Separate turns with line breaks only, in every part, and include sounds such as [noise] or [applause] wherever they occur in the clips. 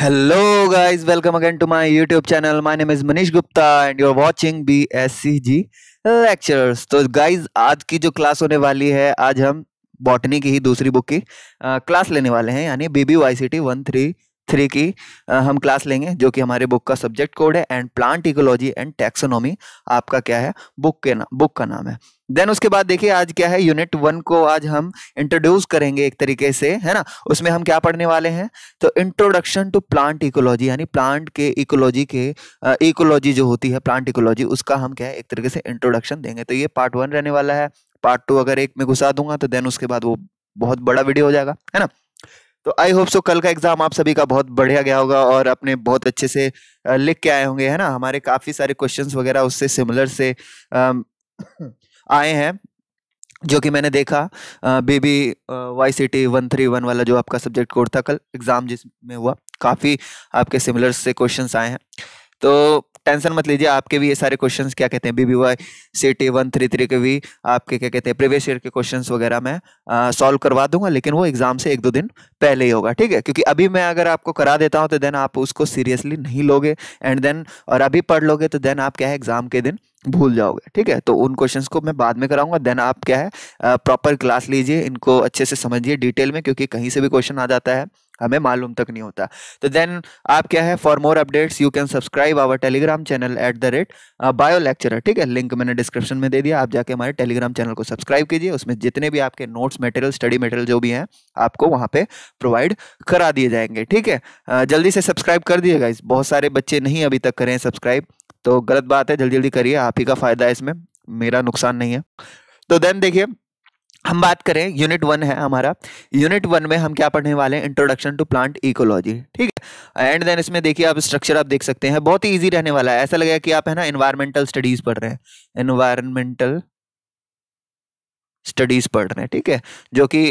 Hello guys, welcome again my my YouTube channel. My name is Manish Gupta and you're watching BSCG Lectures. तो guys आज की जो class होने वाली है आज हम बॉटनी की ही दूसरी बुक की क्लास लेने वाले हैं यानी B B Y C T one three three की हम क्लास लेंगे जो कि हमारे बुक का सब्जेक्ट कोड है and plant ecology and taxonomy आपका क्या है बुक के ना बुक का नाम है देन उसके बाद देखिए आज क्या है यूनिट वन को आज हम इंट्रोड्यूस करेंगे एक तरीके से है ना उसमें हम क्या पढ़ने वाले हैं तो इंट्रोडक्शन टू प्लांट इकोलॉजी यानी प्लांट के इकोलॉजी के इकोलॉजी जो होती है प्लांट इकोलॉजी उसका हम क्या है एक तरीके से इंट्रोडक्शन देंगे तो ये पार्ट वन रहने वाला है पार्ट टू अगर एक में घुसा दूंगा तो देन उसके बाद वो बहुत बड़ा वीडियो हो जाएगा है ना तो आई होप सो कल का एग्जाम आप सभी का बहुत बढ़िया गया होगा और अपने बहुत अच्छे से लिख के आए होंगे है ना हमारे काफ़ी सारे क्वेश्चंस वगैरह उससे सिमिलर से आ, आए हैं जो कि मैंने देखा B B Y C T one three one वाला जो आपका सब्जेक्ट कोड था कल एग्ज़ाम जिसमें हुआ काफ़ी आपके सिमिलर से क्वेश्चन आए हैं तो टेंशन मत लीजिए आपके भी ये सारे क्वेश्चन क्या कहते हैं B B Y C T one three three के भी आपके क्या कहते हैं प्रीवियस ईयर के क्वेश्चन वगैरह मैं सॉल्व करवा दूंगा लेकिन वो एग्जाम से एक दो दिन पहले ही होगा ठीक है क्योंकि अभी मैं अगर आपको करा देता हूँ तो देन आप उसको सीरियसली नहीं लोगे एंड देन और अभी पढ़ लोगे तो देन आप क्या है एग्जाम के दिन भूल जाओगे ठीक है तो उन क्वेश्चंस को मैं बाद में कराऊंगा देन आप क्या है प्रॉपर क्लास लीजिए इनको अच्छे से समझिए डिटेल में क्योंकि कहीं से भी क्वेश्चन आ जाता है हमें मालूम तक नहीं होता तो देन आप क्या है for more updates you can subscribe our Telegram channel at the rate bio lecture ठीक है लिंक मैंने डिस्क्रिप्शन में दे दिया आप जाके हमारे टेलीग्राम चैनल को सब्सक्राइब कीजिए उसमें जितने भी आपके नोट्स मटेरियल स्टडी मटेरियल जो भी हैं आपको वहाँ पे प्रोवाइड करा दिए जाएंगे ठीक है जल्दी से सब्सक्राइब कर दिएगा बहुत सारे बच्चे नहीं अभी तक करें सब्सक्राइब तो गलत बात है जल्दी जल्दी करिए आप ही का फायदा है इसमें मेरा नुकसान नहीं है तो देन देखिए हम बात करें यूनिट वन है हमारा यूनिट वन में हम क्या पढ़ने वाले हैं इंट्रोडक्शन टू प्लांट इकोलॉजी ठीक है एंड देन इसमें देखिए आप स्ट्रक्चर आप देख सकते हैं बहुत ही ईजी रहने वाला है ऐसा लगेगा कि आप है ना इन्वायरमेंटल स्टडीज पढ़ रहे हैं इन्वायरमेंटल स्टडीज पढ़ रहे हैं ठीक है जो कि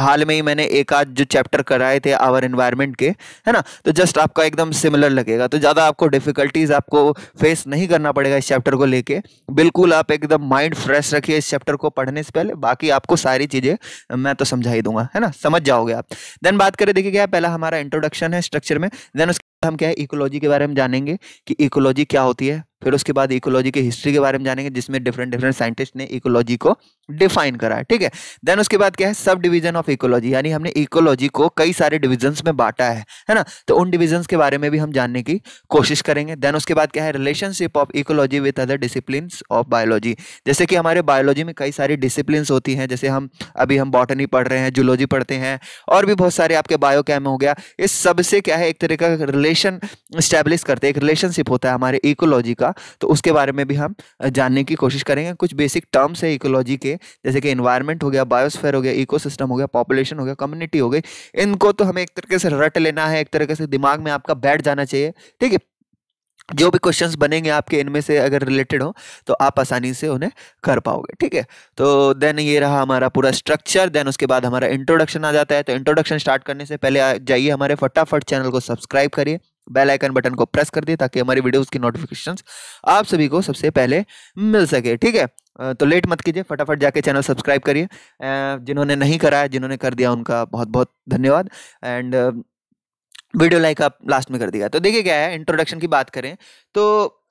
हाल में ही मैंने एक आध जो चैप्टर कराए थे आवर इन्वायरमेंट के है ना तो जस्ट आपका एकदम सिमिलर लगेगा तो ज़्यादा आपको डिफिकल्टीज़ आपको फेस नहीं करना पड़ेगा इस चैप्टर को लेके बिल्कुल आप एकदम माइंड फ्रेश रखिए इस चैप्टर को पढ़ने से पहले बाकी आपको सारी चीज़ें मैं तो समझा ही दूंगा है ना समझ जाओगे आप देन बात करें देखिए क्या पहला हमारा इंट्रोडक्शन है स्ट्रक्चर में देन उसके हम क्या है इकोलॉजी के बारे में जानेंगे कि इकोलॉजी क्या होती है फिर उसके बाद इकोलॉजी के हिस्ट्री के बारे में जानेंगे जिसमें डिफरेंट डिफरेंट साइंटिस्ट ने इकोलॉजी को डिफाइन करा है ठीक है देन उसके बाद क्या है सब डिवीजन ऑफ इकोलॉजी यानी हमने इकोलॉजी को कई सारे डिविजन्स में बांटा है है ना तो उन डिविजन्स के बारे में भी हम जानने की कोशिश करेंगे देन उसके बाद क्या है relationship of ecology with other discipline of biology जैसे कि हमारे बायोलॉजी में कई सारी डिसिप्लिन होती हैं जैसे हम अभी हम बॉटनी पढ़ रहे हैं जूलॉजी पढ़ते हैं और भी बहुत सारे आपके बायो हो गया इस सबसे क्या है एक तरह का रिलेशन रिलेशन इस्टेब्लिश करते हैं एक रिलेशनशिप होता है हमारे इकोलॉजी का तो उसके बारे में भी हम जानने की कोशिश करेंगे कुछ बेसिक टर्म्स है इकोलॉजी के जैसे कि इन्वायरमेंट हो गया बायोस्फेयर हो गया इको हो गया पॉपुलेशन हो गया कम्युनिटी हो गई इनको तो हमें एक तरीके से रट लेना है एक तरीके से दिमाग में आपका बैठ जाना चाहिए ठीक है जो भी क्वेश्चंस बनेंगे आपके इनमें से अगर रिलेटेड हो तो आप आसानी से उन्हें कर पाओगे ठीक है तो देन ये रहा हमारा पूरा स्ट्रक्चर देन उसके बाद हमारा इंट्रोडक्शन आ जाता है तो इंट्रोडक्शन स्टार्ट करने से पहले जाइए हमारे फटाफट चैनल को सब्सक्राइब करिए बेल आइकन बटन को प्रेस कर दिए ताकि हमारी वीडियोस की नोटिफिकेशन आप सभी को सबसे पहले मिल सके ठीक है तो लेट मत कीजिए फटाफट जाके चैनल सब्सक्राइब करिए जिन्होंने नहीं कराया जिन्होंने कर दिया उनका बहुत बहुत धन्यवाद एंड वीडियो लाइक आप लास्ट में कर दिया तो देखिए क्या है इंट्रोडक्शन की बात करें तो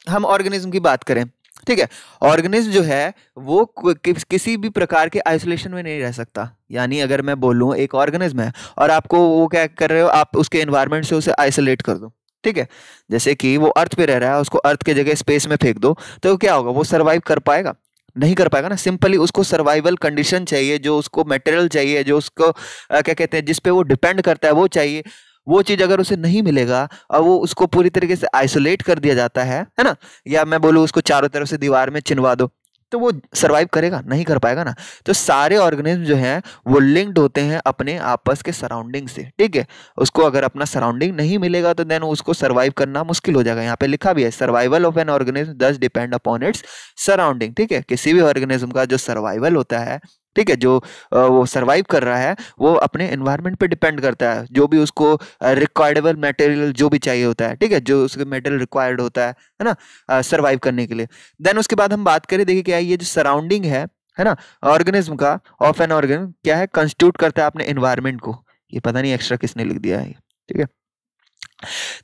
हम ऑर्गेनिज्म की बात करें ठीक है ऑर्गेनिज्म जो है वो कि, किसी भी प्रकार के आइसोलेशन में नहीं रह सकता यानी अगर मैं बोलूँ एक ऑर्गेनिज्म है और आपको वो क्या कर रहे हो आप उसके इन्वायरमेंट से उसे आइसोलेट कर दो ठीक है जैसे कि वो अर्थ पे रह रहा है उसको अर्थ के जगह स्पेस में फेंक दो तो क्या होगा वो सर्वाइव कर पाएगा नहीं कर पाएगा ना सिंपली उसको सर्वाइवल कंडीशन चाहिए जो उसको मटेरियल चाहिए जो उसको आ, क्या कहते हैं जिस पे वो डिपेंड करता है वो चाहिए वो चीज़ अगर उसे नहीं मिलेगा और वो उसको पूरी तरीके से आइसोलेट कर दिया जाता है है ना या मैं बोलूँ उसको चारों तरफ से दीवार में चिनवा दो तो वो सर्वाइव करेगा नहीं कर पाएगा ना तो सारे ऑर्गेनिज्म जो हैं वो लिंक्ड होते हैं अपने आपस के सराउंडिंग से ठीक है उसको अगर अपना सराउंडिंग नहीं मिलेगा तो देन उसको सर्वाइव करना मुश्किल हो जाएगा यहाँ पे लिखा भी है survival of an organism does depend upon its surrounding ठीक है किसी भी ऑर्गेनिज्म का जो सर्वाइवल होता है ठीक है जो वो सरवाइव कर रहा है वो अपने एनवायरनमेंट पे डिपेंड करता है जो भी उसको रिक्वायर्डेबल मटेरियल जो भी चाहिए होता है ठीक है जो उसके मेटेरियल रिक्वायर्ड होता है है ना सरवाइव करने के लिए देन उसके बाद हम बात करें देखिए क्या ये जो सराउंडिंग है है ना ऑर्गेनिज्म का ऑफ एन ऑर्गेन क्या है कंस्टिट्यूट करता है अपने एनवायरमेंट को ये पता नहीं एक्स्ट्रा किसने लिख दिया है ठीक है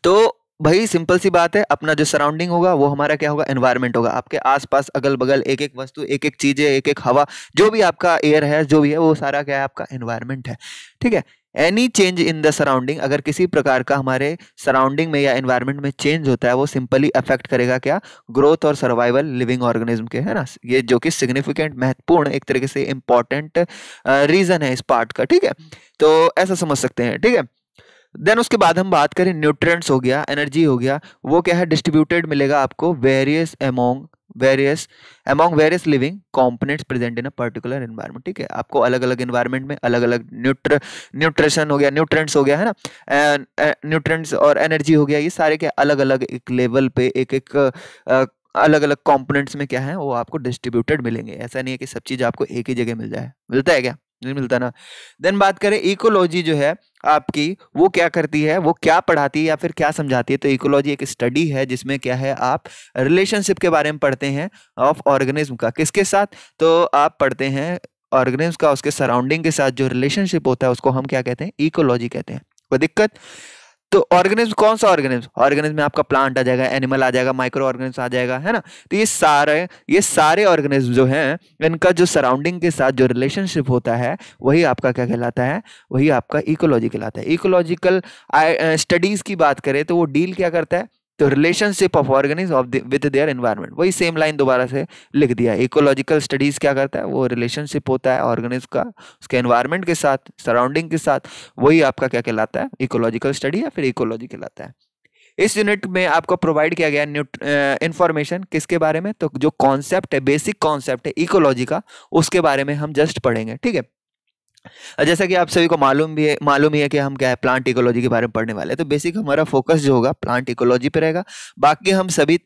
तो भाई सिंपल सी बात है अपना जो सराउंडिंग होगा वो हमारा क्या होगा एनवायरनमेंट होगा आपके आसपास अगल बगल एक एक वस्तु एक एक चीज़ें एक एक हवा जो भी आपका एयर है जो भी है वो सारा क्या है आपका एनवायरनमेंट है ठीक है any change in the surrounding अगर किसी प्रकार का हमारे सराउंडिंग में या एनवायरनमेंट में चेंज होता है वो सिंपली अफेक्ट करेगा क्या ग्रोथ और सर्वाइवल लिविंग ऑर्गेनिज्म के है ना ये जो कि सिग्निफिकेंट महत्वपूर्ण एक तरीके से इम्पॉर्टेंट रीज़न है इस पार्ट का ठीक है तो ऐसा समझ सकते हैं ठीक है देन उसके बाद हम बात करें न्यूट्रेंट्स हो गया एनर्जी हो गया वो क्या है डिस्ट्रीब्यूटेड मिलेगा आपको various among various among various living components present in a particular environment ठीक है आपको अलग अलग इन्वायरमेंट में अलग अलग न्यूट्र न्यूट्रिशन हो गया न्यूट्रेंट्स हो गया है ना न्यूट्रेंट्स और एनर्जी हो गया ये सारे क्या अलग अलग एक लेवल पे एक एक अलग अलग कॉम्पोनेंट्स में क्या है वो आपको डिस्ट्रीब्यूटेड मिलेंगे ऐसा नहीं है कि सब चीज़ आपको एक ही जगह मिल जाए मिलता है क्या नहीं मिलता ना देन बात करें इकोलॉजी जो है आपकी वो क्या करती है वो क्या पढ़ाती है या फिर क्या समझाती है तो इकोलॉजी एक स्टडी है जिसमें क्या है आप रिलेशनशिप के बारे में पढ़ते हैं ऑफ ऑर्गेनिज्म का किसके साथ तो आप पढ़ते हैं ऑर्गेनिज्म का उसके सराउंडिंग के साथ जो रिलेशनशिप होता है उसको हम क्या कहते हैं इकोलॉजी कहते हैं कोई दिक्कत तो ऑर्गेनिज्म कौन सा ऑर्गेनिज्म ऑर्गेनिज्म में आपका प्लांट आ जाएगा एनिमल आ जाएगा माइक्रो ऑर्गेनिज्म आ जाएगा है ना तो ये सारे ये सारे ऑर्गेनिज्म जो हैं इनका जो सराउंडिंग के साथ जो रिलेशनशिप होता है वही आपका क्या कहलाता है वही आपका इकोलॉजी कहलाता है इकोलॉजिकल स्टडीज़ की बात करें तो वो डील क्या करता है तो relationship of organism of with their environment वही सेम लाइन दोबारा से लिख दिया है इकोलॉजिकल स्टडीज़ क्या करता है वो रिलेशनशिप होता है ऑर्गेनिज का उसके एनवायरनमेंट के साथ सराउंडिंग के साथ वही आपका क्या कहलाता है इकोलॉजिकल स्टडी या फिर इकोलॉजी कहलाता है इस यूनिट में आपको प्रोवाइड किया गया इन्फॉर्मेशन किसके बारे में तो जो कॉन्सेप्ट है बेसिक कॉन्सेप्ट है इकोलॉजी का उसके बारे में हम जस्ट पढ़ेंगे ठीक है जैसा कि आप सभी को मालूम भी है मालूम ही है कि हम क्या है प्लांट इकोलॉजी के बारे में पढ़ने वाले हैं तो बेसिक हमारा फोकस जो होगा प्लांट इकोलॉजी पे रहेगा बाकी हम सभी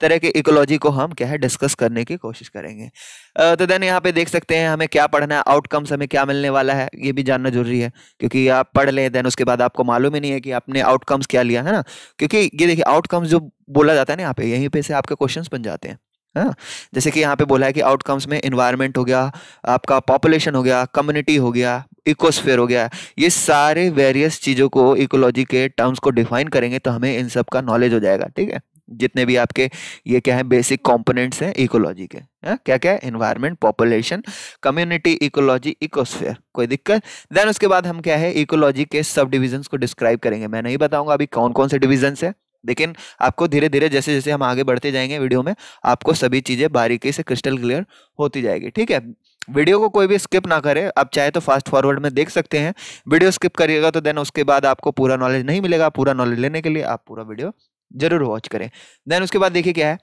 तरह के इकोलॉजी को हम क्या है डिस्कस करने की कोशिश करेंगे तो देन यहाँ पे देख सकते हैं हमें क्या पढ़ना है आउटकम्स हमें क्या मिलने वाला है ये भी जानना जरूरी है क्योंकि आप पढ़ लें देन उसके बाद आपको मालूम ही नहीं है कि आपने आउटकम्स क्या लिया है ना क्योंकि ये देखिए आउटकम्स जो बोला जाता है ना यहाँ पे यहीं पे से आपके क्वेश्चन बन जाते हैं है हाँ। ना जैसे कि यहाँ पे बोला है कि आउटकम्स में इन्वायरमेंट हो गया आपका पॉपुलेशन हो गया कम्युनिटी हो गया इकोस्फेयर हो गया ये सारे वेरियस चीज़ों को इकोलॉजी के टर्म्स को डिफाइन करेंगे तो हमें इन सब का नॉलेज हो जाएगा ठीक है जितने भी आपके ये क्या है बेसिक कंपोनेंट्स हैं इकोलॉजी के है? क्या क्या है environment population community ecology ecosphere कोई दिक्कत देन उसके बाद हम क्या है इकोलॉजी के सब डिविजन्स को डिस्क्राइब करेंगे मैं नहीं बताऊंगा अभी कौन कौन से डिविजन्स है लेकिन आपको धीरे धीरे जैसे जैसे हम आगे बढ़ते जाएंगे वीडियो में आपको सभी चीज़ें बारीकी से क्रिस्टल क्लियर होती जाएगी ठीक है वीडियो को कोई भी स्किप ना करे आप चाहे तो फास्ट फॉरवर्ड में देख सकते हैं वीडियो स्किप करिएगा तो देन उसके बाद आपको पूरा नॉलेज नहीं मिलेगा पूरा नॉलेज लेने के लिए आप पूरा वीडियो जरूर वॉच करें देन उसके बाद देखिए क्या है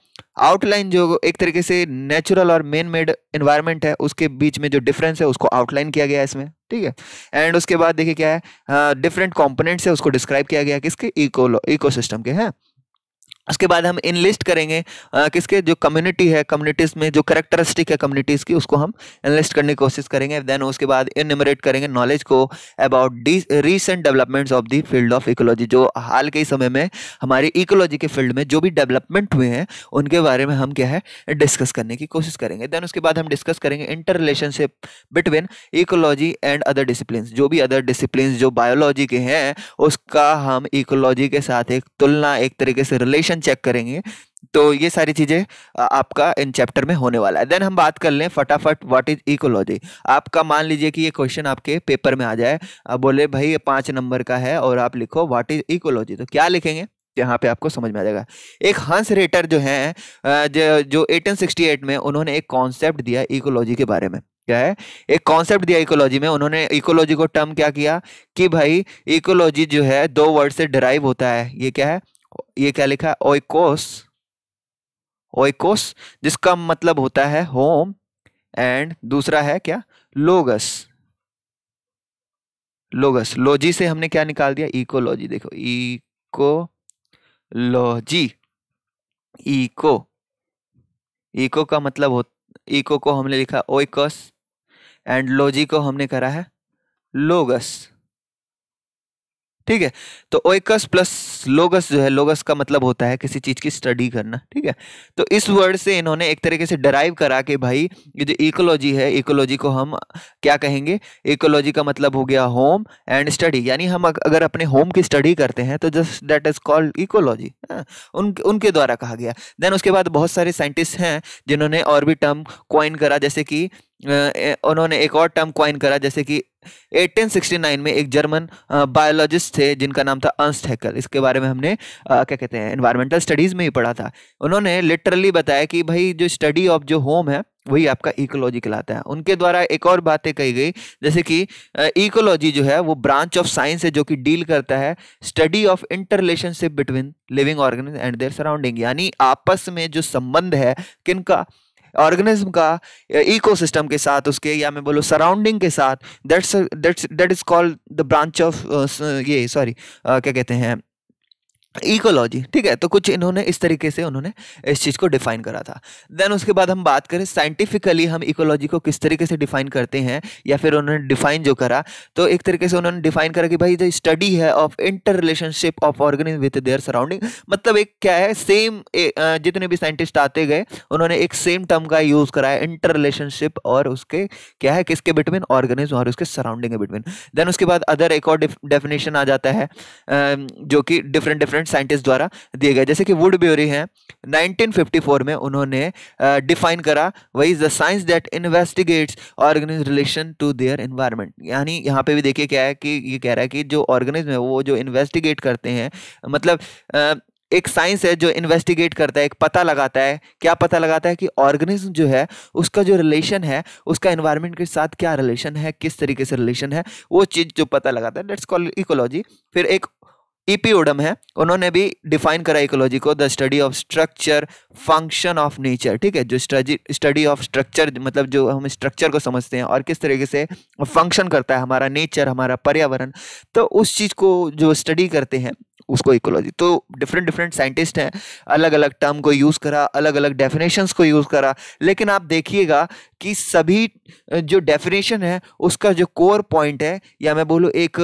आउटलाइन जो एक तरीके से नेचुरल और मेन मेड इन्वायरमेंट है उसके बीच में जो डिफरेंस है उसको आउटलाइन किया गया है इसमें ठीक है एंड उसके बाद देखिए क्या है डिफरेंट कॉम्पोनेंट्स है उसको डिस्क्राइब किया गया किसके इको इकोसिस्टम के हैं उसके बाद हम इनलिस्ट करेंगे आ, किसके जो कम्युनिटी है कम्युनिटीज़ में जो करेक्टरिस्टिक है कम्युनिटीज़ की उसको हम इनलिस्ट करने की कोशिश करेंगे देन उसके बाद इनमरेट करेंगे नॉलेज को about the recent developments of the field of ecology जो हाल के ही समय में हमारी इकोलॉजी के फील्ड में जो भी डेवलपमेंट हुए हैं उनके बारे में हम क्या है डिस्कस करने की कोशिश करेंगे देन उसके बाद हम डिस्कस करेंगे inter relationship between ecology and other discipline जो भी अदर डिसिप्लिन जो बायोलॉजी के हैं उसका हम इकोलॉजी के साथ एक तुलना एक तरीके से रिलेशन क्वेश्चन चेक करेंगे तो ये सारी चीज़ें आपका इन चैप्टर में होने वाला है देन हम बात कर लें फटाफट व्हाट इज़ इकोलॉजी आपका मान लीजिए कि ये क्वेश्चन आपके पेपर में आ जाए आप बोले भाई ये पांच नंबर का है और आप लिखो व्हाट इज़ इकोलॉजी तो क्या लिखेंगे यहाँ पे आपको समझ में आ जाएगा एक हंस रेटर जो है जो, एटीन में उन्होंने एक कॉन्सेप्ट दिया इकोलॉजी के बारे में क्या है एक कॉन्सेप्ट दिया इकोलॉजी में उन्होंने इकोलॉजी को टर्म क्या किया कि भाई इकोलॉजी जो है दो वर्ड से डराइव होता है ये क्या है ये क्या लिखा है ओइकोस ओइकोस जिसका मतलब होता है होम एंड दूसरा है क्या लोगस लोगस लॉजी से हमने क्या निकाल दिया इकोलॉजी देखो इको लॉजी इको इको का मतलब हो इको को हमने लिखा ओइकस एंड लॉजी को हमने करा है लोगस ठीक है तो ओइकस प्लस लोगस जो है लोगस का मतलब होता है किसी चीज़ की स्टडी करना ठीक है तो इस वर्ड से इन्होंने एक तरीके से डराइव करा के भाई ये जो इकोलॉजी है इकोलॉजी को हम क्या कहेंगे इकोलॉजी का मतलब हो गया होम एंड स्टडी यानी हम अगर अपने होम की स्टडी करते हैं तो just that is called ecology उनके द्वारा कहा गया देन उसके बाद बहुत सारे साइंटिस्ट हैं जिन्होंने और भी टर्म क्वाइन करा जैसे कि उन्होंने एक और टर्म क्वाइन करा जैसे कि 1869 में एक जर्मन बायोलॉजिस्ट थे जिनका नाम था अंस्ट हैकल इसके बारे में हमने आ, क्या कहते हैं इन्वायरमेंटल स्टडीज़ में ही पढ़ा था उन्होंने लिटरली बताया कि भाई जो स्टडी ऑफ जो होम है वही आपका इकोलॉजी कहलाता है उनके द्वारा एक और बातें कही गई जैसे कि इकोलॉजी जो है वो ब्रांच ऑफ साइंस है जो कि डील करता है study of inter relationship between living organism and their surrounding यानी आपस में जो संबंध है किनका ऑर्गेनिज्म का इकोसिस्टम के साथ उसके या मैं बोलो सराउंडिंग के साथ that's that's that is called the branch of ये सॉरी uh, क्या कहते हैं इकोलॉजी ठीक है तो कुछ इन्होंने इस तरीके से उन्होंने इस चीज़ को डिफाइन करा था देन उसके बाद हम बात करें साइंटिफिकली हम इकोलॉजी को किस तरीके से डिफाइन करते हैं या फिर उन्होंने डिफाइन जो करा तो एक तरीके से उन्होंने डिफाइन करा कि भाई जो स्टडी है of inter relationship of organism with their surrounding मतलब एक क्या है सेम जितने भी साइंटिस्ट आते गए उन्होंने एक सेम टर्म का यूज़ करा है इंटर रिलेशनशिप और उसके क्या है किसके बिटवीन ऑर्गेनिज्म और उसके सराउंडिंग के बिटवीन देन उसके बाद अदर एक और डेफिनेशन आ जाता है जो कि डिफरेंट डिफरेंट डिफरेंट साइंटिस्ट द्वारा दिए गए जैसे कि वुड ब्योरी हैं 1954 में उन्होंने डिफाइन करा वही is the science that investigates organism relation to their environment यानी यहाँ पे भी देखिए क्या है कि ये कह रहा है कि जो ऑर्गेनिज्म है वो जो इन्वेस्टिगेट करते हैं मतलब uh, एक साइंस है जो इन्वेस्टिगेट करता है एक पता लगाता है क्या पता लगाता है कि ऑर्गेनिज्म जो है उसका जो रिलेशन है उसका इन्वायरमेंट के साथ क्या रिलेशन है किस तरीके से रिलेशन है वो चीज़ जो पता लगाता है लेट्स कॉल इकोलॉजी फिर एक ईपी ओडम है उन्होंने भी डिफाइन करा इकोलॉजी को the study of structure function of nature ठीक है जो स्टडी ऑफ स्ट्रक्चर मतलब जो हम स्ट्रक्चर को समझते हैं और किस तरीके से फंक्शन करता है हमारा नेचर हमारा पर्यावरण तो उस चीज़ को जो स्टडी करते हैं उसको इकोलॉजी तो डिफरेंट डिफरेंट साइंटिस्ट हैं अलग अलग टर्म को यूज़ करा अलग अलग डेफिनेशंस को यूज़ करा लेकिन आप देखिएगा कि सभी जो डेफिनेशन है उसका जो कोर पॉइंट है या मैं बोलूँ एक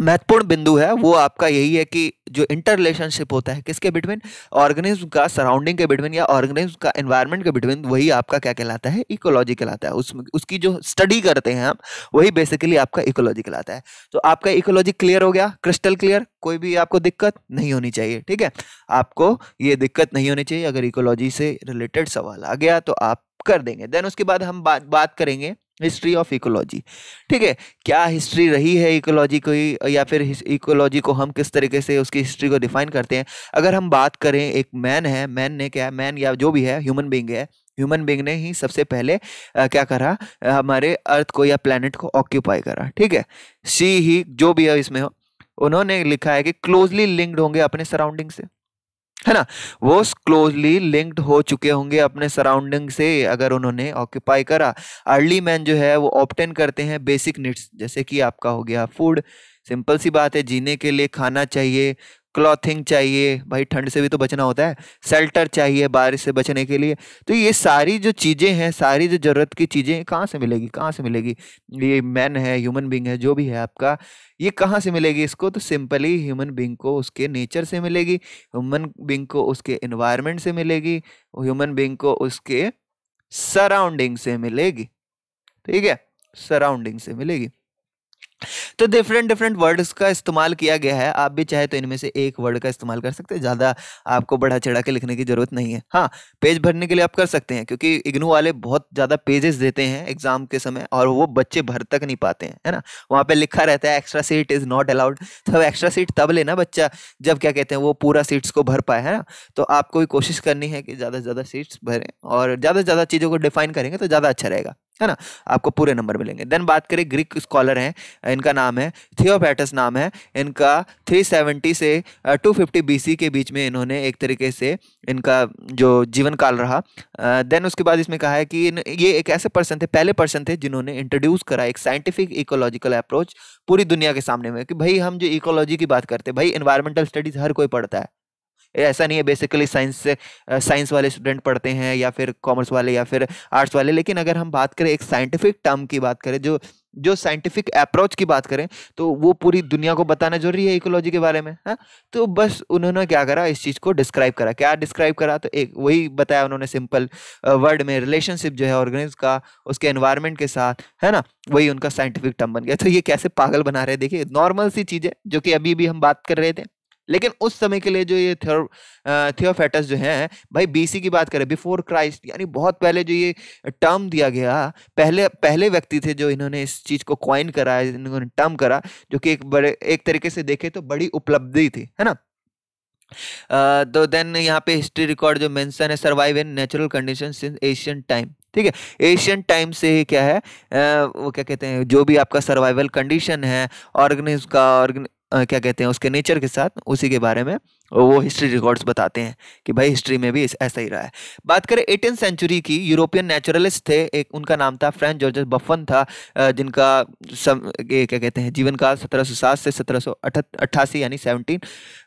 महत्वपूर्ण बिंदु है वो आपका यही है कि जो इंटर रिलेशनशिप होता है किसके बिटवीन ऑर्गेनिज्म का सराउंडिंग के बिटवीन या ऑर्गेनिज्म का एनवायरनमेंट के बिटवीन वही आपका क्या कहलाता है इकोलॉजी कहलाता है उसमें उसकी जो स्टडी करते हैं हम वही बेसिकली आपका इकोलॉजी कहलाता है तो आपका इकोलॉजी क्लियर हो गया क्रिस्टल क्लियर कोई भी आपको दिक्कत नहीं होनी चाहिए ठीक है आपको ये दिक्कत नहीं होनी चाहिए अगर इकोलॉजी से रिलेटेड सवाल आ गया तो आप कर देंगे देन उसके बाद हम बात बात करेंगे हिस्ट्री ऑफ इकोलॉजी ठीक है क्या हिस्ट्री रही है इकोलॉजी को या फिर इकोलॉजी को हम किस तरीके से उसकी हिस्ट्री को डिफाइन करते हैं अगर हम बात करें एक मैन है मैन ने क्या है मैन या जो भी है ह्यूमन बींग है ह्यूमन बींग ने ही सबसे पहले आ, क्या करा हमारे अर्थ को या प्लानट को ऑक्यूपाई करा ठीक है सी ही जो भी है इसमें हो उन्होंने लिखा है कि क्लोजली लिंक्ड होंगे अपने सराउंडिंग से है ना वो क्लोजली लिंक्ड हो चुके होंगे अपने सराउंडिंग से अगर उन्होंने ऑक्यूपाई करा अर्ली मैन जो है वो ऑप्टेन करते हैं बेसिक नीड्स जैसे कि आपका हो गया फूड सिंपल सी बात है जीने के लिए खाना चाहिए क्लॉथिंग चाहिए भाई ठंड से भी तो बचना होता है शेल्टर चाहिए बारिश से बचने के लिए तो ये सारी जो चीज़ें हैं सारी जो ज़रूरत की चीज़ें कहाँ से मिलेगी कहाँ से मिलेगी ये मैन है ह्यूमन बींग है जो भी है आपका ये कहाँ से मिलेगी इसको तो सिंपली ह्यूमन बींग को उसके नेचर से मिलेगी ह्यूमन बींग को उसके इन्वायरमेंट से मिलेगी ह्यूमन बींग को उसके सराउंडिंग से मिलेगी ठीक है सराउंडिंग से मिलेगी तो डिफरेंट डिफरेंट वर्ड्स का इस्तेमाल किया गया है आप भी चाहे तो इनमें से एक वर्ड का इस्तेमाल कर सकते हैं ज़्यादा आपको बढ़ा चढ़ा के लिखने की ज़रूरत नहीं है हाँ पेज भरने के लिए आप कर सकते हैं क्योंकि इग्नू वाले बहुत ज़्यादा पेजेस देते हैं एग्जाम के समय और वो बच्चे भर तक नहीं पाते हैं है ना वहाँ पर लिखा रहता है extra seat is not allowed तब एक्स्ट्रा सीट तब लेना बच्चा जब क्या कहते हैं वो पूरा सीट्स को भर पाए है ना तो आपको कोशिश करनी है कि ज़्यादा से ज़्यादा सीट्स भरें और ज़्यादा से ज़्यादा चीज़ों को डिफाइन करेंगे तो ज़्यादा अच्छा रहेगा है ना आपको पूरे नंबर मिलेंगे देन बात करें ग्रीक स्कॉलर हैं इनका नाम है थियोपैटस नाम है इनका 370 से 250 बीसी के बीच में इन्होंने एक तरीके से इनका जो जीवन काल रहा देन उसके बाद इसमें कहा है कि ये एक ऐसे पर्सन थे पहले पर्सन थे जिन्होंने इंट्रोड्यूस करा एक साइंटिफिक इकोलॉजिकल अप्रोच पूरी दुनिया के सामने में कि भाई हम जो इकोलॉजी की बात करते हैं भाई इन्वायरमेंटल स्टडीज़ हर कोई पढ़ता है ऐसा नहीं है बेसिकली साइंस से साइंस वाले स्टूडेंट पढ़ते हैं या फिर कॉमर्स वाले या फिर आर्ट्स वाले लेकिन अगर हम बात करें एक साइंटिफिक टर्म की बात करें जो जो साइंटिफिक अप्रोच की बात करें तो वो पूरी दुनिया को बताना जरूरी है इकोलॉजी के बारे में है हाँ? तो बस उन्होंने क्या करा इस चीज़ को डिस्क्राइब करा क्या डिस्क्राइब करा तो एक वही बताया उन्होंने सिंपल वर्ड में रिलेशनशिप जो है ऑर्गेनिज्म का उसके एनवायरनमेंट के साथ है ना वही उनका साइंटिफिक टर्म बन गया तो ये कैसे पागल बना रहे देखिए नॉर्मल सी चीज़ है जो कि अभी भी हम बात कर रहे थे लेकिन उस समय के लिए जो ये थियो थियोफेटस जो है भाई बीसी की बात करें बिफोर क्राइस्ट यानी बहुत पहले जो ये टर्म दिया गया पहले पहले व्यक्ति थे जो इन्होंने इस चीज़ को क्वाइन करा इन्होंने टर्म करा जो कि एक बड़े एक तरीके से देखे तो बड़ी उपलब्धि थी है ना तो देन यहाँ पे हिस्ट्री रिकॉर्ड जो मेंशन है survive in natural condition since Asian time ठीक है एशियन टाइम से ही क्या है आ, वो क्या कहते हैं जो भी आपका सर्वाइवल कंडीशन है ऑर्गेनिज का क्या कहते हैं उसके नेचर के साथ उसी के बारे में वो हिस्ट्री रिकॉर्ड्स बताते हैं कि भाई हिस्ट्री में भी ऐसा ही रहा है बात करें एटीन सेंचुरी की यूरोपियन नेचुरलिस्ट थे एक उनका नाम था फ्रेंच जॉर्ज बफन था जिनका सम क्या कहते हैं जीवन काल सत्रह से सत्रह अट्ठासी यानी सेवनटीन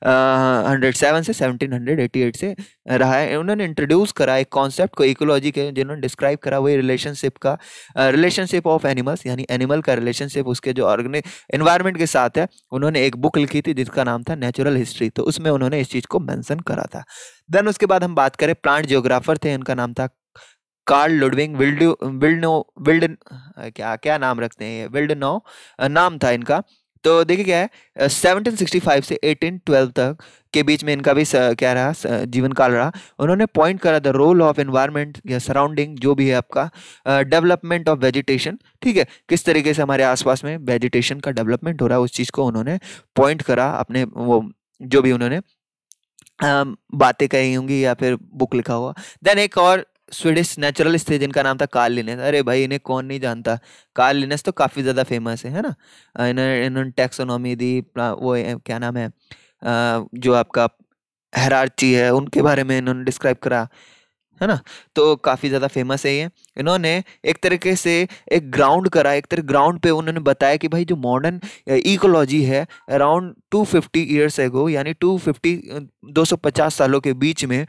हंड्रेड सेवन से सेवनटीन हंड्रेड एटी एट से रहा है उन्होंने इंट्रोड्यूस करा एक कॉन्सेप्ट को इकोलॉजी के जिन्होंने डिस्क्राइब करा वही रिलेशनशिप का रिलेशनशिप ऑफ एनिमल्स यानी एनिमल का रिलेशनशिप उसके जो ऑर्गेनिक इन्वायरमेंट के साथ है उन्होंने एक बुक लिखी थी जिसका नाम था नेचुरल हिस्ट्री तो उसमें उन्होंने उन्होंने इस चीज को मेंशन करा था देन उसके बाद हम बात करें प्लांट जियोग्राफर थे उनका नाम था Karl Ludwig Wildo Willdenow Wild क्या क्या नाम रखते हैं ये विल्डनो नाम था इनका तो देखिए क्या है 1765 से 1812 तक के बीच में इनका भी क्या रहा जीवन काल रहा उन्होंने पॉइंट करा द रोल ऑफ इन्वायरमेंट या सराउंडिंग जो भी है आपका डेवलपमेंट ऑफ वेजिटेशन ठीक है किस तरीके से हमारे आसपास में वेजिटेशन का डेवलपमेंट हो रहा है उस चीज़ को उन्होंने पॉइंट करा अपने वो जो भी उन्होंने बातें कही होंगी या फिर बुक लिखा हुआ देन एक और स्वीडिश नेचुरलिस्ट थे जिनका नाम था कार्ल लिनेस अरे भाई इन्हें कौन नहीं जानता कार्ल लिनेस तो काफ़ी ज़्यादा फेमस है है ना इन्होंने इन्होंने टैक्सोनॉमी दी वो क्या नाम है जो आपका हरारची है उनके बारे में इन्होंने डिस्क्राइब करा है ना तो काफ़ी ज़्यादा फेमस है ये इन्होंने एक तरीके से एक ग्राउंड करा एक तरह ग्राउंड पे उन्होंने बताया कि भाई जो मॉडर्न इकोलॉजी है अराउंड 250 फिफ्टी ईयर्स एगो यानी 250 250 सालों के बीच में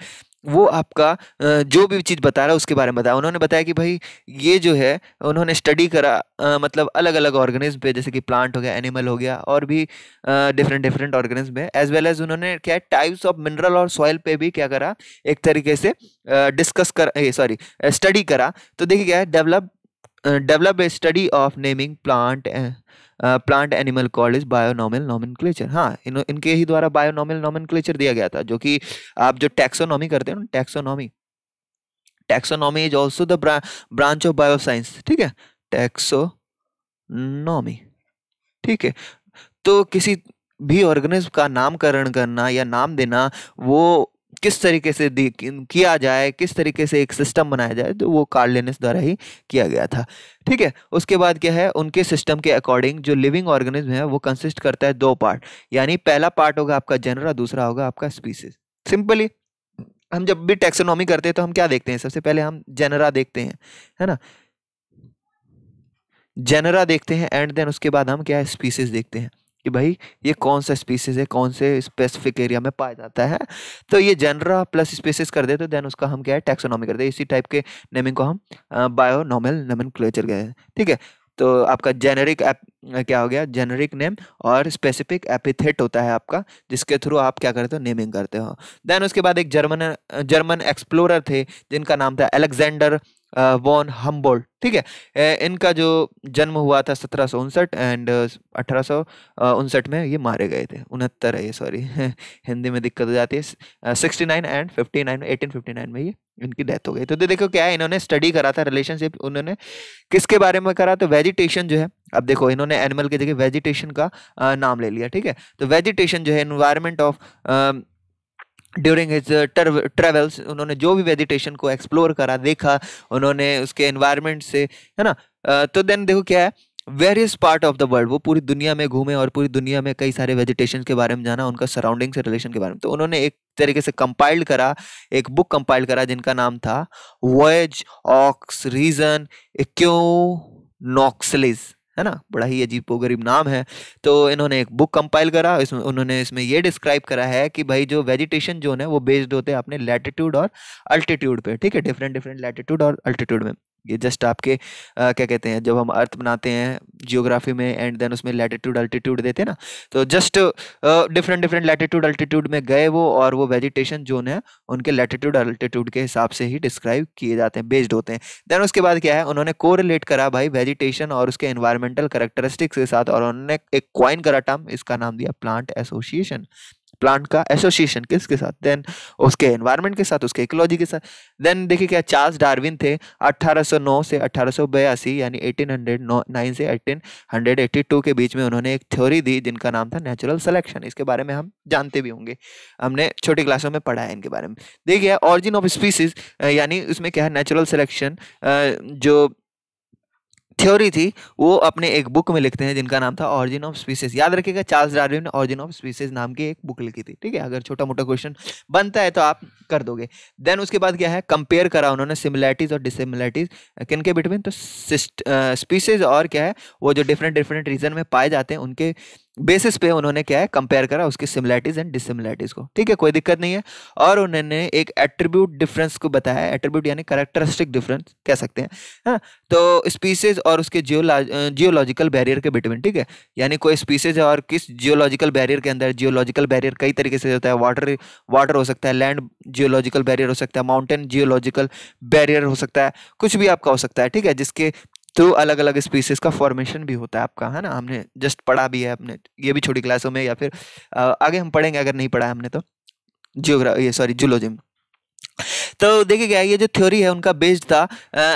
वो आपका जो भी चीज़ बता रहा है उसके बारे में बताया उन्होंने बताया कि भाई ये जो है उन्होंने स्टडी करा मतलब अलग अलग ऑर्गेनिज्म पे जैसे कि प्लांट हो गया एनिमल हो गया और भी डिफरेंट डिफरेंट ऑर्गेनिज्म में एज वेल एज उन्होंने क्या टाइप्स ऑफ मिनरल और सॉइल पे भी क्या करा एक तरीके से डिस्कस कर सॉरी स्टडी करा तो देखिए क्या है develop develop a study of naming plant plant animal called is nomenclature हाँ इन इनके ही द्वारा बायोनॉमल क्लेचर दिया गया था जो कि आप जो टैक्सोनॉमी करते हैं ना taxonomy taxonomy is also the branch of bioscience ठीक है टैक्सोनॉमी ठीक है तो किसी भी ऑर्गेनिज्म का नामकरण करना या नाम देना वो किस तरीके से किया जाए किस तरीके से एक सिस्टम बनाया जाए तो वो कार्लेनस द्वारा ही किया गया था ठीक है उसके बाद क्या है उनके सिस्टम के अकॉर्डिंग जो लिविंग ऑर्गेनिज्म है वो कंसिस्ट करता है दो पार्ट यानी पहला पार्ट होगा आपका जनरा दूसरा होगा आपका स्पीसीज सिंपली हम जब भी टेक्सोनॉमी करते हैं तो हम क्या देखते हैं सबसे पहले हम जेनरा देखते हैं है ना जेनरा देखते हैं एंड देन उसके बाद हम क्या स्पीसीज देखते हैं कि भाई ये कौन सा स्पीसीज है कौन से स्पेसिफिक एरिया में पाया जाता है तो ये जनरा प्लस स्पीसीज कर देते तो देन उसका हम क्या है टैक्सोनॉमी कर दे इसी टाइप के नेमिंग को हम बायोनॉमल नमन क्लेचर गए ठीक है तो आपका जेनरिक एप क्या हो गया जेनरिक नेम और स्पेसिफिक एपिथेट होता है आपका जिसके थ्रू आप क्या करते हो नेमिंग करते हो देन उसके बाद एक जर्मन जर्मन एक्सप्लोरर थे जिनका नाम था एलेक्जेंडर वॉन हम्बोल्ट ठीक है इनका जो जन्म हुआ था सत्रह सौ उनसठ एंड अठारह सौ उनसठ में ये मारे गए थे उनहत्तर है ये सॉरी [laughs] हिंदी में दिक्कत हो जाती है sixty nine and fifty nine eighteen fifty nine में ये इनकी डेथ हो गई तो देखो क्या है इन्होंने स्टडी करा था रिलेशनशिप उन्होंने किसके बारे में करा तो वेजिटेशन जो है अब देखो इन्होंने एनिमल की जगह वेजिटेशन का नाम ले लिया ठीक है तो वेजिटेशन जो है environment of during his travels उन्होंने जो भी वेजिटेशन को एक्सप्लोर करा देखा उन्होंने उसके एनवायरमेंट से है ना तो देन देखो क्या है various part of the world वो पूरी दुनिया में घूमे और पूरी दुनिया में कई सारे वेजिटेशन के बारे में जाना उनका सराउंडिंग से रिलेशन के बारे में तो उन्होंने एक तरीके से कंपाइल्ड करा एक बुक कंपाइल करा जिनका नाम था वॉयज ऑक्स रीजन क्यों नॉक्सलिस है ना बड़ा ही अजीब गरीब नाम है तो इन्होंने एक बुक कंपाइल करा इसमें उन्होंने इसमें ये डिस्क्राइब करा है कि भाई जो वेजिटेशन जोन है वो बेस्ड होते हैं अपने लैटिट्यूड और अल्टीट्यूड पे ठीक है डिफरेंट डिफरेंट लैटिट्यूड और अल्टीट्यूड में ये जस्ट आपके आ, क्या कहते हैं जब हम अर्थ बनाते हैं जियोग्राफी में एंड देन उसमें लैटिट्यूड अल्टीट्यूड देते हैं ना तो just different different latitude altitude में गए वो और वो वेजिटेशन जोन है उनके लैटिट्यूड अल्टीट्यूड के हिसाब से ही डिस्क्राइब किए जाते हैं बेस्ड होते हैं देन उसके बाद क्या है उन्होंने को करा भाई वेजिटेशन और उसके इन्वायरमेंटल करेक्टरिस्टिक्स के साथ और उन्होंने एक क्वाइन करा टर्म इसका नाम दिया प्लांट एसोसिएशन प्लांट का एसोसिएशन किसके साथ देन उसके एनवायरनमेंट के साथ उसके इकोलॉजी के साथ देन देखिए क्या चार्ल्स डार्विन थे 1809 से अट्ठारह यानी 1809 से 1882 के बीच में उन्होंने एक थ्योरी दी जिनका नाम था नेचुरल सिलेक्शन इसके बारे में हम जानते भी होंगे हमने छोटी क्लासों में पढ़ा है इनके बारे में देखिए ऑरिजिन ऑफ स्पीसीज यानी उसमें क्या है नेचुरल सिलेक्शन जो थ्योरी थी वो अपने एक बुक में लिखते हैं जिनका नाम था ऑरिजिन ऑफ स्पीसीज याद रखिएगा चार्ल्स डार्विन ने ऑरिजिन ऑफ स्पीसीज नाम की एक बुक लिखी थी ठीक है अगर छोटा मोटा क्वेश्चन बनता है तो आप कर दोगे देन उसके बाद क्या है कंपेयर करा उन्होंने सिमिलैरिटीज और डिसिमिलैरिटीज किन के बिटवीन तो स्पीसीज और क्या है वो जो डिफरेंट डिफरेंट रीजन में पाए जाते हैं उनके बेसिस पे उन्होंने क्या है कंपेयर करा उसकी सिमिलैरिटीज एंड डिसिमिलैरिटीज को ठीक है कोई दिक्कत नहीं है और उन्होंने एक एट्रीब्यूट डिफरेंस को बताया एट्रीब्यूट यानी करेक्टरिस्टिक डिफरेंस कह सकते हैं हाँ तो स्पीसीज और उसके जियोलॉजिकल बैरियर के बिटवीन ठीक है यानी कोई स्पीसीज और किस जियोलॉजिकल बैरियर के अंदर जियोलॉजिकल बैरियर कई तरीके से होता है वाटर वाटर हो सकता है लैंड जियोलॉजिकल बैरियर हो सकता है माउंटेन जियोलॉजिकल बैरियर हो सकता है कुछ भी आपका हो सकता है ठीक है जिसके तो अलग अलग स्पीसीज का फॉर्मेशन भी होता है आपका है ना हमने जस्ट पढ़ा भी है अपने ये भी छोटी क्लासों में या फिर आगे हम पढ़ेंगे अगर नहीं पढ़ा है हमने तो जियोग्रा ये सॉरी जूलॉजी में तो देखिए क्या ये जो थ्योरी है उनका बेस्ड था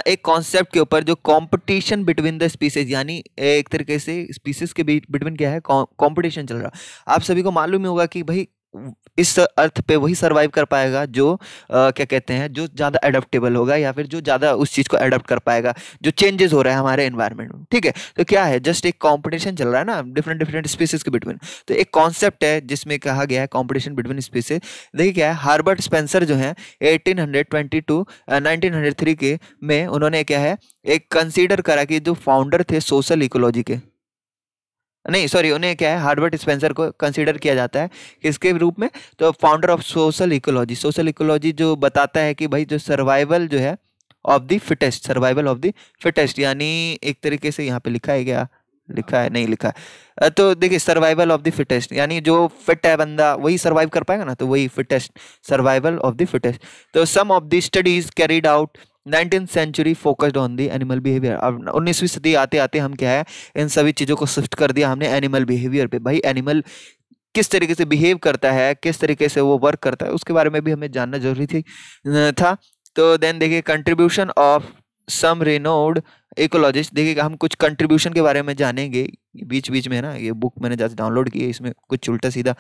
एक कॉन्सेप्ट के ऊपर जो कंपटीशन बिटवीन द स्पीसीज यानी एक तरीके से स्पीसीज के बीच बिटवीन क्या है कंपटीशन चल रहा आप सभी को मालूम ही होगा कि भाई इस अर्थ पे वही सरवाइव कर पाएगा जो आ, क्या कहते हैं जो ज़्यादा एडेप्टेबल होगा या फिर जो ज़्यादा उस चीज़ को अडोप्ट कर पाएगा जो चेंजेस हो रहे हैं हमारे इन्वायरमेंट में ठीक है तो क्या है जस्ट एक कंपटीशन चल रहा है ना डिफरेंट डिफरेंट स्पीसीज के बिटवीन तो एक कॉन्सेप्ट है जिसमें कहा गया है कॉम्पिटिशन बिटवीन स्पीसीज देखिए क्या है हार्बर्ट स्पेंसर जो है eighteen hundred twenty to nineteen hundred three के में उन्होंने क्या है एक कंसिडर करा कि जो फाउंडर थे सोशल इकोलॉजी के नहीं सॉरी उन्हें क्या है हार्वर्ड स्पेंसर को कंसिडर किया जाता है किसके रूप में तो founder of social ecology social ecology जो बताता है कि भाई जो सर्वाइवल जो है of the fittest survival of the fittest यानी एक तरीके से यहाँ पे लिखा है क्या लिखा है नहीं लिखा है तो देखिए सर्वाइवल ऑफ द फिटेस्ट यानी जो फिट है बंदा वही सर्वाइव कर पाएगा ना तो वही fittest survival of the fittest तो some of the studies carried out nineteen century focused on the animal behaviour अब उन्नीसवीं सदी आते आते हम क्या है इन सभी चीज़ों को शिफ्ट कर दिया हमने एनिमल बिहेवियर पे भाई एनिमल किस तरीके से बिहेव करता है किस तरीके से वो वर्क करता है उसके बारे में भी हमें जानना जरूरी थी था तो देन देखिए contribution of some renowned ecologist देखिए हम कुछ कंट्रीब्यूशन के बारे में जानेंगे बीच बीच में ना ये बुक मैंने जैसे डाउनलोड की है इसमें कुछ उल्टा सीधा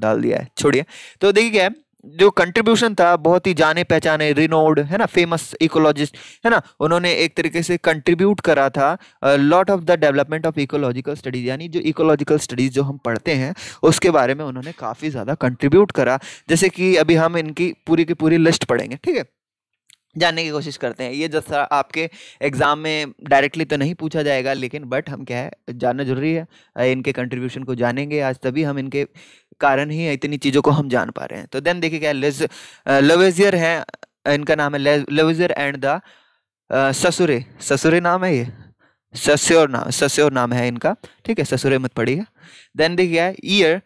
डाल दिया है छोड़िए तो देखिए क्या है जो कंट्रीब्यूशन था बहुत ही जाने पहचाने रिनोड है ना फेमस इकोलॉजिस्ट है ना उन्होंने एक तरीके से कंट्रीब्यूट करा था lot of the development of ecological studies यानी जो इकोलॉजिकल स्टडीज जो हम पढ़ते हैं उसके बारे में उन्होंने काफ़ी ज़्यादा कंट्रीब्यूट करा जैसे कि अभी हम इनकी पूरी की पूरी लिस्ट पढ़ेंगे ठीक है जानने की कोशिश करते हैं ये जैसा आपके एग्ज़ाम में डायरेक्टली तो नहीं पूछा जाएगा लेकिन बट हम क्या है जानना जरूरी है इनके कंट्रीब्यूशन को जानेंगे आज तभी हम इनके कारण ही इतनी चीज़ों को हम जान पा रहे हैं तो देन देखिए क्या लेज लवेजियर हैं इनका नाम है लवेजियर एंड द ससुरे ससुरे नाम है ये सस्योर नाम सस्योर नाम है इनका ठीक है ससुरे मत पढ़िए देन देखिए year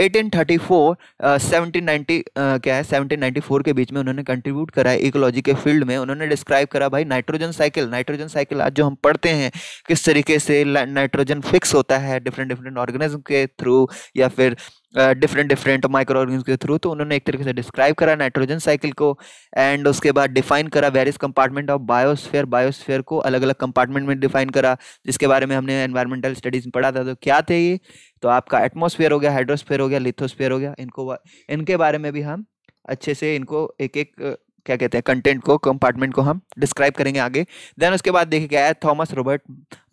eighteen thirty four seventeen ninety क्या है सेवनटीन नाइनटी फोर के बीच में उन्होंने कंट्रीब्यूट करा है इकोलॉजी के फील्ड में उन्होंने डिस्क्राइब करा भाई नाइट्रोजन साइकिल नाइट्रोजन साइकिल आज जो हम पढ़ते हैं किस तरीके से नाइट्रोजन फिक्स होता है डिफरेंट डिफरेंट ऑर्गेनिज्म के थ्रू या फिर डिफरेंट डिफरेंट माइक्रो ऑर्गेनिज्म के थ्रू तो उन्होंने एक तरीके से डिस्क्राइब करा नाइट्रोजन साइकिल को एंड उसके बाद डिफाइन करा various compartment of biosphere biosphere को अलग अलग कंपार्टमेंट में डिफाइन करा जिसके बारे में हमने एनवायरमेंटल स्टडीज़ में पढ़ा था तो क्या थे ये तो आपका एटमोसफेयर हो गया हाइड्रोस्फेयर हो गया लिथोस्फेयर हो गया इनको इनके बारे में भी हम अच्छे से इनको एक एक क्या कहते हैं कंटेंट को कंपार्टमेंट को हम डिस्क्राइब करेंगे आगे देन उसके बाद देखिए क्या है थॉमस रॉबर्ट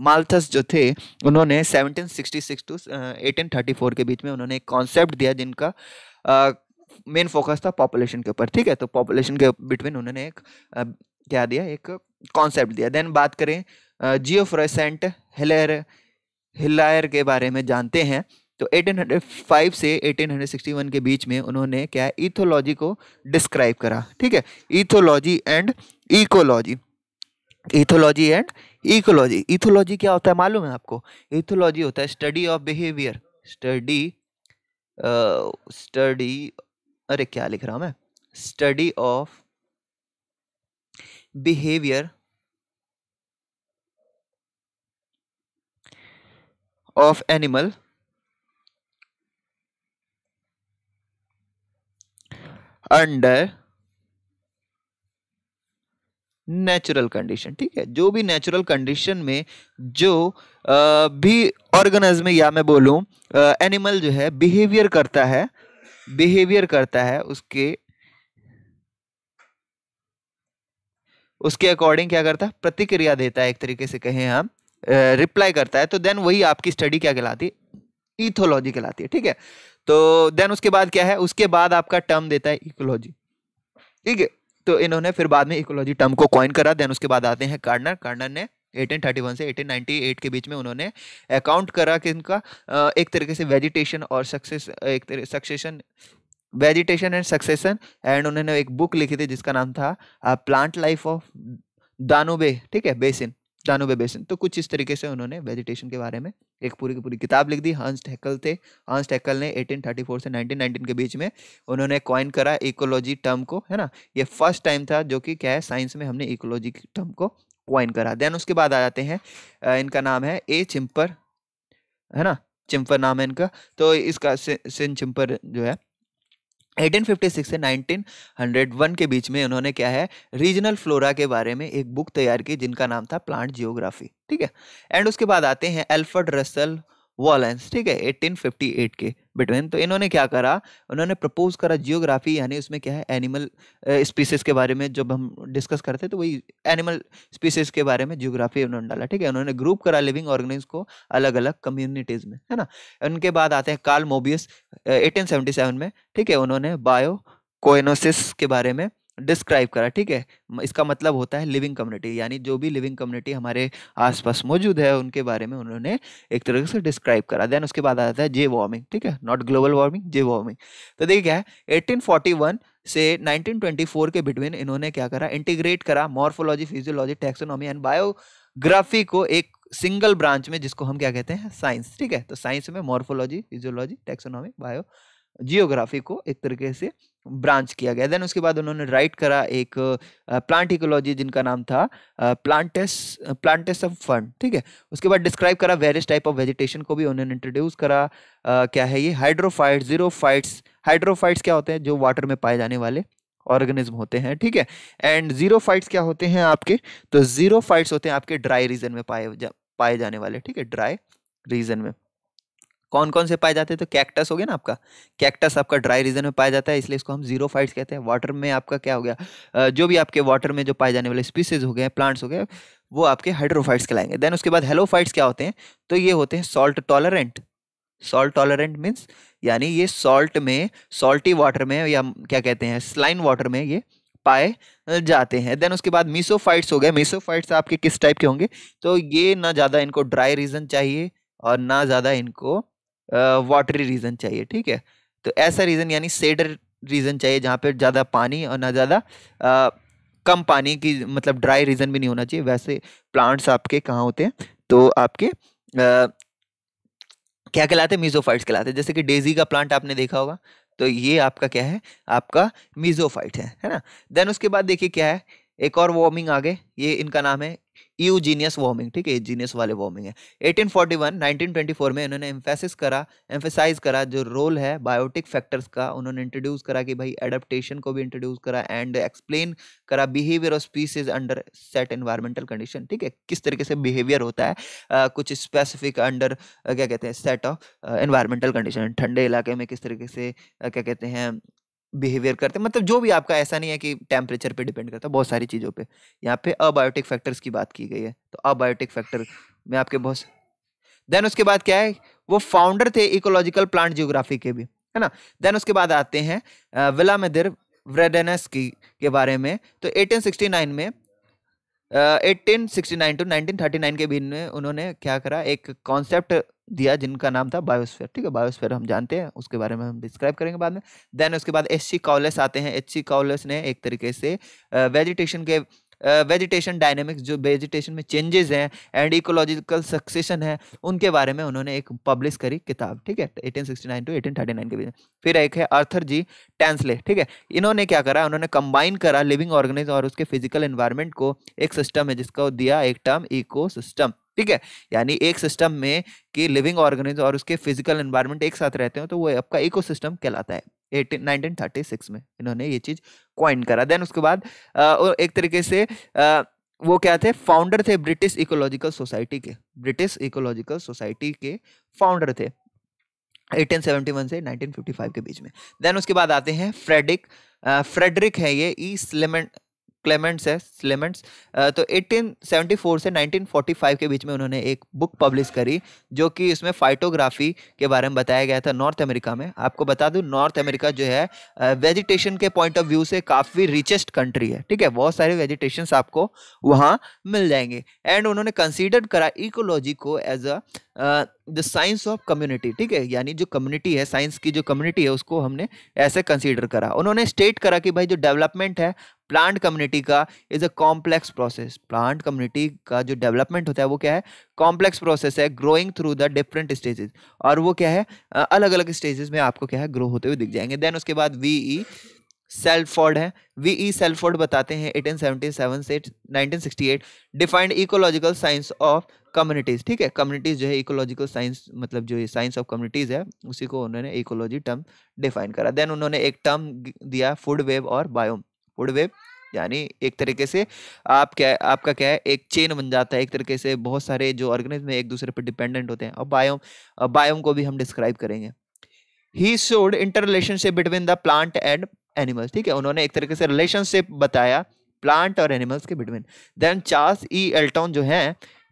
माल्थस जो थे उन्होंने 1766 टू 1834 के बीच में उन्होंने एक कॉन्सेप्ट दिया जिनका मेन uh, फोकस था पॉपुलेशन के ऊपर ठीक है तो पॉपुलेशन के बिटवीन उन्होंने एक uh, क्या दिया एक कॉन्सेप्ट दिया देन बात करें जियो फ्रेसेंट हिलेर हिलायर के बारे में जानते हैं तो 1805 से 1861 के बीच में उन्होंने क्या है इथोलॉजी को डिस्क्राइब करा ठीक है ethology and ecology ethology and ecology ethology क्या होता है मालूम है आपको इथोलॉजी होता है study of behaviour study study अरे क्या लिख रहा हूँ मैं study of behaviour of animal under natural condition ठीक है जो भी नेचुरल कंडीशन में जो आ, भी में या मैं बोलूं एनिमल जो है बिहेवियर करता है बिहेवियर करता है उसके उसके अकॉर्डिंग क्या करता है प्रतिक्रिया देता है एक तरीके से कहें हम रिप्लाई करता है तो देन वही आपकी स्टडी क्या कहलाती है इथोलॉजी कहलाती है ठीक है तो देन उसके बाद क्या है उसके बाद आपका टर्म देता है इकोलॉजी ठीक है तो इन्होंने फिर बाद में इकोलॉजी टर्म को कॉइन करा देन उसके बाद आते हैं कार्डनर कार्डनर ने 1831 से 1898 के बीच में उन्होंने अकाउंट करा कि इनका एक तरीके से वेजिटेशन और सक्सेस एक तरह succession vegetation and succession and उन्होंने एक बुक लिखी थी जिसका नाम था प्लांट लाइफ ऑफ दानोबे ठीक है बेसिन डानुबे बेसिन तो कुछ इस तरीके से उन्होंने वेजिटेशन के बारे में एक पूरी की पूरी किताब लिख दी हंस टैकल थे हंस टैकल ने 1834 से 1919 के बीच में उन्होंने कॉइन करा इकोलॉजी टर्म को है ना ये फर्स्ट टाइम था जो कि क्या है साइंस में हमने इकोलॉजी टर्म को कॉइन करा देन उसके बाद आ जाते हैं इनका नाम है ए चिम्पर है ना चिम्पर नाम है इनका तो इसका सिंह चिम्पर जो है 1856 से 1901 के बीच में उन्होंने क्या है रीजनल फ्लोरा के बारे में एक बुक तैयार की जिनका नाम था प्लांट जियोग्राफी ठीक है एंड उसके बाद आते हैं एल्फर्ड रसल वॉलेंस ठीक है 1858 के बिटवीन तो इन्होंने क्या करा उन्होंने प्रपोज करा जियोग्राफी यानी उसमें क्या है एनिमल स्पीसीज के बारे में जब हम डिस्कस करते तो वही एनिमल स्पीसीज के बारे में जियोग्राफी उन्होंने डाला ठीक है उन्होंने ग्रुप करा लिविंग ऑर्गेनिज को अलग अलग कम्युनिटीज़ में है ना उनके बाद आते हैं कार्ल मोबियस एटीन में ठीक है उन्होंने बायो कोइनोसिस के बारे में डिस्क्राइब करा ठीक है इसका मतलब होता है लिविंग कम्युनिटी यानी जो भी लिविंग कम्युनिटी हमारे आसपास मौजूद है उनके बारे में उन्होंने एक तरीके से डिस्क्राइब करा देन उसके बाद आ जाता है जे वार्मिंग ठीक है not global warming J warming तो देखिए क्या है 1841 से 1924 के बिटवीन इन्होंने क्या करा इंटीग्रेट करा morphology physiology taxonomy and biography को एक सिंगल ब्रांच में जिसको हम क्या कहते हैं साइंस ठीक है तो साइंस में morphology physiology taxonomy bio geography को एक तरीके से ब्रांच किया गया देन उसके बाद उन्होंने राइट करा एक प्लांट इकोलॉजी जिनका नाम था प्लांटेस प्लांटेस ऑफ फंड ठीक है उसके बाद डिस्क्राइब करा वेरियस टाइप ऑफ वेजिटेशन को भी उन्होंने इंट्रोड्यूस करा आ, क्या है ये हाइड्रोफाइट जीरोफाइट्स हाइड्रोफाइट्स क्या होते हैं जो वाटर में पाए जाने वाले ऑर्गेनिज्म होते हैं ठीक है एंड जीरो फाइट्स क्या होते हैं आपके तो जीरो फाइट्स होते हैं आपके ड्राई रीजन में पाए जा, पाए जाने वाले ठीक है ड्राई रीजन में कौन कौन से पाए जाते हैं तो कैक्टस हो गया ना आपका कैक्टस आपका ड्राई रीजन में पाया जाता है इसलिए इसको हम जीरो फाइट्स कहते हैं वाटर में आपका क्या हो गया जो भी आपके वाटर में जो पाए जाने वाले स्पीसीज हो गए प्लांट्स हो गए वो आपके हाइड्रोफाइट्स कहलाएंगे देन उसके बाद हेलोफाइट्स क्या होते हैं तो ये होते हैं salt tolerant salt tolerant means यानी ये सॉल्ट में सॉल्टी वाटर में या क्या कहते हैं स्लाइन वाटर में ये पाए जाते हैं देन उसके बाद मीसोफाइट्स हो गए मीसोफाइट्स आपके किस टाइप के होंगे तो ये ना ज़्यादा इनको ड्राई रीजन चाहिए और ना ज़्यादा इनको वाटरी रीजन चाहिए ठीक है तो ऐसा रीजन यानी सेडर रीजन चाहिए जहाँ पर ज़्यादा पानी और ना ज़्यादा कम पानी की मतलब ड्राई रीजन भी नहीं होना चाहिए वैसे प्लांट्स आपके कहाँ होते हैं तो आपके आ, क्या कहलाते हैं मीजोफाइट्स कहलाते हैं जैसे कि डेजी का प्लांट आपने देखा होगा तो ये आपका क्या है आपका मीजोफाइट है है ना देन उसके बाद देखिए क्या है एक और वार्मिंग आ गए ये इनका नाम है ईयू e वार्मिंग ठीक है जीनियस वाले वार्मिंग है 1841 1924 में इन्होंने एम्फेसिस करा एम्फेसाइज करा जो रोल है बायोटिक फैक्टर्स का उन्होंने इंट्रोड्यूस करा कि भाई एडप्टेशन को भी इंट्रोड्यूस करा एंड एक्सप्लेन करा behaviour of species under set environmental condition ठीक है किस तरीके से बिहेवियर होता है आ, कुछ स्पेसिफिक अंडर क्या कहते हैं सेट ऑफ एनवायरमेंटल कंडीशन ठंडे इलाके में किस तरीके से आ, क्या कहते हैं बिहेवियर करते हैं मतलब जो भी आपका ऐसा नहीं है कि टेम्परेचर पे डिपेंड करता है बहुत सारी चीज़ों पे यहाँ पे अबायोटिक फैक्टर्स की बात की गई है तो अबायोटिक फैक्टर में आपके बहुत देन उसके बाद क्या है वो फाउंडर थे इकोलॉजिकल प्लांट जियोग्राफी के भी है ना देन उसके बाद आते हैं विला मदिर व्रेडेनस की के बारे में तो 1869 में eighteen sixty nine to nineteen thirty nine के बीच में उन्होंने क्या करा एक कॉन्सेप्ट दिया जिनका नाम था बायोस्फेयर ठीक है बायोस्फेयर हम जानते हैं उसके बारे में हम डिस्क्राइब करेंगे बाद में देन उसके बाद एच सी कॉलेस आते हैं एच सी कॉलेस ने एक तरीके से वेजिटेशन के वेजिटेशन डायनेमिक्स जो वेजिटेशन में चेंजेस हैं एंड इकोलॉजिकल सक्सेशन है उनके बारे में उन्होंने एक पब्लिश करी किताब ठीक है 1869 टू 1839 के बीच फिर एक है आर्थर जी टैंसले ठीक है इन्होंने क्या करा उन्होंने कंबाइन करा लिविंग ऑर्गेनिज्म और उसके फिजिकल इन्वायरमेंट को एक सिस्टम है जिसका दिया एक टर्म इको सिस्टम ठीक है यानी एक सिस्टम में कि लिविंग ऑर्गेनिज्म और उसके फिजिकल एनवायरनमेंट एक साथ रहते हो तो वो आपका इकोसिस्टम कहलाता है 18, 1936 में इन्होंने ये चीज क्वाइन करा देन उसके बाद एक तरीके से वो क्या थे फाउंडर थे ब्रिटिश इकोलॉजिकल सोसाइटी के ब्रिटिश इकोलॉजिकल सोसाइटी के फाउंडर थे 1871 से 1955 के बीच में देन उसके बाद आते हैं फ्रेडरिक फ्रेडरिक है ये ई स्लेमेंट क्लेमेंट्स है क्लेमेंट्स तो 1874 से 1945 के बीच में उन्होंने एक बुक पब्लिश करी जो कि उसमें फाइटोग्राफी के बारे में बताया गया था नॉर्थ अमेरिका में आपको बता दूं नॉर्थ अमेरिका जो है वेजिटेशन के पॉइंट ऑफ व्यू से काफ़ी रिचेस्ट कंट्री है ठीक है बहुत सारे वेजिटेशंस आपको वहाँ मिल जाएंगे एंड उन्होंने कंसिडर करा इकोलॉजी को as a the science of community ठीक है यानी जो कम्युनिटी है साइंस की जो कम्युनिटी है उसको हमने ऐसे कंसीडर करा उन्होंने स्टेट करा कि भाई जो डेवलपमेंट है प्लांट कम्युनिटी का is a complex process plant community का जो डेवलपमेंट होता है वो क्या है कॉम्प्लेक्स प्रोसेस है growing through the different stages और वो क्या है अलग अलग स्टेजेस में आपको क्या है ग्रो होते हुए दिख जाएंगे देन उसके बाद वी ई सेल्फोर्ड है वी ई सेल्फोर्ड बताते हैं एटीन सेवन से eight defined ecological science of communities ठीक है कम्युनिटीज़ जो है इकोलॉजिकल साइंस मतलब जो साइंस ऑफ कम्युनिटीज़ है उसी को उन्होंने इकोलॉजी टर्म डिफाइन करा देन उन्होंने एक टर्म दिया फूड वेव और बायोम फूड वेब यानी एक तरीके से आप क्या आपका क्या है एक चेन बन जाता है एक तरीके से बहुत सारे जो ऑर्गेनिज्म एक दूसरे पर डिपेंडेंट होते हैं और बायोम बायोम को भी हम डिस्क्राइब करेंगे he showed inter relationship between the plant and animals ठीक है उन्होंने एक तरीके से रिलेशनशिप बताया प्लांट और एनिमल्स के between then Charles E Elton जो है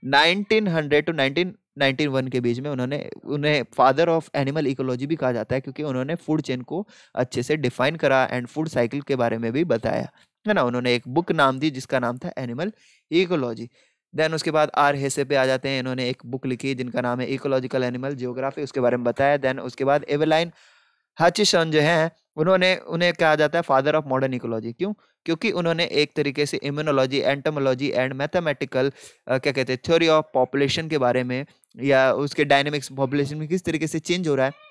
1900 टू 19 1901 के बीच में उन्होंने उन्हें फादर ऑफ एनिमल इकोलॉजी भी कहा जाता है क्योंकि उन्होंने फूड चेन को अच्छे से डिफाइन करा एंड फूड साइकिल के बारे में भी बताया है ना उन्होंने एक बुक नाम दी जिसका नाम था एनिमल इकोलॉजी देन उसके बाद आर हेसे पे आ जाते हैं इन्होंने एक बुक लिखी जिनका नाम है इकोलॉजिकल एनिमल जियोग्राफी उसके बारे में बताया देन उसके बाद एवेलाइन हचिशन जो है उन्होंने उन्हें कहा जाता है फादर ऑफ मॉडर्न इकोलॉजी क्यों क्योंकि उन्होंने एक तरीके से इम्यूनोलॉजी एंटमोलॉजी एंड मैथमेटिकल क्या कहते हैं थ्योरी ऑफ पॉपुलेशन के बारे में या उसके डायनेमिक्स पॉपुलेशन में किस तरीके से चेंज हो रहा है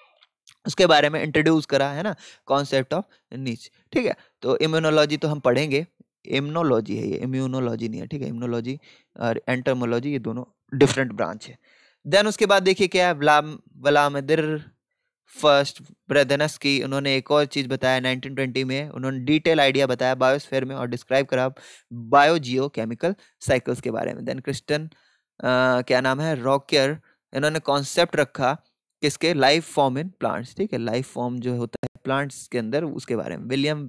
उसके बारे में इंट्रोड्यूस करा है ना कॉन्सेप्ट ऑफ नीच ठीक है तो इम्यूनोलॉजी तो हम पढ़ेंगे इम्यूनोलॉजी है ये इम्यूनोलॉजी नहीं है ठीक है इम्यूनोलॉजी और एंटमोलॉजी ये दोनों डिफरेंट ब्रांच है देन उसके बाद देखिए क्या है वलाम वलामदिर फर्स्ट ब्रदनस की उन्होंने एक और चीज़ बताया 1920 में उन्होंने डिटेल आइडिया बताया बायोस्फेयर में और डिस्क्राइब करा बायो जियो केमिकल साइकिल्स के बारे में देन क्रिस्टन क्या नाम है रॉकियर इन्होंने कॉन्सेप्ट रखा किसके लाइफ फॉर्म इन प्लांट्स ठीक है लाइफ फॉर्म जो होता है प्लांट्स के अंदर उसके बारे में William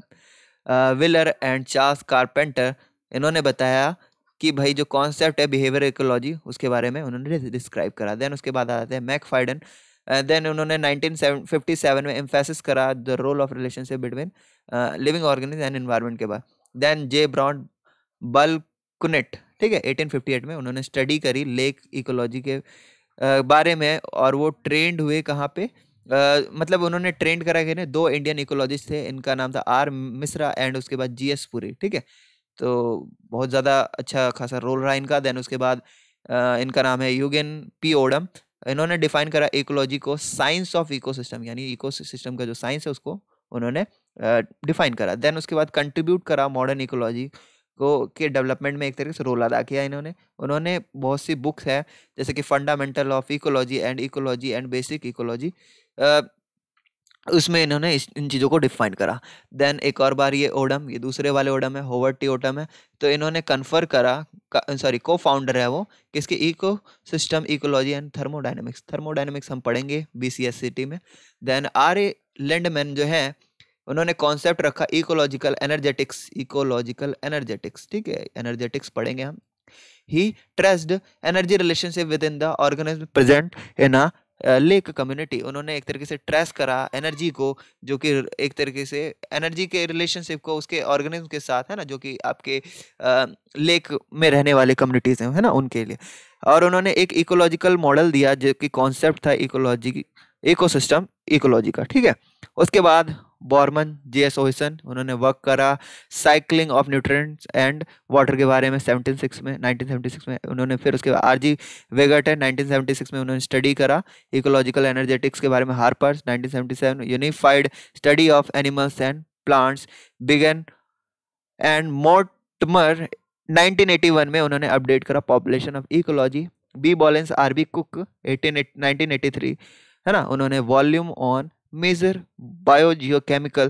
Wheeler and Charles Carpenter इन्होंने बताया कि भाई जो कॉन्सेप्ट है बिहेवियर इकोलॉजी उसके बारे में उन्होंने डिस्क्राइब करा देन उसके बाद आते हैं मैक फाइडन देन uh, उन्होंने 1957 में एम्फेसिस करा the role of relationship between living organism and environment के बाद देन जे बल बल्कुनेट ठीक है 1858 में उन्होंने स्टडी करी लेक इकोलॉजी के uh, बारे में और वो ट्रेंड हुए कहाँ पे Uh, मतलब उन्होंने ट्रेंड करा कि दो इंडियन इकोलॉजिस्ट थे इनका नाम था आर मिश्रा एंड उसके बाद जी एस पुरी ठीक है तो बहुत ज़्यादा अच्छा खासा रोल रहा इनका देन उसके बाद uh, इनका नाम है युगेन पी ओडम इन्होंने डिफाइन करा इकोलॉजी को साइंस ऑफ इकोसिस्टम यानी इकोसिस्टम का जो साइंस है उसको उन्होंने डिफाइन करा देन उसके बाद कंट्रीब्यूट करा मॉडर्न इकोलॉजी को के डेवलपमेंट में एक तरीके से रोल अदा किया इन्होंने उन्होंने बहुत सी बुक्स हैं जैसे कि fundamental of ecology and ecology and basic ecology उसमें इन्होंने इस इन चीज़ों को डिफाइन करा देन एक और बार ये ओडम ये दूसरे वाले ओडम है होवर्टी टी ओडम है तो इन्होंने कन्फर करा सॉरी को फाउंडर है वो किसके eco system ecology and thermodynamics thermodynamics हम पढ़ेंगे B C S C T में देन आर ए लैंडमैन जो है उन्होंने कॉन्सेप्ट रखा इकोलॉजिकल एनर्जेटिक्स इकोलॉजिकल एनर्जेटिक्स ठीक है एनर्जेटिक्स पढ़ेंगे हम he traced energy relationship within the organism present in a lake community उन्होंने एक तरीके से ट्रेस करा एनर्जी को जो कि एक तरीके से एनर्जी के रिलेशनशिप को उसके ऑर्गेनिज्म के साथ है ना जो कि आपके लेक में रहने वाले कम्युनिटीज़ हैं है ना उनके लिए और उन्होंने एक इकोलॉजिकल मॉडल दिया जो कि कॉन्सेप्ट था इकोलॉजी इकोसिस्टम इकोलॉजी का ठीक है उसके बाद बॉर्मन जे एस ओहिसन उन्होंने वर्क करा cycling of nutrients and water के बारे में सिक्स में 1976 में उन्होंने फिर उसके बाद आर जी वेगट है 1976 में उन्होंने स्टडी करा इकोलॉजिकल एनर्जेटिक्स के बारे में Harpers 1977 unified study of animals and plants Begon and Mortimer 1981 में उन्होंने अपडेट करा population of ecology B Bolin R B Cook eighteen nineteen है ना उन्होंने volume on major chemical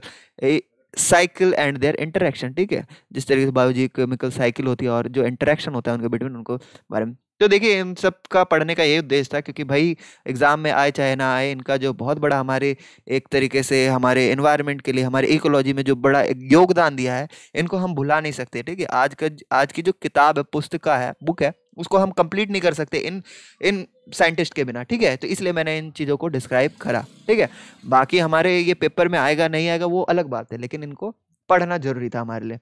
cycle and their interaction ठीक है जिस तरीके से केमिकल साइकिल होती है और जो इंटरेक्शन होता है उनके बिटवीन उनको बारे में तो देखिए इन सब का पढ़ने का यही उद्देश्य था क्योंकि भाई एग्ज़ाम में आए चाहे ना आए इनका जो बहुत बड़ा हमारे एक तरीके से हमारे इन्वायरमेंट के लिए हमारे इकोलॉजी में जो बड़ा योगदान दिया है इनको हम भुला नहीं सकते ठीक है आज का आज की जो किताब है पुस्तका है बुक है उसको हम कंप्लीट नहीं कर सकते इन इन साइंटिस्ट के बिना ठीक है तो इसलिए मैंने इन चीज़ों को डिस्क्राइब करा ठीक है बाकी हमारे ये पेपर में आएगा नहीं आएगा वो अलग बात है लेकिन इनको पढ़ना जरूरी था हमारे लिए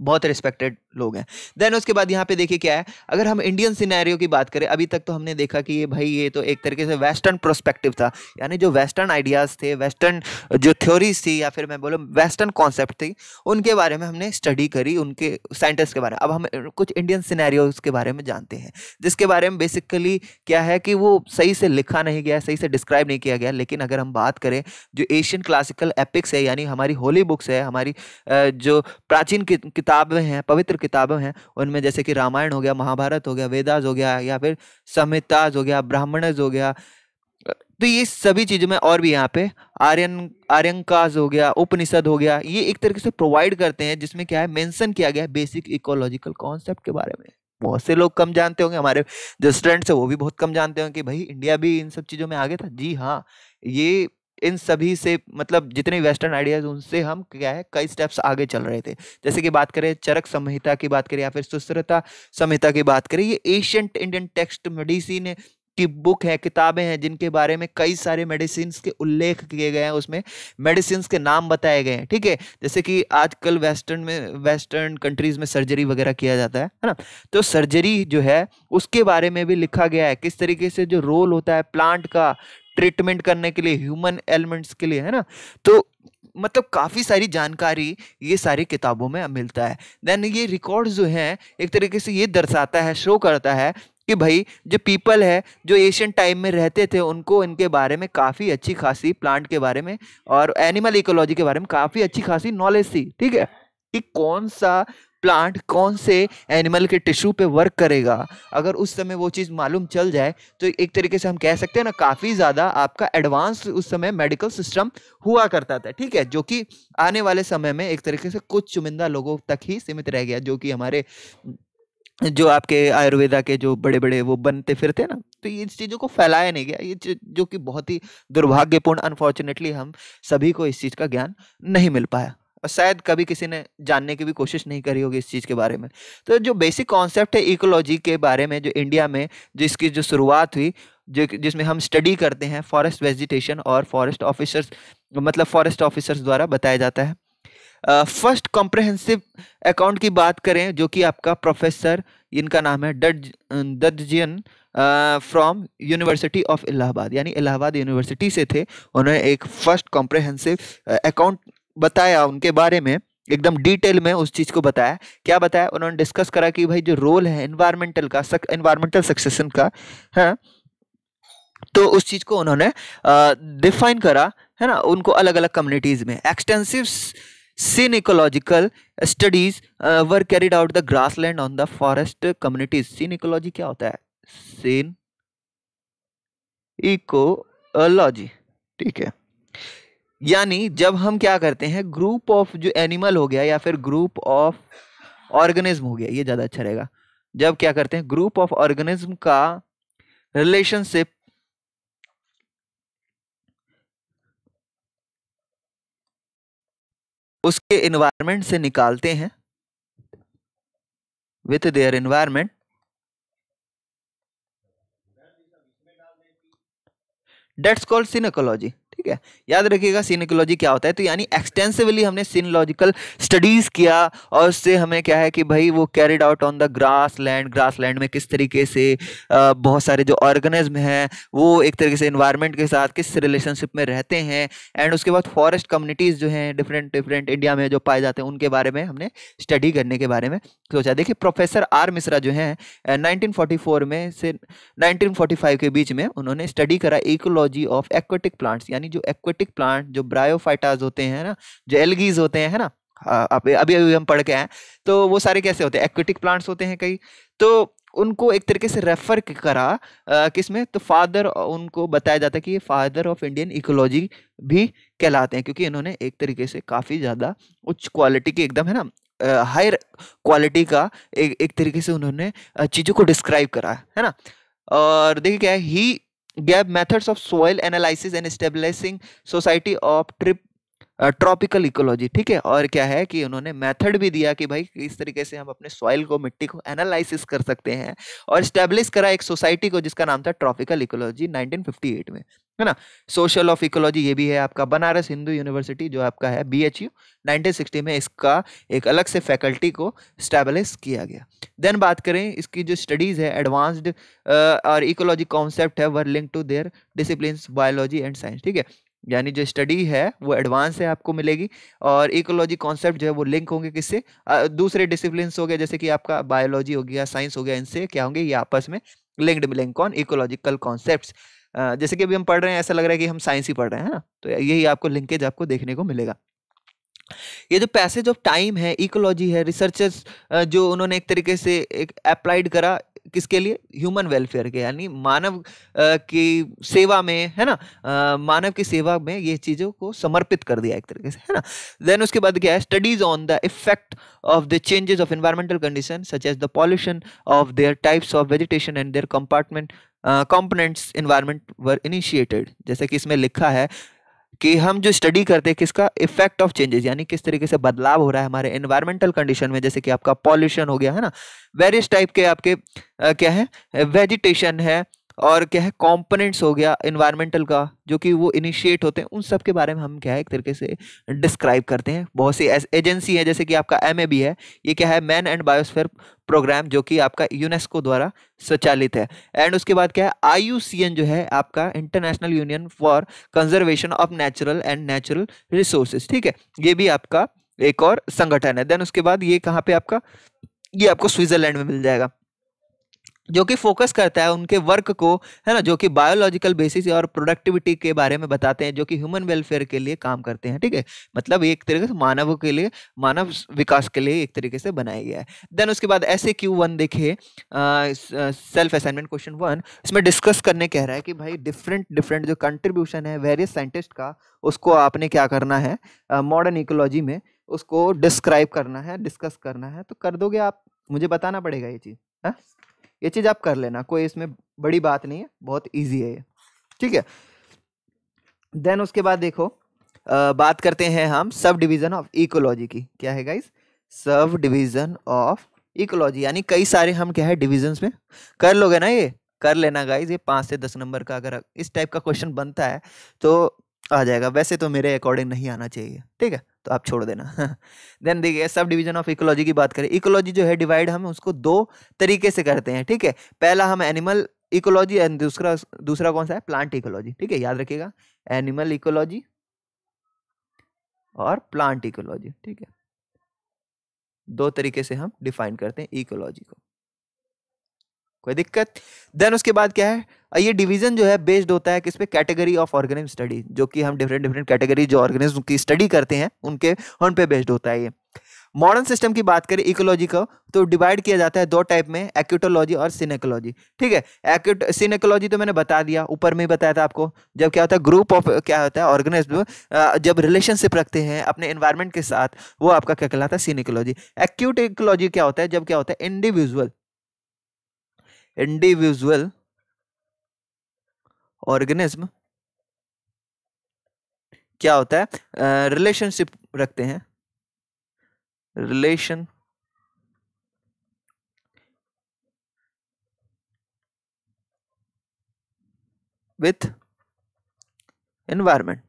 बहुत रिस्पेक्टेड लोग हैं देन उसके बाद यहाँ पे देखिए क्या है अगर हम इंडियन सिनेरियो की बात करें अभी तक तो हमने देखा कि ये भाई ये तो एक तरीके से वेस्टर्न प्रोस्पेक्टिव था यानी जो वेस्टर्न आइडियाज़ थे वेस्टर्न जो थ्योरीज थी या फिर मैं बोलूँ वेस्टर्न कॉन्सेप्ट थी उनके बारे में हमने स्टडी करी उनके साइंटिस्ट के बारे में अब हम कुछ इंडियन सिनेरियोज़ के बारे में जानते हैं जिसके बारे में बेसिकली क्या है कि वो सही से लिखा नहीं गया सही से डिस्क्राइब नहीं किया गया लेकिन अगर हम बात करें जो एशियन क्लासिकल एपिक्स है यानी हमारी होली बुक्स है हमारी जो प्राचीन किताबें हैं पवित्र किताबें हैं उनमें जैसे कि रामायण हो गया महाभारत हो गया वेदाज हो गया या फिर संहिताज हो गया ब्राह्मणज हो गया तो ये सभी चीज़ों में और भी यहाँ पे आर्यन आर्यंकाज हो गया उपनिषद हो गया ये एक तरीके से प्रोवाइड करते हैं जिसमें क्या है मेंशन किया गया है बेसिक इकोलॉजिकल कॉन्सेप्ट के बारे में बहुत से लोग कम जानते होंगे हमारे जो स्टूडेंट्स है वो भी बहुत कम जानते होंगे कि भाई इंडिया भी इन सब चीज़ों में आगे था जी हाँ ये इन सभी से मतलब जितने वेस्टर्न आइडियाज उनसे हम क्या है कई स्टेप्स आगे चल रहे थे जैसे कि बात करें चरक संहिता की बात करें या फिर सुश्रता संहिता की बात करें ये एशियंट इंडियन टेक्स्ट मेडिसिन की बुक है किताबें हैं जिनके बारे में कई सारे मेडिसिन के उल्लेख किए गए हैं उसमें मेडिसिन के नाम बताए गए हैं ठीक है जैसे कि आजकल वेस्टर्न में वेस्टर्न कंट्रीज़ में सर्जरी वगैरह किया जाता है है ना तो सर्जरी जो है उसके बारे में भी लिखा गया है किस तरीके से जो रोल होता है प्लांट का ट्रीटमेंट करने के लिए ह्यूमन एलिमेंट्स के लिए है ना तो मतलब काफ़ी सारी जानकारी ये सारी किताबों में मिलता है देन ये रिकॉर्ड जो हैं एक तरीके से ये दर्शाता है शो करता है कि भाई जो पीपल है जो एशियन टाइम में रहते थे उनको इनके बारे में काफ़ी अच्छी खासी प्लांट के बारे में और एनिमल इकोलॉजी के बारे में काफ़ी अच्छी खासी नॉलेज थी ठीक है कि कौन सा प्लांट कौन से एनिमल के टिश्यू पे वर्क करेगा अगर उस समय वो चीज़ मालूम चल जाए तो एक तरीके से हम कह सकते हैं ना काफ़ी ज़्यादा आपका एडवांस उस समय मेडिकल सिस्टम हुआ करता था ठीक है जो कि आने वाले समय में एक तरीके से कुछ चुनिंदा लोगों तक ही सीमित रह गया जो कि हमारे जो आपके आयुर्वेदा के जो बड़े बड़े वो बनते फिरते ना तो ये चीज़ों को फैलाया नहीं गया ये जो कि बहुत ही दुर्भाग्यपूर्ण अनफॉर्चुनेटली हम सभी को इस चीज़ का ज्ञान नहीं मिल पाया और शायद कभी किसी ने जानने की भी कोशिश नहीं करी होगी इस चीज़ के बारे में तो जो बेसिक कॉन्सेप्ट है इकोलॉजी के बारे में जो इंडिया में जिसकी जो शुरुआत हुई जो जिसमें हम स्टडी करते हैं फॉरेस्ट वेजिटेशन और फॉरेस्ट ऑफिसर्स मतलब फॉरेस्ट ऑफिसर्स द्वारा बताया जाता है फर्स्ट कॉम्प्रहेंसिव अकाउंट की बात करें जो कि आपका प्रोफेसर इनका नाम है डज दर्जियन फ्रॉम यूनिवर्सिटी ऑफ इलाहाबाद यानी इलाहाबाद यूनिवर्सिटी से थे उन्होंने एक फर्स्ट कॉम्प्रहेंसिव अकाउंट बताया उनके बारे में एकदम डिटेल में उस चीज़ को बताया क्या बताया उन्होंने डिस्कस करा कि भाई जो रोल है इन्वायरमेंटल का एनवायरमेंटल इन्वायरमेंटल सक्सेशन का है हाँ? तो उस चीज़ को उन्होंने डिफाइन करा है ना उनको अलग अलग कम्युनिटीज़ में extensive synecological studies were carried out the grass land on the forest communities synecology क्या होता है सीन इकोलॉजी ठीक है यानी जब हम क्या करते हैं ग्रुप ऑफ जो एनिमल हो गया या फिर ग्रुप ऑफ ऑर्गेनिज्म हो गया ये ज़्यादा अच्छा रहेगा जब क्या करते हैं ग्रुप ऑफ ऑर्गेनिज्म का रिलेशनशिप उसके इन्वायरमेंट से निकालते हैं with their environment that's called synecology ठीक है याद रखिएगा सीनिकोलॉजी क्या होता है तो यानी एक्सटेंसिवली हमने सीनोलॉजिकल स्टडीज़ किया और उससे हमें क्या है कि भाई वो carried out on the grass land grass land में किस तरीके से बहुत सारे जो ऑर्गेनिज्म हैं वो एक तरीके से इन्वायरमेंट के साथ किस रिलेशनशिप में रहते हैं एंड उसके बाद फॉरेस्ट कम्युनिटीज़ जो हैं डिफरेंट डिफरेंट इंडिया में जो पाए जाते हैं उनके बारे में हमने स्टडी करने के बारे में सोचा देखिए प्रोफेसर आर मिश्रा जो हैं नाइनटीन में से नाइनटीन के बीच में उन्होंने स्टडी करा इकोलॉजी ऑफ एक्वेटिक प्लांट्स यानी यानी जो एक्वेटिक प्लांट जो ब्रायोफाइटाज होते हैं ना जो एलगीज होते हैं ना आप अभी अभी हम पढ़ के आए तो वो सारे कैसे होते हैं एक्वेटिक प्लांट्स होते हैं कई तो उनको एक तरीके से रेफर करा किसमें तो फादर उनको बताया जाता है कि ये फादर ऑफ इंडियन इकोलॉजी भी कहलाते हैं क्योंकि इन्होंने एक तरीके से काफ़ी ज़्यादा उच्च क्वालिटी की एकदम है ना हायर क्वालिटी का एक एक तरीके से उन्होंने चीज़ों को डिस्क्राइब करा है ना और देखिए क्या है he gave methods of soil analysis and establishing society of trip tropical ecology ठीक है और क्या है कि उन्होंने मेथड भी दिया कि भाई इस तरीके से हम अपने सॉइल को मिट्टी को एनालिसिस कर सकते हैं और स्टेब्लिश करा एक सोसाइटी को जिसका नाम था ट्रॉपिकल इकोलॉजी 1958 में है ना सोशल ऑफ इकोलॉजी ये भी है आपका बनारस हिंदू यूनिवर्सिटी जो आपका है बी एच यू नाइनटीन में इसका एक अलग से फैकल्टी को स्टैबलिश किया गया देन बात करें इसकी जो स्टडीज़ है एडवांस्ड और इकोलॉजी कॉन्सेप्ट है were link to their discipline biology and science ठीक है यानी जो स्टडी है वो एडवांस है आपको मिलेगी और इकोलॉजी कॉन्सेप्ट जो है वो लिंक होंगे किससे दूसरे डिसिप्लिन हो गए जैसे कि आपका बायोलॉजी हो गया साइंस हो गया इनसे क्या होंगे ये आपस में लिंक्ड मिलेंगे कौन इकोलॉजिकल कॉन्सेप्ट जैसे कि अभी हम पढ़ रहे हैं ऐसा लग रहा है कि हम साइंस ही पढ़ रहे हैं ना हाँ? तो यही आपको लिंकेज आपको देखने को मिलेगा ये जो पैसेज ऑफ टाइम है इकोलॉजी है रिसर्चर्स जो उन्होंने एक तरीके से एक अप्लाइड करा किसके लिए ह्यूमन वेलफेयर के यानी मानव की सेवा में है ना मानव की सेवा में ये चीज़ों को समर्पित कर दिया एक तरीके से है ना देन उसके बाद क्या है studies on the effect of the changes of environmental condition such as the pollution of their types of vegetation and their compartment components environment were initiated जैसे कि इसमें लिखा है कि हम जो स्टडी करते हैं किसका इफेक्ट ऑफ चेंजेस यानी किस तरीके से बदलाव हो रहा है हमारे एनवायरमेंटल कंडीशन में जैसे कि आपका पॉल्यूशन हो गया है ना वेरियस टाइप के आपके आ, क्या है वेजिटेशन है और क्या है कॉम्पोनेंट्स हो गया इन्वायरमेंटल का जो कि वो इनिशिएट होते हैं उन सब के बारे में हम क्या है एक तरीके से डिस्क्राइब करते हैं बहुत सी एजेंसी है जैसे कि आपका एम है ये क्या है मैन एंड बायोस्फेयर प्रोग्राम जो कि आपका यूनेस्को द्वारा स्वचालित है एंड उसके बाद क्या है आई जो है आपका International Union for Conservation of Natural and Natural Resources ठीक है ये भी आपका एक और संगठन है देन उसके बाद ये कहाँ पे आपका ये आपको स्विट्जरलैंड में मिल जाएगा जो कि फोकस करता है उनके वर्क को है ना जो कि बायोलॉजिकल बेसिस और प्रोडक्टिविटी के बारे में बताते हैं जो कि ह्यूमन वेलफेयर के लिए काम करते हैं ठीक है मतलब एक तरीके से मानव के लिए मानव विकास के लिए एक तरीके से बनाया गया है देन उसके बाद ऐसे क्यू वन देखिए सेल्फ असाइनमेंट क्वेश्चन वन इसमें डिस्कस करने कह रहा है कि भाई डिफरेंट डिफरेंट जो कंट्रीब्यूशन है वेरियस साइंटिस्ट का उसको आपने क्या करना है मॉडर्न uh, इकोलॉजी में उसको डिस्क्राइब करना है डिस्कस करना है तो कर दोगे आप मुझे बताना पड़ेगा ये चीज़ है हाँ? ये चीज़ आप कर लेना कोई इसमें बड़ी बात नहीं है बहुत ईजी है ये ठीक है देन उसके बाद देखो आ, बात करते हैं हम सब डिवीज़न ऑफ इकोलॉजी की क्या है guys sub division of ecology यानी कई सारे हम क्या है डिविजन्स में कर लोगे ना ये कर लेना गाइज ये पाँच से दस नंबर का अगर इस टाइप का क्वेश्चन बनता है तो आ जाएगा वैसे तो मेरे अकॉर्डिंग नहीं आना चाहिए ठीक है तो आप छोड़ देना देन [laughs] देखिए सब डिवीजन ऑफ इकोलॉजी की बात करें इकोलॉजी जो है डिवाइड हम उसको दो तरीके से करते हैं ठीक है पहला हम एनिमल इकोलॉजी एंड दूसरा दूसरा कौन सा है प्लांट इकोलॉजी ठीक है याद रखिएगा एनिमल इकोलॉजी और प्लांट इकोलॉजी ठीक है दो तरीके से हम डिफाइन करते हैं इकोलॉजी को कोई दिक्कत देन उसके बाद क्या है ये डिवीजन जो है बेस्ड होता है किस पे कैटेगरी ऑफ ऑर्गेनिज्म स्टडी जो कि हम डिफरेंट डिफरेंट कैटेगरी जो ऑर्गेनिज्म की स्टडी करते हैं उनके उन पे बेस्ड होता है ये मॉडर्न सिस्टम की बात करें इकोलॉजी का तो डिवाइड किया जाता है दो टाइप में एक्यूटोलॉजी और सिनेकोलॉजी ठीक है एक्यूट सिनेकोलॉजी तो मैंने बता दिया ऊपर में ही बताया था आपको जब क्या होता है ग्रुप ऑफ क्या होता है ऑर्गेनिज्म जब रिलेशनशिप रखते हैं अपने इन्वायरमेंट के साथ वो आपका क्या कहलाता है सिनेकोलॉजी एक्यूट इकोलॉजी क्या होता है जब क्या होता है इंडिविजुअल इंडिविजुअल ऑर्गेनिज्म क्या होता है रिलेशनशिप uh, रखते हैं relation with environment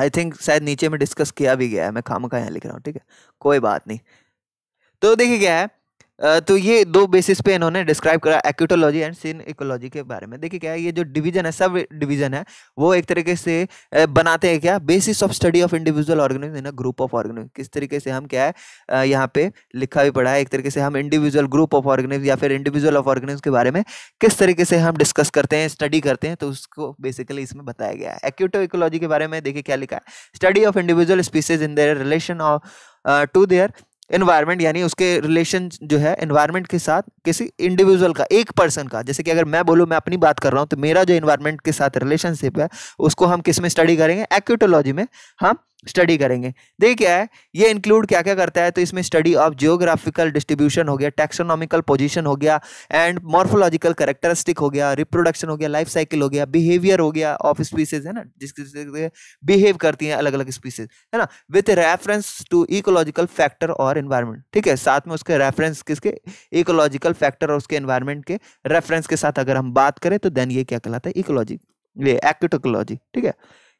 I think शायद नीचे में डिस्कस किया भी गया है मैं खाम खा यहां लिख रहा हूं ठीक है कोई बात नहीं तो देखिए क्या है तो ये दो बेसिस पे इन्होंने डिस्क्राइब करा एक्यूटोलॉजी एंड सीन इकोलॉजी के बारे में देखिए क्या है ये जो डिवीजन है सब डिवीजन है वो एक तरीके से बनाते हैं क्या basis of study of individual organism in group of organism किस तरीके से हम क्या है यहाँ पे लिखा भी पड़ा है एक तरीके से हम इंडिविजुअल ग्रुप ऑफ ऑर्गेनिज या फिर इंडिविजुअल ऑफ ऑर्गेनिज के बारे में किस तरीके से हम डिस्कस करते हैं स्टडी करते हैं तो उसको बेसिकली इसमें बताया गया है एक्यूटो इकोलॉजी के बारे में देखिए क्या लिखा है study of individual species in their relation of to their environment यानी उसके रिलेशन जो है इन्वायरमेंट के साथ किसी इंडिविजुअल का एक पर्सन का जैसे कि अगर मैं बोलूँ मैं अपनी बात कर रहा हूँ तो मेरा जो इन्वायरमेंट के साथ रिलेशनशिप है उसको हम किस में स्टडी करेंगे एक्यूटोलॉजी में हम स्टडी करेंगे देखिए क्या है ये इंक्लूड क्या क्या करता है तो इसमें स्टडी ऑफ जियोग्राफिकल डिस्ट्रीब्यूशन हो गया टेक्सोनॉमिकल पोजीशन हो गया एंड मॉर्फोलॉजिकल करेक्टरिस्टिक हो गया रिप्रोडक्शन हो गया लाइफ साइकिल हो गया बिहेवियर हो गया ऑफ स्पीसीज है ना जिसके बिहेव करती हैं अलग अलग स्पीसीज है ना with reference to ecological factor और इन्वायरमेंट ठीक है साथ में उसके रेफरेंस किसके इकोलॉजिकल फैक्टर और उसके इन्वायरमेंट के रेफरेंस के साथ अगर हम बात करें तो देन ये क्या कहलाता है इकोलॉजी ये एक्टोकोलॉजी ठीक है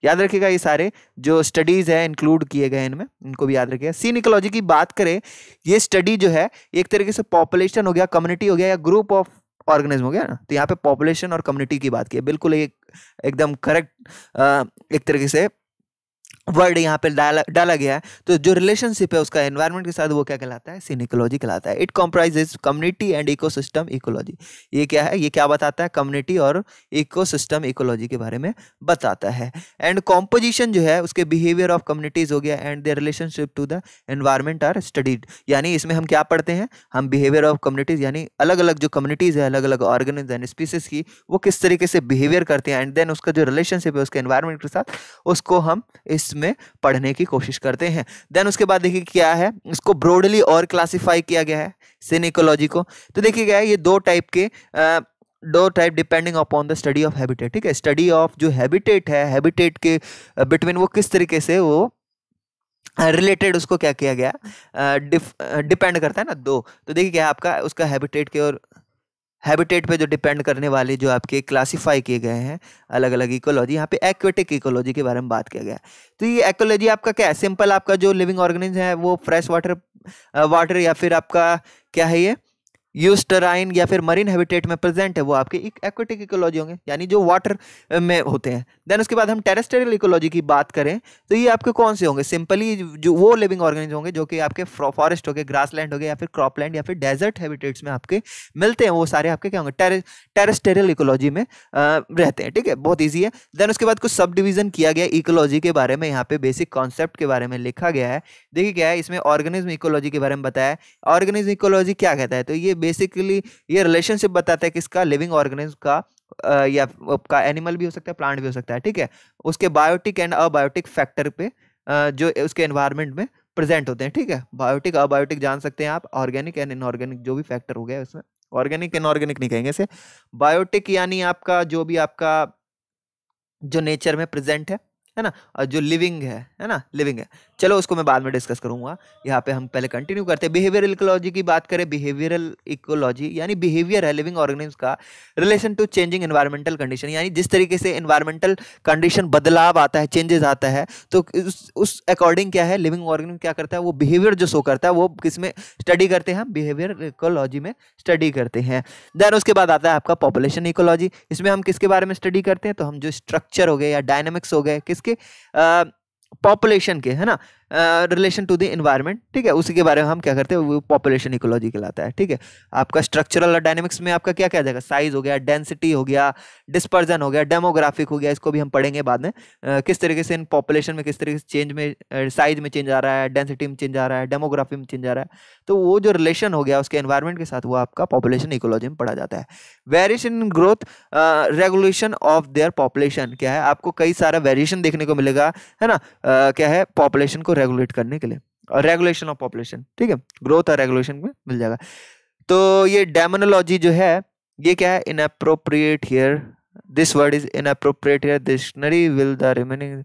याद रखिएगा ये सारे जो स्टडीज़ है इंक्लूड किए गए इनमें इनको भी याद रखिएगा सीनिकोलॉजी की बात करें ये स्टडी जो है एक तरीके से पॉपुलेशन हो गया कम्युनिटी हो गया या ग्रुप ऑफ ऑर्गेनिज्म हो गया ना तो यहाँ पे पॉपुलेशन और कम्युनिटी की बात की बिल्कुल एक एकदम करेक्ट एक तरीके से वर्ड यहाँ पे डाला डाला गया है तो जो रिलेशनशिप है उसका एनवायरनमेंट के साथ वो क्या कहलाता है सीनिकोलॉजी कहलाता है it comprise community and ecosystem ecology ये क्या है ये क्या बताता है कम्युनिटी और इकोसिस्टम इकोलॉजी के बारे में बताता है एंड कॉम्पोजिशन जो है उसके बिहेवियर ऑफ कम्युनिटीज हो गया and the relationship to the environment are studied यानी इसमें हम क्या पढ़ते हैं हम बिहेवियर ऑफ कम्युनिटीज यानी अलग अलग जो कम्युनिटीज़ है अलग अलग ऑर्गेनिज एंड स्पीसीज की वो किस तरीके से बिहेवियर करते हैं एंड देन उसका जो रिलेशनशिप है उसके एनवायरमेंट के साथ उसको हम इस में पढ़ने की कोशिश करते हैं देन उसके बाद देखिए क्या है इसको ब्रॉडली और क्लासिफाई किया गया है सिनिकोलॉजी को तो देखिए क्या है ये दो टाइप के आ, दो type depending upon the study of habitat ठीक है स्टडी ऑफ जो हैबिटेट है हैबिटेट के बिटवीन वो किस तरीके से वो रिलेटेड उसको क्या किया गया डिपेंड uh, uh, करता है ना दो तो देखिए क्या है आपका उसका हैबिटेट के और हैबिटेट पे जो डिपेंड करने वाले जो आपके क्लासीफाई किए गए हैं अलग अलग इकोलॉजी यहाँ पे एक्वेटिक इकोलॉजी के बारे में बात किया गया है तो ये एकोलॉजी आपका क्या है सिंपल आपका जो लिविंग ऑर्गेनिज है वो फ्रेश वाटर वाटर या फिर आपका क्या है ये यूस्टराइन या फिर मरीन हैबिटेट में प्रेजेंट है वो आपके एक एक्वेटिक इकोलॉजी होंगे यानी जो वाटर में होते हैं देन उसके बाद हम टेरेस्टेरियल इकोलॉजी की बात करें तो ये आपके कौन से होंगे सिंपली जो वो लिविंग ऑर्गेनिज होंगे जो कि आपके फॉरेस्ट हो गए ग्रास लैंड हो गए या फिर क्रॉपलैंड या फिर डेजर्ट हैबिटेट्स में आपके मिलते हैं वो सारे आपके क्या होंगे टेरेस्टेरियल इकोलॉजी में रहते हैं ठीक है बहुत ईजी है देन उसके बाद कुछ सब डिविजन किया गया इकोलॉजी के बारे में यहाँ पे बेसिक कॉन्सेप्ट के बारे में लिखा गया है देखिए क्या है इसमें ऑर्गेनिज्म इकोलॉजी के बारे में बताया ऑर्गेनिज्म इकोलॉजी क्या कहता है तो ये बेसिकली ये रिलेशनशिप बताता है किसका लिविंग ऑर्गेनिज्म का या आपका एनिमल भी हो सकता है प्लांट भी हो सकता है ठीक है उसके बायोटिक एंड अबायोटिक फैक्टर पे जो उसके एनवायरनमेंट में प्रेजेंट होते हैं ठीक है बायोटिक अबायोटिक जान सकते हैं आप ऑर्गेनिक एंड इनऑर्गेनिक जो भी फैक्टर हो गया उसमें ऑर्गेनिक इनऑर्गेनिक नहीं कहेंगे इसे बायोटिक यानी आपका जो भी आपका जो नेचर में प्रेजेंट है है ना और जो लिविंग है है ना लिविंग है चलो उसको मैं बाद में डिस्कस करूंगा यहाँ पे हम पहले कंटिन्यू करते हैं बिहेवियरल इकोलॉजी की बात करें बिहेवियरल इकोलॉजी यानी बिहेवियर है लिविंग ऑर्गेनिज्म का relation to changing environmental condition यानी जिस तरीके से इन्वायरमेंटल कंडीशन बदलाव आता है चेंजेस आता है तो उस उस अकॉर्डिंग क्या है लिविंग ऑर्गेनिज्म क्या करता है वो बिहेवियर जो शो करता है वो किस में स्टडी करते हैं हम बिहेवियर इकोलॉजी में स्टडी करते हैं देन उसके बाद आता है आपका पॉपुलेशन इकोलॉजी इसमें हम किसके बारे में स्टडी करते हैं तो हम जो स्ट्रक्चर हो गए या डायनेमिक्स हो गए किसके के पॉपुलेशन के है ना रिलेशन टू द इन्वायरमेंट ठीक है उसी के बारे में हम क्या करते हैं वो पॉपुलेशन इकोलॉजी कहलाता है ठीक है आपका स्ट्रक्चरल और डायनेमिक्स में आपका क्या क्या जाएगा साइज हो गया डेंसिटी हो गया डिस्पर्जन हो गया डेमोग्राफिक हो गया इसको भी हम पढ़ेंगे बाद में आ, किस तरीके से इन पॉपुलेशन में किस तरीके से चेंज में साइज में चेंज आ रहा है डेंसिटी में चेंज आ रहा है डेमोग्राफी में चेंज आ रहा है तो वो जो रिलेशन हो गया उसके एन्वायरमेंट के साथ वो आपका पॉपुलेशन इकोलॉजी में पढ़ा जाता है variation in growth regulation of their population क्या है आपको कई सारा वेरिएशन देखने को मिलेगा है ना क्या है पॉपुलेशन को रेगुलेट करने के लिए रेगुलेशन ऑफ पॉपुलेशन ठीक है ग्रोथ और रेगुलेशन में मिल जाएगा तो ये डेमोनोलॉजी जो है ये क्या है inappropriate here this word is inappropriate here dictionary will the remaining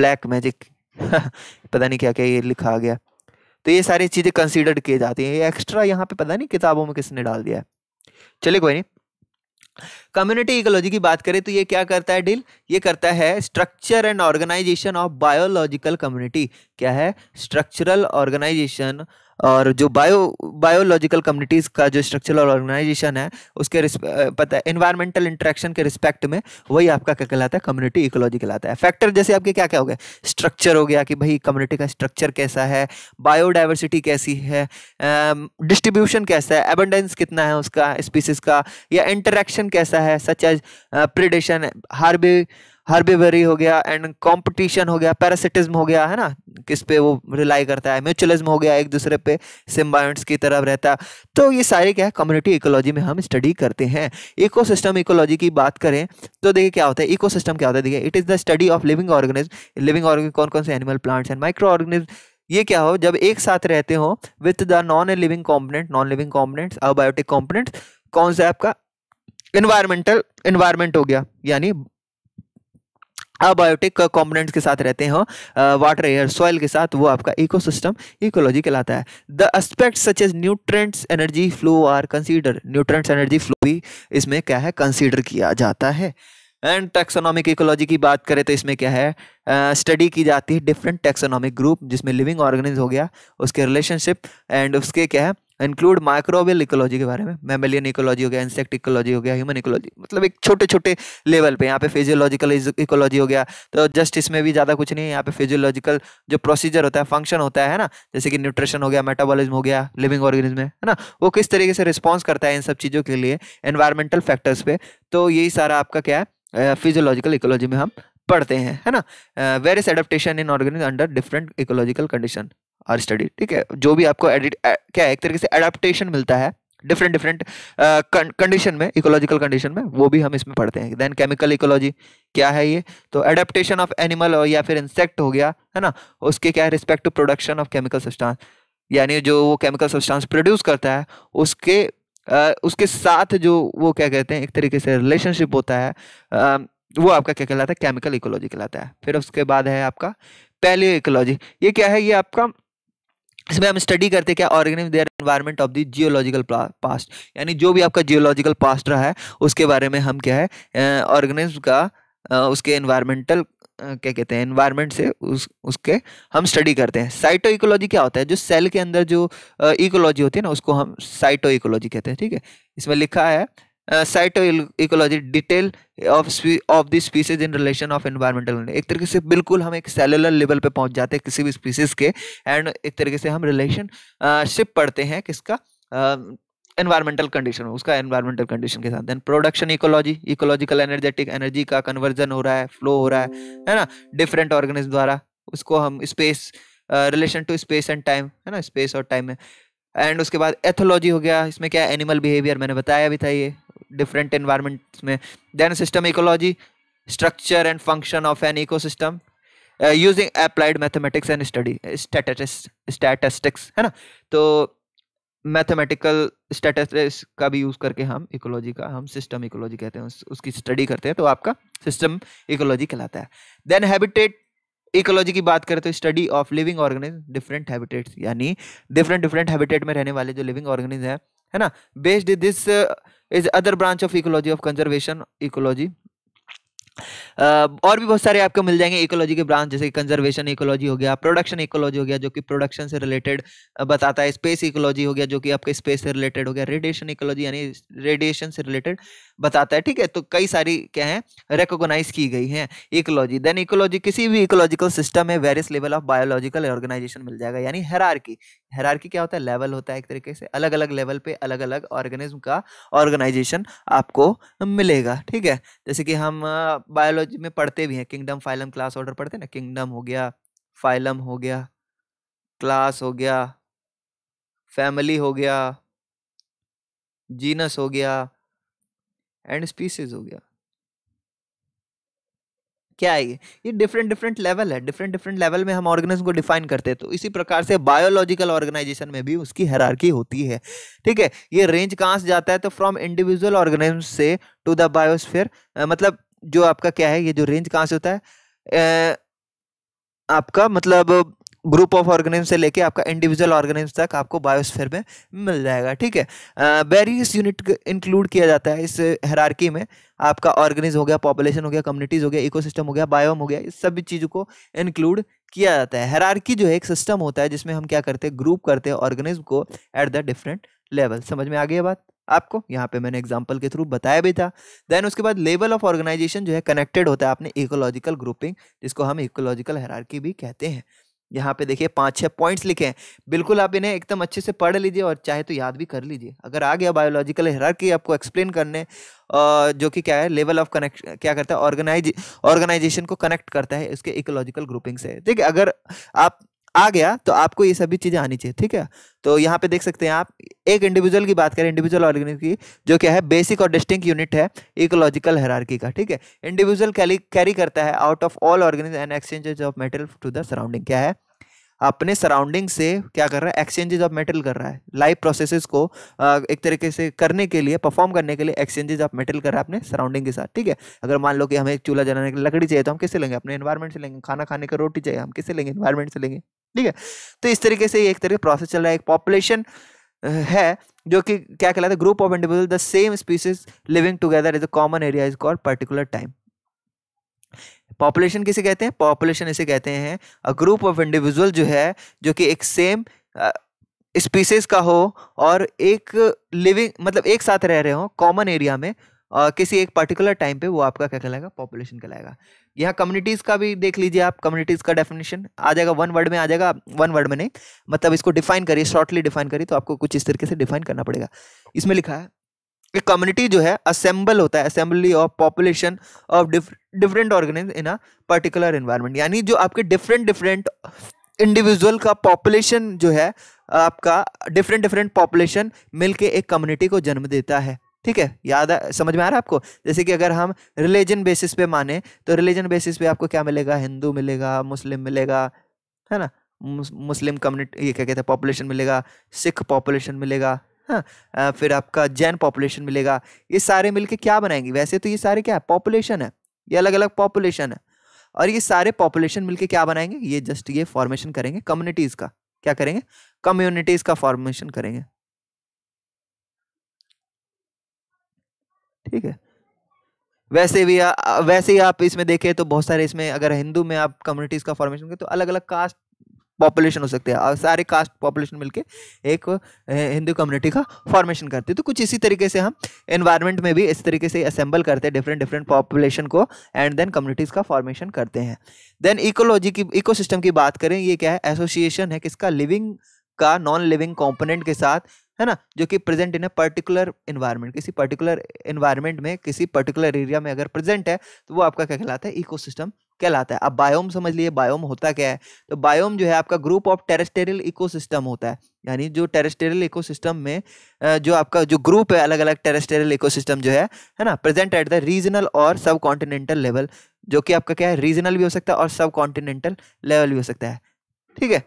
black magic पता नहीं क्या क्या ये लिखा गया तो ये सारी चीज़ें कंसिडर की जाती हैं ये एक्स्ट्रा यहाँ पे पता नहीं किताबों में किसने डाल दिया है चलिए कोई नहीं कम्युनिटी इकोलॉजी की बात करें तो ये क्या करता है डील ये करता है structure and organisation of biological community क्या है स्ट्रक्चरल ऑर्गेनाइजेशन और जो बायो बायोलॉजिकल कम्युनिटीज़ का जो स्ट्रक्चरल ऑर्गेनाइजेशन है उसके पता है इन्वायरमेंटल इंट्रैक्शन के रिस्पेक्ट में वही आपका क्या कहलाता है कम्युनिटी इकोलॉजी कहलाता है फैक्टर जैसे आपके क्या क्या हो गए स्ट्रक्चर हो गया कि भाई कम्युनिटी का स्ट्रक्चर कैसा है बायोडाइवर्सिटी कैसी है डिस्ट्रीब्यूशन कैसा है एबंडेंस कितना है उसका स्पीसीज का या इंटरेक्शन कैसा है such as predation herbi herbivory हो गया एंड कंपटीशन हो गया पैरासिटिज्म हो गया है ना किस पे वो रिलाई करता है म्यूचुअलिज्म हो गया एक दूसरे पे सिम्बायंट्स की तरफ रहता है तो ये सारे क्या है कम्युनिटी इकोलॉजी में हम स्टडी करते हैं इकोसिस्टम इकोलॉजी की बात करें तो देखिए क्या होता है सिस्टम क्या होता है देखिए it is the study of living organism living organism कौन कौन से animal plants and micro organism ये क्या हो जब एक साथ रहते हो with the non a living component non living components abiotic components कौन सा है आपका इन्वायरमेंटल इन्वायरमेंट हो गया यानी अबायोटिक कॉम्पोनेंट्स के साथ रहते हो वाटर एयर सॉइल के साथ वो आपका इकोसिस्टम इकोलॉजी कहलाता है the aspect such as nutrients energy flow are consider nutrients energy flow भी इसमें क्या है कंसीडर किया जाता है एंड टैक्सोनॉमिक इकोलॉजी की बात करें तो इसमें क्या है स्टडी uh, की जाती है डिफरेंट टैक्सोनॉमिक ग्रुप जिसमें लिविंग ऑर्गेनिज हो गया उसके रिलेशनशिप एंड उसके क्या है इंक्लूड माइक्रोवेल इकोलॉजी के बारे में मेमेलियन इकोलॉजी हो गया इंसेक्ट इकोलॉजी हो गया ह्यूमन इकोलॉजी मतलब एक छोटे छोटे लेवल पे यहाँ पे फिजियोलॉजिकल इकोलॉजी हो गया तो जस्ट इसमें भी ज़्यादा कुछ नहीं है यहाँ पे फिजियोलॉजिकल जो प्रोसीजर होता है फंक्शन होता है ना जैसे कि न्यूट्रिशन हो गया मेटाबॉलिज्म हो गया लिविंग ऑर्गेनिज्म है ना वो किस तरीके से रिस्पॉन्स करता है इन सब चीज़ों के लिए एनवायरमेंटल फैक्टर्स पे तो यही सारा आपका क्या है फिजियोलॉजिकल इकोलॉजी में हम पढ़ते हैं है ना various adaptation in organisms under different ecological condition और स्टडी ठीक है जो भी आपको एडिट क्या है एक तरीके से एडाप्टेशन मिलता है डिफरेंट डिफरेंट कंडीशन में इकोलॉजिकल कंडीशन में वो भी हम इसमें पढ़ते हैं देन केमिकल इकोलॉजी क्या है ये तो एडेप्टेशन ऑफ एनिमल या फिर इंसेक्ट हो गया है ना उसके क्या है respect to production of chemical substance यानी जो वो केमिकल सब्सटेंस प्रोड्यूस करता है उसके आ, उसके साथ जो वो क्या कहते हैं एक तरीके से रिलेशनशिप होता है आ, वो आपका क्या कहलाता है केमिकल इकोलॉजी कहलाता है फिर उसके बाद है आपका पहले इकोलॉजी ये क्या है ये आपका इसमें हम स्टडी करते क्या organic their environment of the geological past यानी जो भी आपका जियोलॉजिकल पास्ट रहा है उसके बारे में हम क्या है ऑर्गेनिज्म का उसके एनवायरमेंटल क्या कहते हैं इन्वायरमेंट से उस उसके हम स्टडी करते हैं साइटो इकोलॉजी क्या होता है जो सेल के अंदर जो इकोलॉजी होती है ना उसको हम साइटो इकोलॉजी कहते हैं ठीक है इसमें लिखा है cyto cytoecology detail of of this species in relation of environmental एक तरीके से बिल्कुल हम एक सेलुलर लेवल पे पहुंच जाते हैं किसी भी स्पीसीज के एंड एक तरीके से हम रिलेशन शिप पढ़ते हैं किसका एनवायरमेंटल कंडीशन उसका एनवायरमेंटल कंडीशन के साथ then production ecology ecological energetic energy का कन्वर्जन हो रहा है फ्लो हो रहा है है ना डिफरेंट ऑर्गेनिज्म द्वारा उसको हम space relation to space and time है ना स्पेस और टाइम में एंड उसके बाद एथोलॉजी हो गया इसमें क्या एनिमल बिहेवियर मैंने बताया भी था ये डिफरेंट एनवायरमेंट में then system ecology structure and function of an ecosystem using applied mathematics and study statistics है ना तो मैथमेटिकल स्टेटस का भी यूज़ करके हम इकोलॉजी का हम सिस्टम इकोलॉजी कहते हैं उस, उसकी स्टडी करते हैं तो आपका सिस्टम इकोलॉजी कहलाता है देन हैबिटेट इकोलॉजी की बात करें तो study of living organism different habitats यानी डिफरेंट डिफरेंट हैबिटेट में रहने वाले जो लिविंग ऑर्गेनिज्म हैं है ना based this is other branch of ecology of conservation ecology और भी बहुत सारे आपको मिल जाएंगे इकोलॉजी के ब्रांच जैसे कंजर्वेशन इकोलॉजी हो गया प्रोडक्शन इकोलॉजी हो गया जो कि प्रोडक्शन से रिलेटेड बताता है स्पेस इकोलॉजी हो गया जो कि आपके स्पेस से रिलेटेड हो गया रेडिएशन इकोलॉजी यानी रेडिएशन से रिलेटेड बताता है ठीक है तो कई सारी क्या है रिकोगनाइज की गई है इकोलॉजी देन इकोलॉजी किसी भी इकोलॉजिकल सिस्टम में various level of biological organisation मिल जाएगा यानी हेरारकी हेरारकी क्या होता है लेवल होता है एक तरीके से अलग अलग लेवल पे अलग अलग ऑर्गेनिज्म का ऑर्गेनाइजेशन आपको मिलेगा ठीक है जैसे कि हम आप बायोलॉजी में पढ़ते भी हैं किंगडम फाइलम क्लास ऑर्डर पढ़ते हैं ना किंगडम हो गया फाइलम हो गया क्लास हो गया फैमिली हो गया जीनस हो गया एंड स्पीसीज हो गया क्या है ये ये डिफरेंट डिफरेंट लेवल है डिफरेंट डिफरेंट लेवल में हम ऑर्गेनिज्म को डिफाइन करते हैं तो इसी प्रकार से बायोलॉजिकल ऑर्गेनाइजेशन में भी उसकी हेरार्की होती है ठीक है ये रेंज कहाँ से जाता है तो फ्रॉम इंडिविजुअल ऑर्गेनिज्म से टू द बायोस्फेयर मतलब जो आपका क्या है ये जो रेंज कहाँ से होता है ए, आपका मतलब ग्रुप ऑफ ऑर्गेनिज्म से लेके आपका इंडिविजुअल ऑर्गेनिज्म तक आपको बायोस्फीयर में मिल जाएगा ठीक है वेरियस यूनिट इंक्लूड किया जाता है इस हरारकी में आपका ऑर्गेनिज हो गया पॉपुलेशन हो गया कम्युनिटीज़ हो गया इकोसिस्टम हो गया बायोम हो गया इस सभी चीज़ों को इंक्लूड किया जाता है हेरारकी जो है एक सिस्टम होता है जिसमें हम क्या करते हैं ग्रुप करते हैं ऑर्गेनिज्म को एट द डिफरेंट लेवल समझ में आ गई बात आपको यहाँ पे मैंने एग्जाम्पल के थ्रू बताया भी था देन उसके बाद लेवल ऑफ ऑर्गेनाइजेशन जो है कनेक्टेड होता है अपने इकोलॉजिकल ग्रुपिंग जिसको हम इकोलॉजिकल हेरारकी भी कहते हैं यहाँ पे देखिए पाँच छः पॉइंट्स लिखे हैं बिल्कुल आप इन्हें एकदम अच्छे से पढ़ लीजिए और चाहे तो याद भी कर लीजिए अगर आ गया बायोलॉजिकल की आपको एक्सप्लेन करने जो कि क्या है लेवल ऑफ कनेक्ट क्या करता है ऑर्गेनाइज ऑर्गेनाइजेशन को कनेक्ट करता है उसके इकोलॉजिकल ग्रुपिंग से ठीक है अगर आप आ गया तो आपको ये सभी चीज़ें आनी चाहिए ठीक है तो यहाँ पे देख सकते हैं आप एक इंडिविजुअल की बात करें इंडिविजुअल ऑर्गेनिज की जो क्या है बेसिक और डिस्टिंक यूनिट है इकोलॉजिकल हेरारकी का ठीक है इंडिविजुअल कैरी करता है out of all organisms and exchanges of material to the surrounding क्या है अपने सराउंडिंग से क्या कर रहा है एक्सचेंजेज ऑफ मेटल कर रहा है लाइव प्रोसेसेस को एक तरीके से करने के लिए परफॉर्म करने के लिए एक्सचेंजेज ऑफ मेटल कर रहा है अपने सराउंडिंग के साथ ठीक है अगर मान लो कि हमें एक चूल्हा जलाने के लिए लकड़ी चाहिए तो हम किससे लेंगे अपने एनवायरनमेंट से लेंगे खाना खाने का रोटी चाहिए हम किससे लेंगे इन्वायरमेंट से लेंगे ठीक है तो इस तरीके से एक तरह प्रोसेस चल रहा है एक पॉपुलेशन है जो कि क्या कहलाता है group of individual the same species living together is a common area is called particular time population किसे कहते हैं पॉपुलेशन इसे कहते हैं अ ग्रुप ऑफ इंडिविजुअल जो है जो कि एक सेम स्पीसीज का हो और एक लिविंग मतलब एक साथ रह रहे हो कॉमन एरिया में किसी एक पर्टिकुलर टाइम पे वो आपका क्या कहलाएगा पॉपुलेशन कहलाएगा यहाँ कम्युनिटीज़ का भी देख लीजिए आप कम्युनिटीज़ का डेफिनेशन आ जाएगा वन वर्ड में आ जाएगा वन वर्ड में नहीं मतलब इसको डिफाइन करिए शॉर्टली डिफाइन करिए तो आपको कुछ इस तरीके से डिफाइन करना पड़ेगा इसमें लिखा है कि कम्युनिटी जो है असेंबल होता है assembly of population of different organisms in a particular environment यानी जो आपके डिफरेंट डिफरेंट इंडिविजुअल का पॉपुलेशन जो है आपका डिफरेंट डिफरेंट पॉपुलेशन मिलके एक कम्युनिटी को जन्म देता है ठीक है याद आ, समझ में आ रहा है आपको जैसे कि अगर हम रिलीजन बेसिस पे माने तो रिलीजन बेसिस पे आपको क्या मिलेगा हिंदू मिलेगा मुस्लिम मिलेगा है ना मुस्लिम कम्युनिटी ये क्या कहते हैं पॉपुलेशन मिलेगा सिख पॉपुलेशन मिलेगा हाँ फिर आपका जैन पॉपुलेशन मिलेगा ये सारे मिलके क्या बनाएंगे वैसे तो ये सारे क्या है पॉपुलेशन है ये अलग अलग पॉपुलेशन है और ये सारे पॉपुलेशन मिलके क्या बनाएंगे ये जस्ट ये फॉर्मेशन करेंगे कम्युनिटीज़ का क्या करेंगे कम्युनिटीज़ का फॉर्मेशन करेंगे ठीक है वैसे भी आ, वैसे ही आप इसमें देखें तो बहुत सारे इसमें अगर हिंदू में आप कम्युनिटीज़ का फॉर्मेशन करें तो अलग अलग कास्ट पॉपुलेशन हो सकते हैं और सारे कास्ट पॉपुलेशन मिलके एक हिंदू कम्युनिटी का फॉर्मेशन करते हैं तो कुछ इसी तरीके से हम एनवायरनमेंट में भी इस तरीके से असेंबल करते हैं डिफरेंट डिफरेंट पॉपुलेशन को एंड देन कम्युनिटीज़ का फॉर्मेशन करते हैं देन इकोलॉजी की इकोसिस्टम की बात करें ये क्या है एसोसिएशन है किसका लिविंग का नॉन लिविंग कॉम्पोनेंट के साथ है ना जो कि present in a particular environment किसी पर्टिकुलर इन्वायरमेंट में किसी पर्टिकुलर एरिया में अगर प्रेजेंट है तो वो आपका क्या कहलाता है इको कहलाता है अब बायोम समझ लिए बायोम होता क्या है तो बायोम जो है आपका ग्रुप ऑफ टेरेस्टेरियल इको होता है यानी जो टेरेस्टेरियल इको में जो आपका जो ग्रुप है अलग अलग टेरेस्टेरियल इको जो है है ना प्रेजेंट एट द रीजनल और सब कॉन्टिनेंटल लेवल जो कि आपका क्या है रीजनल भी हो सकता है और सब कॉन्टिनेंटल लेवल भी हो सकता है ठीक है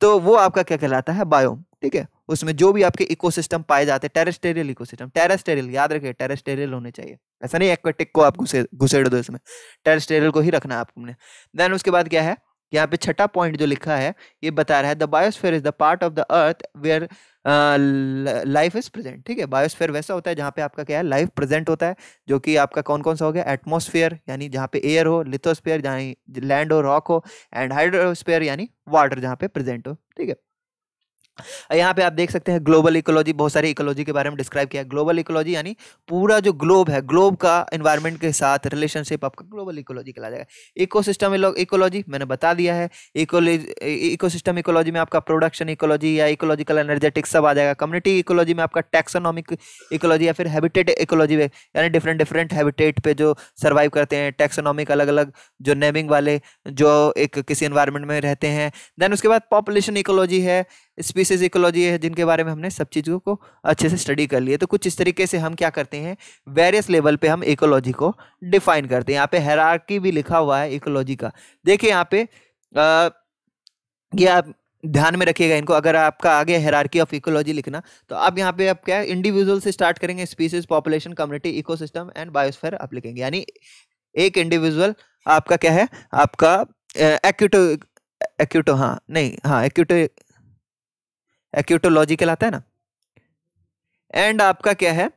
तो वो आपका क्या कहलाता है बायोम ठीक है उसमें जो भी आपके इकोसिस्टम पाए जाते हैं टेरेस्टेरियल इकोसिस्टम टेरेस्टेरियल याद रखिए टेरेस्टेरियल होने चाहिए ऐसा नहीं एक्वेटिक को आप घुसे घुसेड़ दो इसमें टेरेस्टेरियल को ही रखना है आपने देन उसके बाद क्या है यहाँ पे छठा पॉइंट जो लिखा है ये बता रहा है the biosphere is the part of the earth where life is present ठीक है बायोस्फेयर वैसा होता है जहाँ पे आपका क्या है लाइफ प्रेजेंट होता है जो कि आपका कौन कौन सा हो गया एटमोसफेयर यानी जहाँ पे एयर हो लिथोस्फेयर जहाँ लैंड हो रॉक हो एंड हाइड्रोस्फेयर यानी वाटर जहाँ पे प्रेजेंट हो ठीक है यहाँ पे आप देख सकते हैं ग्लोबल इकोलॉजी बहुत सारी इकोलॉजी के बारे में डिस्क्राइब किया है ग्लोबल इकोलॉजी यानी पूरा जो ग्लोब है ग्लोब का एनवायरनमेंट के साथ रिलेशनशिप आपका ग्लोबल इकोलॉजी कहला जाएगा इकोसिस्टम इकोलॉजी मैंने बता दिया है इकोसिस्टम इकोलॉजी में आपका प्रोडक्शन इकोलॉजी या इकोलॉजिकल एनर्जेटिक्स सब आ जाएगा कम्युनिटी इकोलॉजी में आपका टैक्सोनॉमिक इकोलॉजी या फिर हैबिटेट इकोलॉजी में यानी डिफरेंट डिफरेंट हैबिटेट पे जो सर्वाइव करते हैं टैक्सोनॉमिक अलग अलग जो नेमिंग वाले जो एक किसी इन्वायरमेंट में रहते हैं देन उसके बाद पॉपुलेशन इकोलॉजी है स्पीसीज इकोलॉजी है जिनके बारे में हमने सब चीज़ों को अच्छे से स्टडी कर लिया तो कुछ इस तरीके से हम क्या करते हैं वेरियस लेवल पे हम इकोलॉजी को डिफाइन करते हैं यहाँ पे हेरार्की भी लिखा हुआ है इकोलॉजी का देखिए यहाँ पे आ, ये आप ध्यान में रखिएगा इनको अगर आपका आगे हेरारकी ऑफ इकोलॉजी लिखना तो अब यहाँ पे आप क्या इंडिविजुअल से स्टार्ट करेंगे species population community eco and biosphere आप लिखेंगे यानी एक इंडिविजुअल आपका क्या है आपका एक्यूटो एक्यूटो हाँ नहीं हाँ एक्यूटो एक्यूटोलॉजिकल आता है ना एंड आपका क्या है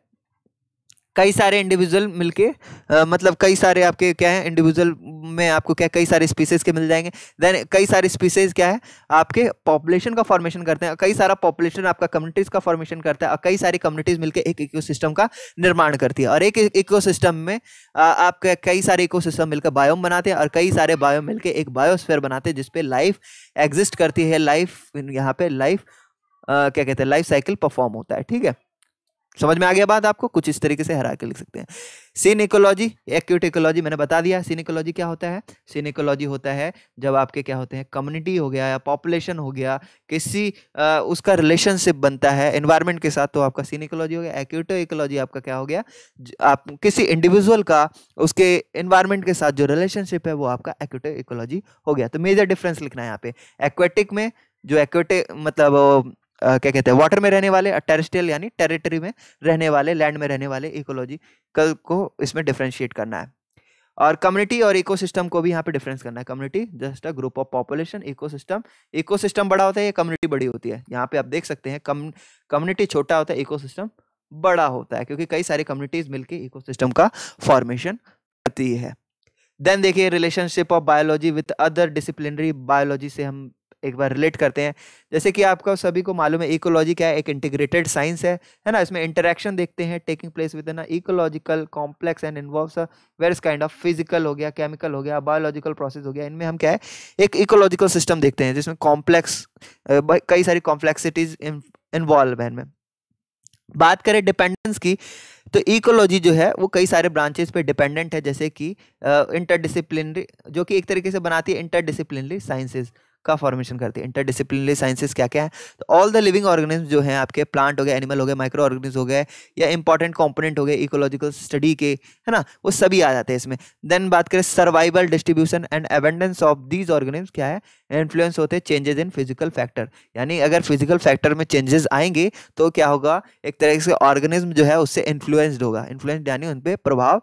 कई सारे इंडिविजुअल मिलके आ, मतलब कई सारे आपके क्या है इंडिविजुअल में आपको क्या कई सारे स्पीसीज के मिल जाएंगे देन कई सारे स्पीसीज क्या है आपके पॉपुलेशन का फॉर्मेशन करते हैं कई सारा पॉपुलेशन आपका कम्युनिटीज़ का फॉर्मेशन करता है और कई सारी कम्युनिटीज़ मिलकर एक इको का निर्माण करती है और एक इको में आपके कई सारे इको मिलकर बायोम बनाते हैं और कई सारे बायोम मिलकर एक बायोस्फेयर बनाते हैं जिसपे लाइफ एग्जिस्ट करती है लाइफ यहाँ पे लाइफ आ, क्या कहते हैं लाइफ साइकिल परफॉर्म होता है ठीक है समझ में आ गया बात आपको कुछ इस तरीके से हरा के लिख सकते हैं सीन इकोलॉजी एक्यूट इकोलॉजी मैंने बता दिया सीन इकोलॉजी क्या होता है सीन इकोलॉजी होता है जब आपके क्या होते हैं कम्युनिटी हो गया या पॉपुलेशन हो गया किसी आ, उसका रिलेशनशिप बनता है एनवायरमेंट के साथ तो आपका सीन इकोलॉजी हो गया एक्यूटो इकोलॉजी आपका क्या हो गया आप किसी इंडिविजुअल का उसके एनवायरमेंट के साथ जो रिलेशनशिप है वो आपका एक्यूटो इकोलॉजी हो गया तो मेजर डिफरेंस लिखना है यहाँ पे एक्वेटिक में जो एक्वेटिक मतलब आ, क्या कहते हैं वाटर में रहने वाले टेरिस्ट्रियल यानी टेरिटरी में रहने वाले लैंड में रहने वाले इकोलॉजी कल को इसमें डिफ्रेंशिएट करना है और कम्युनिटी और इकोसिस्टम को भी यहाँ पे डिफरेंस करना है community just a group of population ecosystem ecosystem बड़ा होता है या कम्युनिटी बड़ी होती है यहाँ पे आप देख सकते हैं कम कम्युनिटी छोटा होता है इकोसिस्टम बड़ा होता है क्योंकि कई सारी कम्युनिटीज मिलकर इकोसिस्टम का फॉर्मेशन करती है देन देखिए relationship of biology with other disciplinary biology से हम एक बार रिलेट करते हैं जैसे कि आपका सभी को मालूम है इकोलॉजी क्या है एक इंटीग्रेटेड साइंस है है ना इसमें इंटरेक्शन देखते हैं taking place within ecological complex and involve various kind of physical हो गया केमिकल हो गया बायोलॉजिकल प्रोसेस हो गया इनमें हम क्या है एक इकोलॉजिकल सिस्टम देखते हैं जिसमें कॉम्प्लेक्स कई सारी कॉम्प्लेक्सिटीज इन्वॉल्व है इनमें बात करें डिपेंडेंस की तो इकोलॉजी जो है वो कई सारे ब्रांचेस पे डिपेंडेंट है जैसे कि इंटरडिसिप्लिनरी uh, जो कि एक तरीके से बनाती है इंटरडिसिप्लिनरी साइंसेज का फॉर्मेशन करती है इंटरडिसिप्लिनरी साइंसेज क्या क्या है तो ऑल द लिविंग ऑर्गेनिज्म जो है आपके प्लांट हो गए एनिमल हो गए माइक्रो ऑर्गेनिज हो गए या इंपॉर्टेंट कॉम्पोनेंट हो गए इकोलॉजिकल स्टडी के है ना वो सभी आ जाते हैं इसमें देन बात करें survival distribution and abundance of these organism क्या है इन्फ्लुएंस होते हैं चेंजेस इन फिजिकल फैक्टर यानी अगर फिजिकल फैक्टर में चेंजेस आएंगे तो क्या होगा एक तरह से ऑर्गेनिज्म जो है उससे इन्फ्लुएंस्ड होगा इन्फ्लुएंस यानी उन पर प्रभाव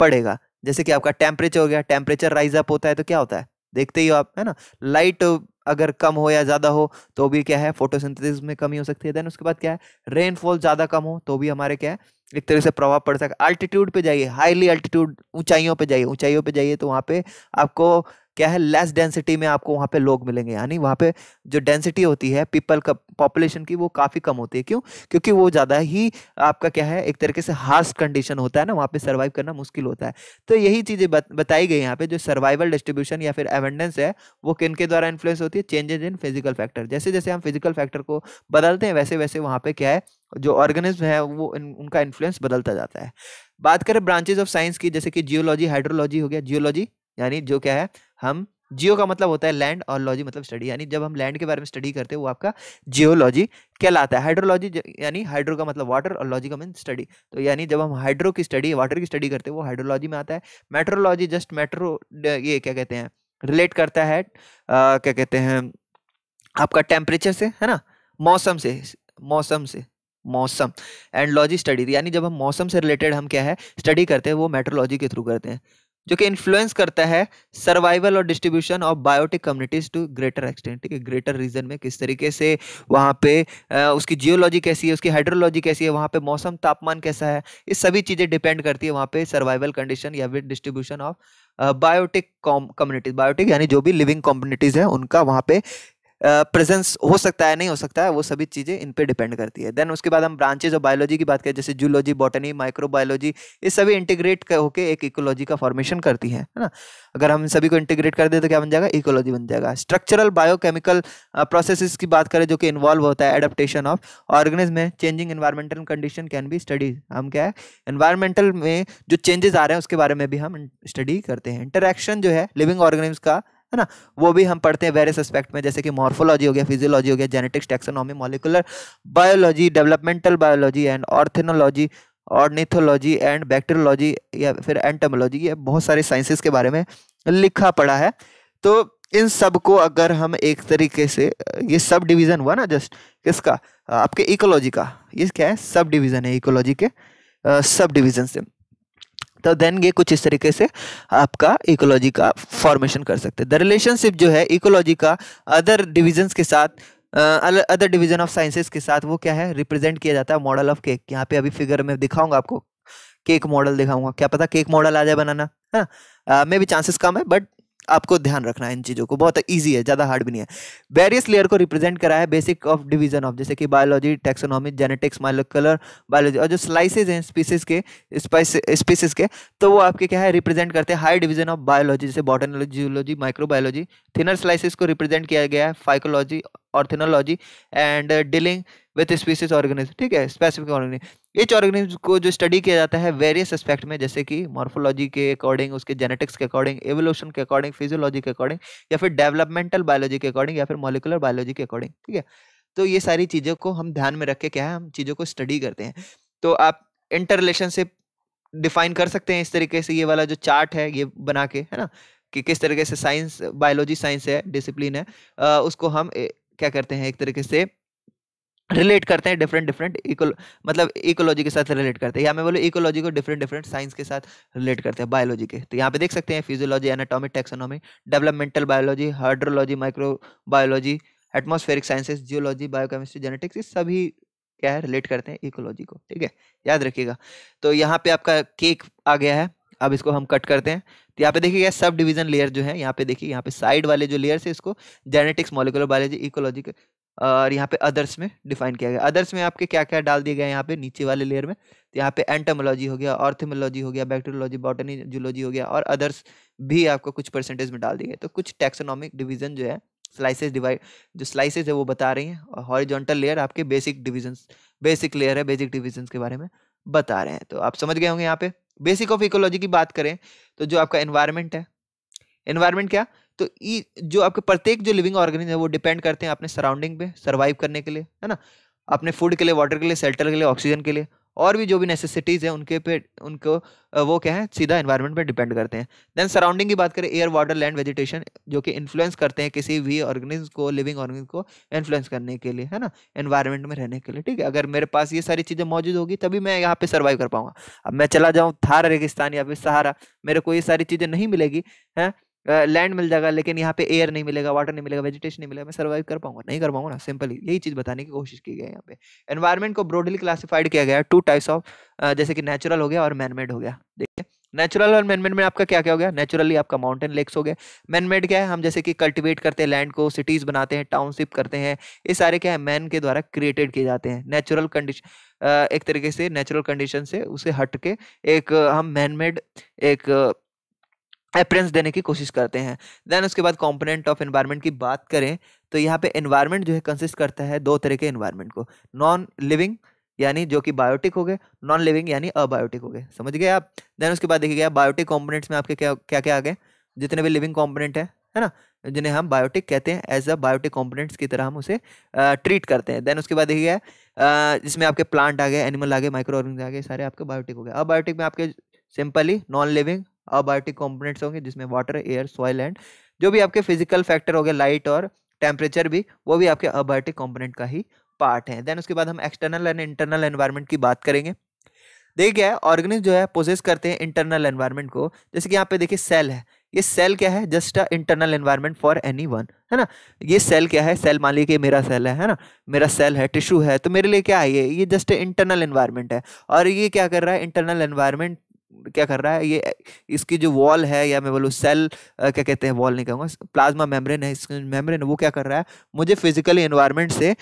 पड़ेगा जैसे कि आपका टेम्परेचर हो गया टेम्परेचर राइज अप होता है तो क्या होता है देखते ही हो आप है ना लाइट अगर कम हो या ज़्यादा हो तो भी क्या है फोटोसिंथेसिस में कमी हो सकती है देन उसके बाद क्या है रेनफॉल ज़्यादा कम हो तो भी हमारे क्या है एक तरह से प्रभाव पड़ सकता है अल्टीट्यूड पे जाइए हाईली अल्टीट्यूड ऊंचाइयों पे जाइए ऊंचाइयों पे जाइए तो वहाँ पे आपको क्या है लेस डेंसिटी में आपको वहाँ पे लोग मिलेंगे यानी वहाँ पे जो डेंसिटी होती है पीपल का पॉपुलेशन की वो काफ़ी कम होती है क्यों क्योंकि वो ज़्यादा ही आपका क्या है एक तरीके से हार्स कंडीशन होता है ना वहाँ पे सर्वाइव करना मुश्किल होता है तो यही चीज़ें बत, बताई गई यहाँ पे जो सर्वाइवल डिस्ट्रीब्यूशन या फिर एवेंडेंस है वो किन के द्वारा इन्फ्लुएंस होती है चेंजेज इन फिजिकल फैक्टर जैसे जैसे हम फिजिकल फैक्टर को बदलते हैं वैसे वैसे वहाँ पे क्या है जो ऑर्गेनिज्म है वो इन, उनका इन्फ्लुएंस बदलता जाता है बात करें ब्रांचेज ऑफ साइंस की जैसे कि जियोलॉजी हाइड्रोलॉजी हो गया जियोलॉजी यानी जो क्या है हम जियो का मतलब होता है लैंड और लॉजी मतलब स्टडी यानी जब हम लैंड के बारे में स्टडी करते हैं वो आपका जियोलॉजी कहलाता है हाइड्रोलॉजी यानी हाइड्रो का मतलब वाटर और लॉजी का मीन स्टडी तो यानी जब हम हाइड्रो की स्टडी वाटर की स्टडी करते हैं वो हाइड्रोलॉजी में आता है मेट्रोलॉजी जस्ट मेट्रो ये क्या कहते हैं रिलेट करता है आ, क्या कहते हैं आपका टेम्परेचर से है ना मौसम से मौसम से मौसम एंड लॉजी स्टडी यानी जब हम मौसम से रिलेटेड हम क्या है स्टडी करते हैं वो मेट्रोलॉजी के थ्रू करते हैं जो कि इन्फ्लुएंस करता है सर्वाइवल और distribution of biotic communities to greater extent ठीक है ग्रेटर रीजन में किस तरीके से वहाँ पे उसकी जियोलॉजी कैसी है उसकी हाइड्रोलॉजी कैसी है वहाँ पे मौसम तापमान कैसा है ये सभी चीज़ें डिपेंड करती है वहाँ पे सर्वाइवल कंडीशन या फिर distribution of biotic communities biotic यानी जो भी लिविंग कम्युनिटीज है उनका वहाँ पे प्रेजेंस हो सकता है नहीं हो सकता है वो सभी चीज़ें इन पर डिपेंड करती है देन उसके बाद हम ब्रांचेज ऑफ बायोलॉजी की बात करें जैसे जूलॉजी बॉटनी माइक्रोबायोलॉजी ये सभी इंटीग्रेट होकर एक इकोलॉजी का फॉर्मेशन करती है है ना अगर हम सभी को इंटीग्रेट कर दें तो क्या बन जाएगा इकोलॉजी बन जाएगा स्ट्रक्चरल बायोकेमिकल प्रोसेस की बात करें जो कि इन्वॉल्व होता है एडप्टेशन ऑफ ऑर्गेनिज में changing environmental condition can be study हम क्या है इन्वायरमेंटल में जो चेंजेस आ रहे हैं उसके बारे में भी हम स्टडी करते हैं इंटरेक्शन जो है लिविंग ऑर्गेनिम्स का है ना वो भी हम पढ़ते हैं वेरियस एस्पेक्ट में जैसे कि मॉर्फोलॉजी हो गया फिजियोलॉजी हो गया genetics taxonomy molecular biology developmental biology and ornithology ornithology and bacteriology या फिर एंटमोलॉजी ये बहुत सारे साइंसेस के बारे में लिखा पड़ा है तो इन सब को अगर हम एक तरीके से ये सब डिवीज़न हुआ ना जस्ट किसका आपके इकोलॉजी का ये क्या है सब डिवीज़न है इकोलॉजी के सब डिवीज़न से तो देन ये कुछ इस तरीके से आपका इकोलॉजी का फॉर्मेशन कर सकते हैं द रिलेशनशिप जो है इकोलॉजी का अदर डिविजन्स के साथ अदर डिवीजन ऑफ साइंसेस के साथ वो क्या है रिप्रेजेंट किया जाता है मॉडल ऑफ केक यहाँ पे अभी फिगर में दिखाऊंगा आपको केक मॉडल दिखाऊंगा क्या पता केक मॉडल आ जाए बनाना है ना मे भी चांसेस कम है बट आपको ध्यान रखना है इन चीज़ों को बहुत ईजी है ज़्यादा हार्ड भी नहीं है वेरियस लेयर को रिप्रेजेंट करा है बेसिक ऑफ डिवीजन ऑफ जैसे कि biology taxonomy genetics molecular biology और जो स्लाइसेज हैं स्पीसीज के स्पीसीज के तो वो आपके क्या है रिप्रेजेंट करते हैं हाई डिवीजन ऑफ बायोलॉजी जैसे botany micro microbiology thinner slices को रिप्रेजेंट किया गया है phycology ornithology and dealing with species organism ठीक है स्पेसिफिक ऑर्गेनिज्म इच ऑर्गेनिज्म को जो स्टडी किया जाता है वेरियस एस्पेक्ट में जैसे कि मॉर्फोलॉजी के अकॉर्डिंग उसके जेनेटिक्स के अकॉर्डिंग एवोल्यूशन के अकॉर्डिंग फिजियोलॉजी के अकॉर्डिंग या फिर डेवलपमेंटल बायोलॉजी के अकॉर्डिंग या फिर मोलिकुलर बायोलॉजी के अकॉर्डिंग ठीक है तो ये सारी चीज़ों को हम ध्यान में रख के क्या है हम चीज़ों को स्टडी करते हैं तो आप इंटर रिलेशनशिप डिफाइन कर सकते हैं इस तरीके से ये वाला जो चार्ट है ये बना के है ना कि किस तरीके से साइंस बायोलॉजी साइंस है डिसिप्लिन है आ, उसको हम ए, क्या करते हैं एक तरीके से रिलेट करते हैं डिफरेंट डिफरेंट इको मतलब इकोलॉजी के साथ रिलेट करते हैं या मैं बोलूँ इकोलॉजी को डिफरेंट डिफरेंट साइंस के साथ रिलेट करते हैं बायोलॉजी के तो यहाँ पे देख सकते हैं physiology anatomic taxonomy developmental biology hydrology micro biology atmospheric sciences geology biochemistry genetics ये सभी क्या है रिलेट करते हैं इकोलॉजी को ठीक है याद रखिएगा तो यहाँ पे आपका केक आ गया है अब इसको हम कट करते हैं तो यहाँ पे देखिएगा सब डिवीजन लेयर जो है यहाँ पे देखिए यहाँ पे साइड वाले जो लेयर्स है इसको जेनेटिक्स मॉलिकुलर बायोलॉजी इकोलॉजी और यहाँ पे अदर्स में डिफाइन किया गया अदर्स में आपके क्या क्या डाल दिए गए यहाँ पे नीचे वाले लेयर में तो यहाँ पे एंटामोलॉजी हो गया ऑर्थेमोलॉजी हो गया बैक्टेरियोलॉजी बॉटनी जूलॉजी हो गया और अदर्स भी आपको कुछ परसेंटेज में डाल दिए गए तो कुछ टैक्सोनॉमिक डिवीजन जो है स्लाइसेस डिवाइड जो स्लाइसेस है वो बता रही हैं और हॉरिजॉन्टल लेयर आपके बेसिक डिवीजन बेसिक लेयर है बेसिक डिवीजन के बारे में बता रहे हैं तो आप समझ गए होंगे यहाँ पे बेसिक ऑफ इकोलॉजी की बात करें तो जो आपका एनवायरमेंट है एनवायरमेंट क्या तो ये जो आपके प्रत्येक जो लिविंग ऑर्गेनिज्म है वो डिपेंड करते हैं अपने सराउंडिंग पे सर्वाइव करने के लिए है ना अपने फूड के लिए वाटर के लिए शेल्टर के लिए ऑक्सीजन के लिए और भी जो भी नेसेसिटीज़ हैं उनके पे उनको वो क्या है सीधा इन्वायरमेंट पे डिपेंड करते हैं देन सराउंडिंग की बात करें एयर वाटर लैंड वेजिटेशन जो कि इन्फ्लुएंस करते हैं किसी भी ऑर्गेनिज्म को लिविंग ऑर्गेनिज्म को इन्फ्लुएंस करने के लिए है ना इन्वायरमेंट में रहने के लिए ठीक है अगर मेरे पास ये सारी चीज़ें मौजूद होगी तभी मैं यहाँ पर सर्वाइव कर पाऊँगा अब मैं चला जाऊँ थार रेगिस्तान या फिर सहारा मेरे को ये सारी चीज़ें नहीं मिलेगी हैं लैंड मिल जाएगा लेकिन यहाँ पे एयर नहीं मिलेगा वाटर नहीं मिलेगा वेजिटेशन नहीं मिलेगा मैं सर्वाइव कर पाऊंगा नहीं कर पाऊंगा ना सिंपल यही चीज़ बताने की कोशिश की गई है यहाँ पे एनवायरमेंट को ब्रॉडली क्लासिफाइड किया गया टू टाइप्स ऑफ जैसे कि नेचुरल हो गया और मैनमेड हो गया देखिए नेचुरल और मैनमेड में आपका क्या क्या हो गया नेचुरली आपका माउंटेन लेक्स हो गया मैनमेड क्या है हम जैसे कि कल्टिवेट करते हैं लैंड को सिटीज़ बनाते हैं टाउनशिप करते हैं ये सारे क्या है मैन के द्वारा क्रिएटेड किए जाते हैं नेचुरल कंडीशन एक तरीके से नेचुरल कंडीशन से उसे हट के एक हम मैनमेड एक अप्रेंस देने की कोशिश करते हैं देन उसके बाद कंपोनेंट ऑफ एनवायरनमेंट की बात करें तो यहाँ पे एनवायरनमेंट जो है कंसिस्ट करता है दो तरह के एनवायरनमेंट को नॉन लिविंग यानी जो कि बायोटिक हो गए नॉन लिविंग यानी अबायोटिक हो गए समझ गए आप देन उसके बाद देखिए बायोटिक कॉम्पोनेंट्स में आपके क्या क्या क्या आ गए जितने भी लिविंग कॉम्पोनेंट हैं है ना जिन्हें हम बायोटिक कहते हैं एज अ बायोटिक कॉम्पोनेंट्स की तरह हम उसे ट्रीट करते हैं देन उसके बाद देखिएगा जिसमें आपके प्लांट आ गए एनिमल आ गए माइक्रो ऑर्गन आ गए सारे आपके बायोटिक हो गए अबायोटिक में आपके simply non living abiotic components होंगे जिसमें वाटर एयर सॉइल एंड जो भी आपके फिजिकल फैक्टर हो गए लाइट और टेम्परेचर भी वो भी आपके अबायोटिक कॉम्पोनेंट का ही पार्ट है देन उसके बाद हम एक्सटर्नल एंड इंटरनल एनवायरनमेंट की बात करेंगे देखिए क्या है ऑर्गेनिज जो है प्रोसेस करते हैं इंटरनल एनवायरमेंट को जैसे कि यहाँ पे देखिए सेल है ये सेल क्या है just a internal environment for any one है ना ये सेल क्या है सेल मान लीजिए मेरा सेल है है ना मेरा सेल है टिश्यू है तो मेरे लिए क्या है ये ये जस्ट इंटरनल एनवायरमेंट है और ये क्या कर रहा है इंटरनल एनवायरमेंट क्या कर रहा है ये इसकी जो वॉल है या मैं बोलूँ सेल क्या कहते हैं वॉल नहीं कहूँगा प्लाज्मा मेम्ब्रेन है इसकी मेम्ब्रेन वो क्या कर रहा है मुझे फिजिकली इन्वायरमेंट से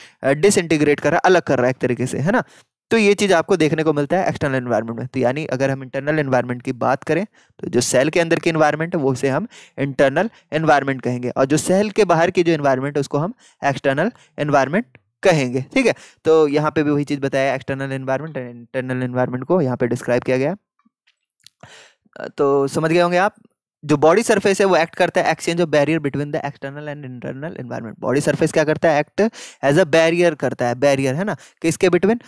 डिसइंटीग्रेट कर रहा है अलग कर रहा है एक तरीके से है ना तो ये चीज़ आपको देखने को मिलता है एक्सटर्नल इन्वायरमेंट में तो यानी अगर हम इंटरनल इन्वायरमेंट की बात करें तो जो सेल के अंदर की इन्वायरमेंट है वो उसे हम इंटरनल इन्वायरमेंट कहेंगे और जो सेल के बाहर की जो इन्वायरमेंट है उसको हम एक्सटर्नल इन्वायरमेंट कहेंगे ठीक है तो यहाँ पे भी वही चीज़ बताया एक्सटर्नल इन्वायरमेंट इंटरनल इन्वायरमेंट को यहाँ पे डिस्क्राइब किया गया तो समझ गए होंगे आप जो बॉडी सरफेस है वो एक्ट करता है exchange of barrier between the external and internal environment body surface क्या करता है एक्ट एज अ बैरियर करता है बैरियर है ना किसके बिटवीन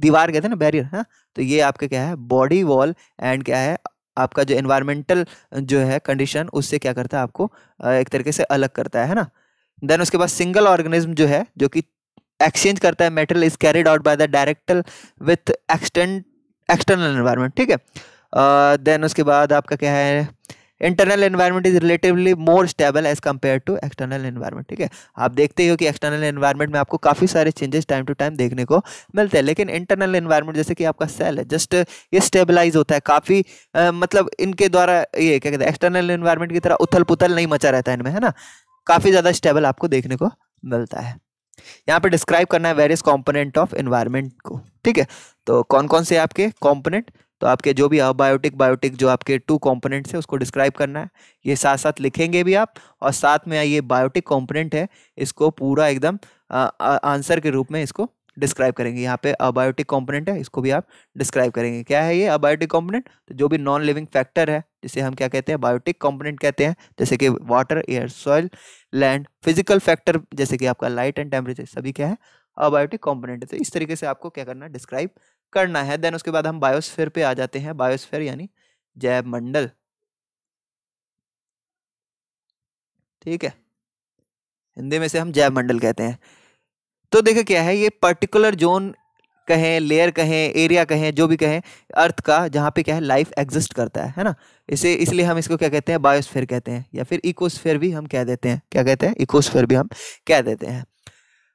दीवार कहते हैं ना बैरियर है तो ये आपका क्या है बॉडी वॉल एंड क्या है आपका जो इन्वायरमेंटल जो है कंडीशन उससे क्या करता है आपको एक तरीके से अलग करता है ना देन उसके बाद सिंगल ऑर्गेनिज्म जो है जो कि एक्सचेंज करता है metal is carried out by the direct with extend external environment ठीक है देन उसके बाद आपका क्या है internal environment is relatively more stable as compare to external environment ठीक है आप देखते हो कि एक्सटर्नल एनवायरनमेंट में आपको काफ़ी सारे चेंजेस टाइम टू टाइम देखने को मिलते हैं लेकिन इंटरनल एनवायरनमेंट जैसे कि आपका सेल है जस्ट ये स्टेबलाइज होता है काफ़ी मतलब इनके द्वारा ये क्या कहते हैं एक्सटर्नल एनवायरनमेंट की तरह उथल पुथल नहीं मचा रहता है इनमें है ना काफ़ी ज़्यादा स्टेबल आपको देखने को मिलता है यहाँ पर डिस्क्राइब करना है वेरियस कॉम्पोनेंट ऑफ एनवायरमेंट को ठीक है तो कौन कौन से आपके कॉम्पोनेंट तो आपके जो भी अबायोटिक बायोटिक जो आपके टू कॉम्पोनेंट्स है उसको डिस्क्राइब करना है ये साथ साथ लिखेंगे भी आप और साथ में ये बायोटिक कॉम्पोनेंट है इसको पूरा एकदम आंसर के रूप में इसको डिस्क्राइब करेंगे यहाँ पे अबायोटिक कंपोनेंट है इसको भी आप डिस्क्राइब करेंगे क्या है ये अबायोटिक कॉम्पोनेंट तो जो भी नॉन लिविंग फैक्टर है जिसे हम क्या कहते हैं बायोटिक कॉम्पोनेंट कहते हैं जैसे कि water air soil land physical factor जैसे कि आपका लाइट एंड टेम्परेचर सभी क्या है अबायोटिक कॉम्पोनेंट है तो इस तरीके से आपको क्या करना है डिस्क्राइब करना है देन उसके बाद हम बायोस्फेयर पे आ जाते हैं बायोस्फेयर यानी जैव मंडल ठीक है हिंदी में से हम जैव मंडल कहते हैं तो देखे क्या है ये पर्टिकुलर जोन कहें लेयर कहें एरिया कहें जो भी कहें अर्थ का जहाँ पे क्या है लाइफ एग्जिस्ट करता है है ना इसे इसलिए हम इसको क्या कहते हैं बायोस्फेयर कहते हैं या फिर इकोस्फेयर भी हम कह देते हैं क्या कहते हैं इकोस्फेयर भी हम कह देते हैं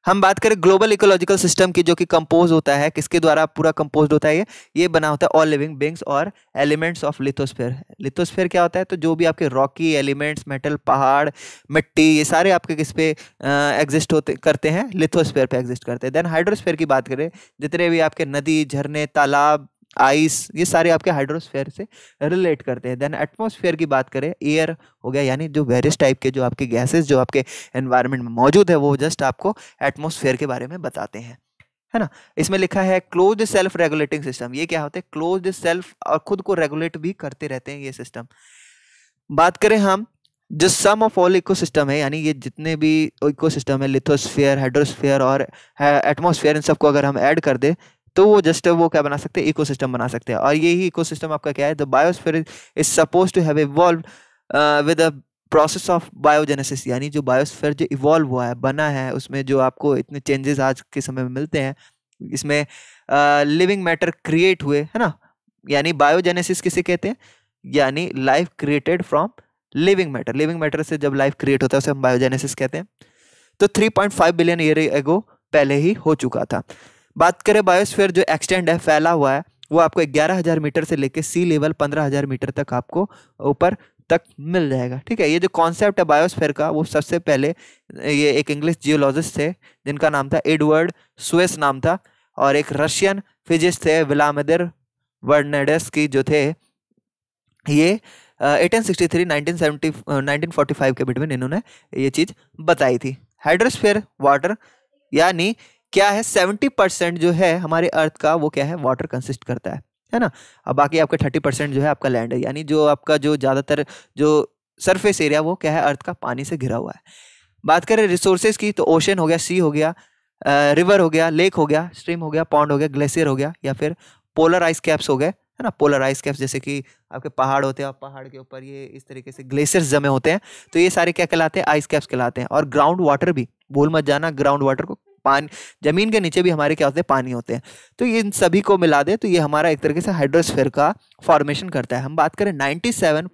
हम बात करें ग्लोबल इकोलॉजिकल सिस्टम की जो कि कंपोज होता है किसके द्वारा पूरा कंपोज होता है ये ये बना होता है ऑल लिविंग बींग्स और एलिमेंट्स ऑफ लिथोस्फेयर लिथोस्फेयर क्या होता है तो जो भी आपके रॉकी एलिमेंट्स मेटल पहाड़ मिट्टी ये सारे आपके किस पे एग्जिस्ट होते करते हैं लिथोस्फेयर पे एग्जिस्ट करते हैं देन हाइड्रोस्फेयर की बात करें जितने भी आपके नदी झरने तालाब आइस ये सारे आपके हाइड्रोस्फेयर से रिलेट करते हैं देन एटमॉस्फेयर की बात करें एयर हो गया यानी जो वेरियस टाइप के जो आपके गैसेस जो आपके एनवायरनमेंट में मौजूद है वो जस्ट आपको एटमॉस्फेयर के बारे में बताते हैं है ना इसमें लिखा है क्लोज सेल्फ रेगुलेटिंग सिस्टम ये क्या होते हैं क्लोज सेल्फ और खुद को रेगुलेट भी करते रहते हैं ये सिस्टम बात करें हम जो सम ऑफ ऑल इकोसिस्टम है यानी ये जितने भी इकोसिस्टम है लिथोस्फेयर हाइड्रोस्फेयर और एटमोसफेयर इन सबको अगर हम ऐड कर दें तो वो जस्ट वो क्या बना सकते हैं सिस्टम बना सकते हैं और यही सिस्टम आपका क्या है the biosphere is suppose to have evolve with a process of biogenesis यानी जो बायोस्फेयर जो इवॉल्व हुआ है बना है उसमें जो आपको इतने चेंजेस आज के समय में मिलते हैं इसमें लिविंग मैटर क्रिएट हुए है ना यानी बायोजेनेसिस किसे कहते हैं यानी life created from living matter living matter से जब लाइफ क्रिएट होता है उसे हम बायोजेनेसिस कहते हैं तो 3.5 बिलियन ईयर एगो पहले ही हो चुका था बात करें बायोस्फेयर जो एक्सटेंड है फैला हुआ है वो आपको ग्यारह हज़ार मीटर से लेकर सी लेवल पंद्रह हज़ार मीटर तक आपको ऊपर तक मिल जाएगा ठीक है ये जो कॉन्सेप्ट है बायोस्फेयर का वो सबसे पहले ये एक इंग्लिश जियोलॉजिस्ट थे जिनका नाम था एडवर्ड स्वेस नाम था और एक रशियन फिजिस्ट थे विलामिदिर वर्नेडेस की जो थे ये eighteen sixty three nineteen seventy nineteen forty five के बिटवीन में इन्होंने ये चीज़ बताई थी हाइड्रोस्फेयर वाटर यानी क्या है सेवेंटी परसेंट जो है हमारे अर्थ का वो क्या है वाटर कंसिस्ट करता है है ना अब बाकी आपका थर्टी परसेंट जो है आपका लैंड है यानी जो आपका जो ज़्यादातर जो सरफेस एरिया वो क्या है अर्थ का पानी से घिरा हुआ है बात करें रिसोर्सेज की तो ओशन हो गया सी हो गया रिवर हो गया लेक हो गया स्ट्रीम हो गया पॉन्ड हो गया ग्लेशियर हो गया या फिर पोलर आइस कैप्स हो गए है ना पोलर आइस कैप्स जैसे कि आपके पहाड़ होते हैं और पहाड़ के ऊपर ये इस तरीके से ग्लेशियर्स जमे होते हैं तो ये सारे क्या कहलाते हैं आइस कैप्स कहलाते हैं और ग्राउंड वाटर भी भूल मत जाना ग्राउंड वाटर को पानी जमीन के नीचे भी हमारे क्या होते हैं पानी होते हैं तो ये इन सभी को मिला दे तो ये हमारा एक तरीके से हाइड्रोस्फेयर का फॉर्मेशन करता है हम बात करें नाइन्टी सेवन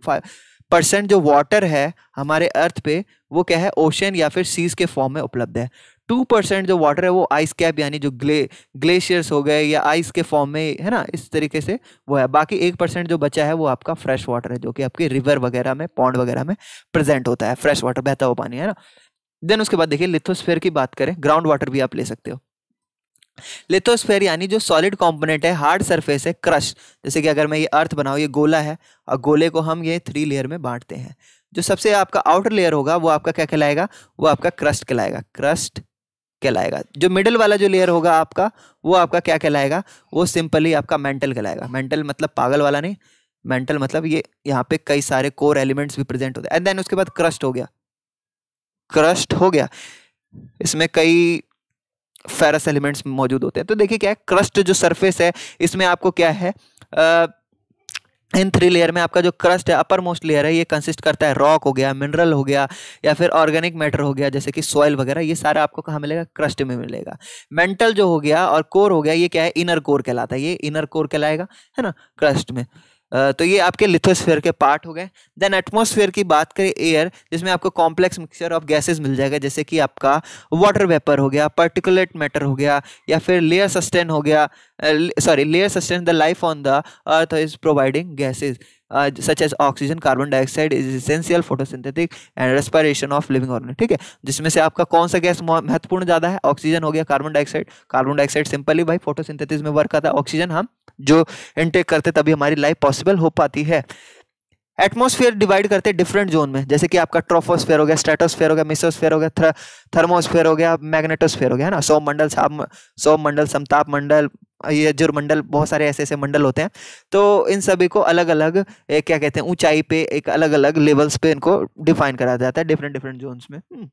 परसेंट जो वाटर है हमारे अर्थ पे वो क्या है ओशन या फिर सीज के फॉर्म में उपलब्ध है टू परसेंट जो वाटर है वो आइस कैप यानी जो ग्ले ग्लेशियर्स हो गए या आइस के फॉर्म में है ना इस तरीके से वो है बाकी एक परसेंट जो बचा है वो आपका फ्रेश वाटर है जो कि आपके रिवर वगैरह में पॉन्ड वगैरह में प्रेजेंट होता है फ्रेश वाटर बहता हुआ पानी है ना देन उसके बाद देखिए लिथोस्फेयर की बात करें ग्राउंड वाटर भी आप ले सकते हो लिथोस्फेयर यानी जो सॉलिड कंपोनेंट है हार्ड सरफेस है क्रश जैसे कि अगर मैं ये अर्थ बनाऊँ ये गोला है और गोले को हम ये थ्री लेयर में बांटते हैं जो सबसे आपका आउटर लेयर होगा वो आपका क्या कहलाएगा वो आपका क्रस्ट कहलाएगा क्रस्ट कहलाएगा जो मिडल वाला जो लेयर होगा आपका वो आपका क्या कहलाएगा वो सिंपली आपका मेंटल कहलाएगा मेंटल मतलब पागल वाला नहीं मेंटल मतलब ये यहाँ पे कई सारे कोर एलिमेंट्स भी प्रेजेंट होते हैं एंड देन उसके बाद क्रस्ट हो गया क्रस्ट हो गया इसमें कई फेरस एलिमेंट्स मौजूद होते हैं तो देखिए क्या है क्रस्ट जो सरफेस है इसमें आपको क्या है इन थ्री लेयर में आपका जो क्रस्ट है अपर मोस्ट लेयर है ये कंसिस्ट करता है रॉक हो गया मिनरल हो गया या फिर ऑर्गेनिक मैटर हो गया जैसे कि सॉइल वगैरह ये सारा आपको कहाँ मिलेगा क्रस्ट में मिलेगा मेंटल जो हो गया और कोर हो गया ये क्या है इनर कोर कहलाता है ये इनर कोर कहलाएगा है ना क्रस्ट में तो ये आपके लिथोस्फेयर के पार्ट हो गए देन एटमोसफेयर की बात करें एयर जिसमें आपको कॉम्प्लेक्स मिक्सचर ऑफ गैसेज मिल जाएगा जैसे कि आपका वाटर वेपर हो गया पर्टिकुलेट मैटर हो गया या फिर लेयर सस्टेन हो गया sorry layer sustains the life on the earth is providing gases uh, such as oxygen carbon dioxide is essential photosynthetic and respiration of living organism ठीक है जिसमें से आपका कौन सा गैस महत्वपूर्ण ज्यादा है ऑक्सीजन हो गया carbon dioxide carbon dioxide simply भाई फोटोसिंथेसिस में वर्क आता है ऑक्सीजन हम जो इनटेक करते तभी हमारी लाइफ पॉसिबल हो पाती है एटमोस्फेयर डिवाइड करते हैं डिफरेंट जोन में जैसे कि आपका ट्रोफोस्फेयर हो गया स्ट्रेटोस्फेयर हो गया मिसोस्फेयर हो गया थर्मोस्फेयर हो गया मैग्नेटोस्फेयर हो गया है ना मंडल साम मंडल समताप मंडल ये जुर्मंडल बहुत सारे ऐसे ऐसे मंडल होते हैं तो इन सभी को अलग अलग क्या कहते हैं ऊंचाई पे एक अलग अलग लेवल्स पे इनको डिफाइन करा जाता है डिफरेंट डिफरेंट जोन्स में हम्म।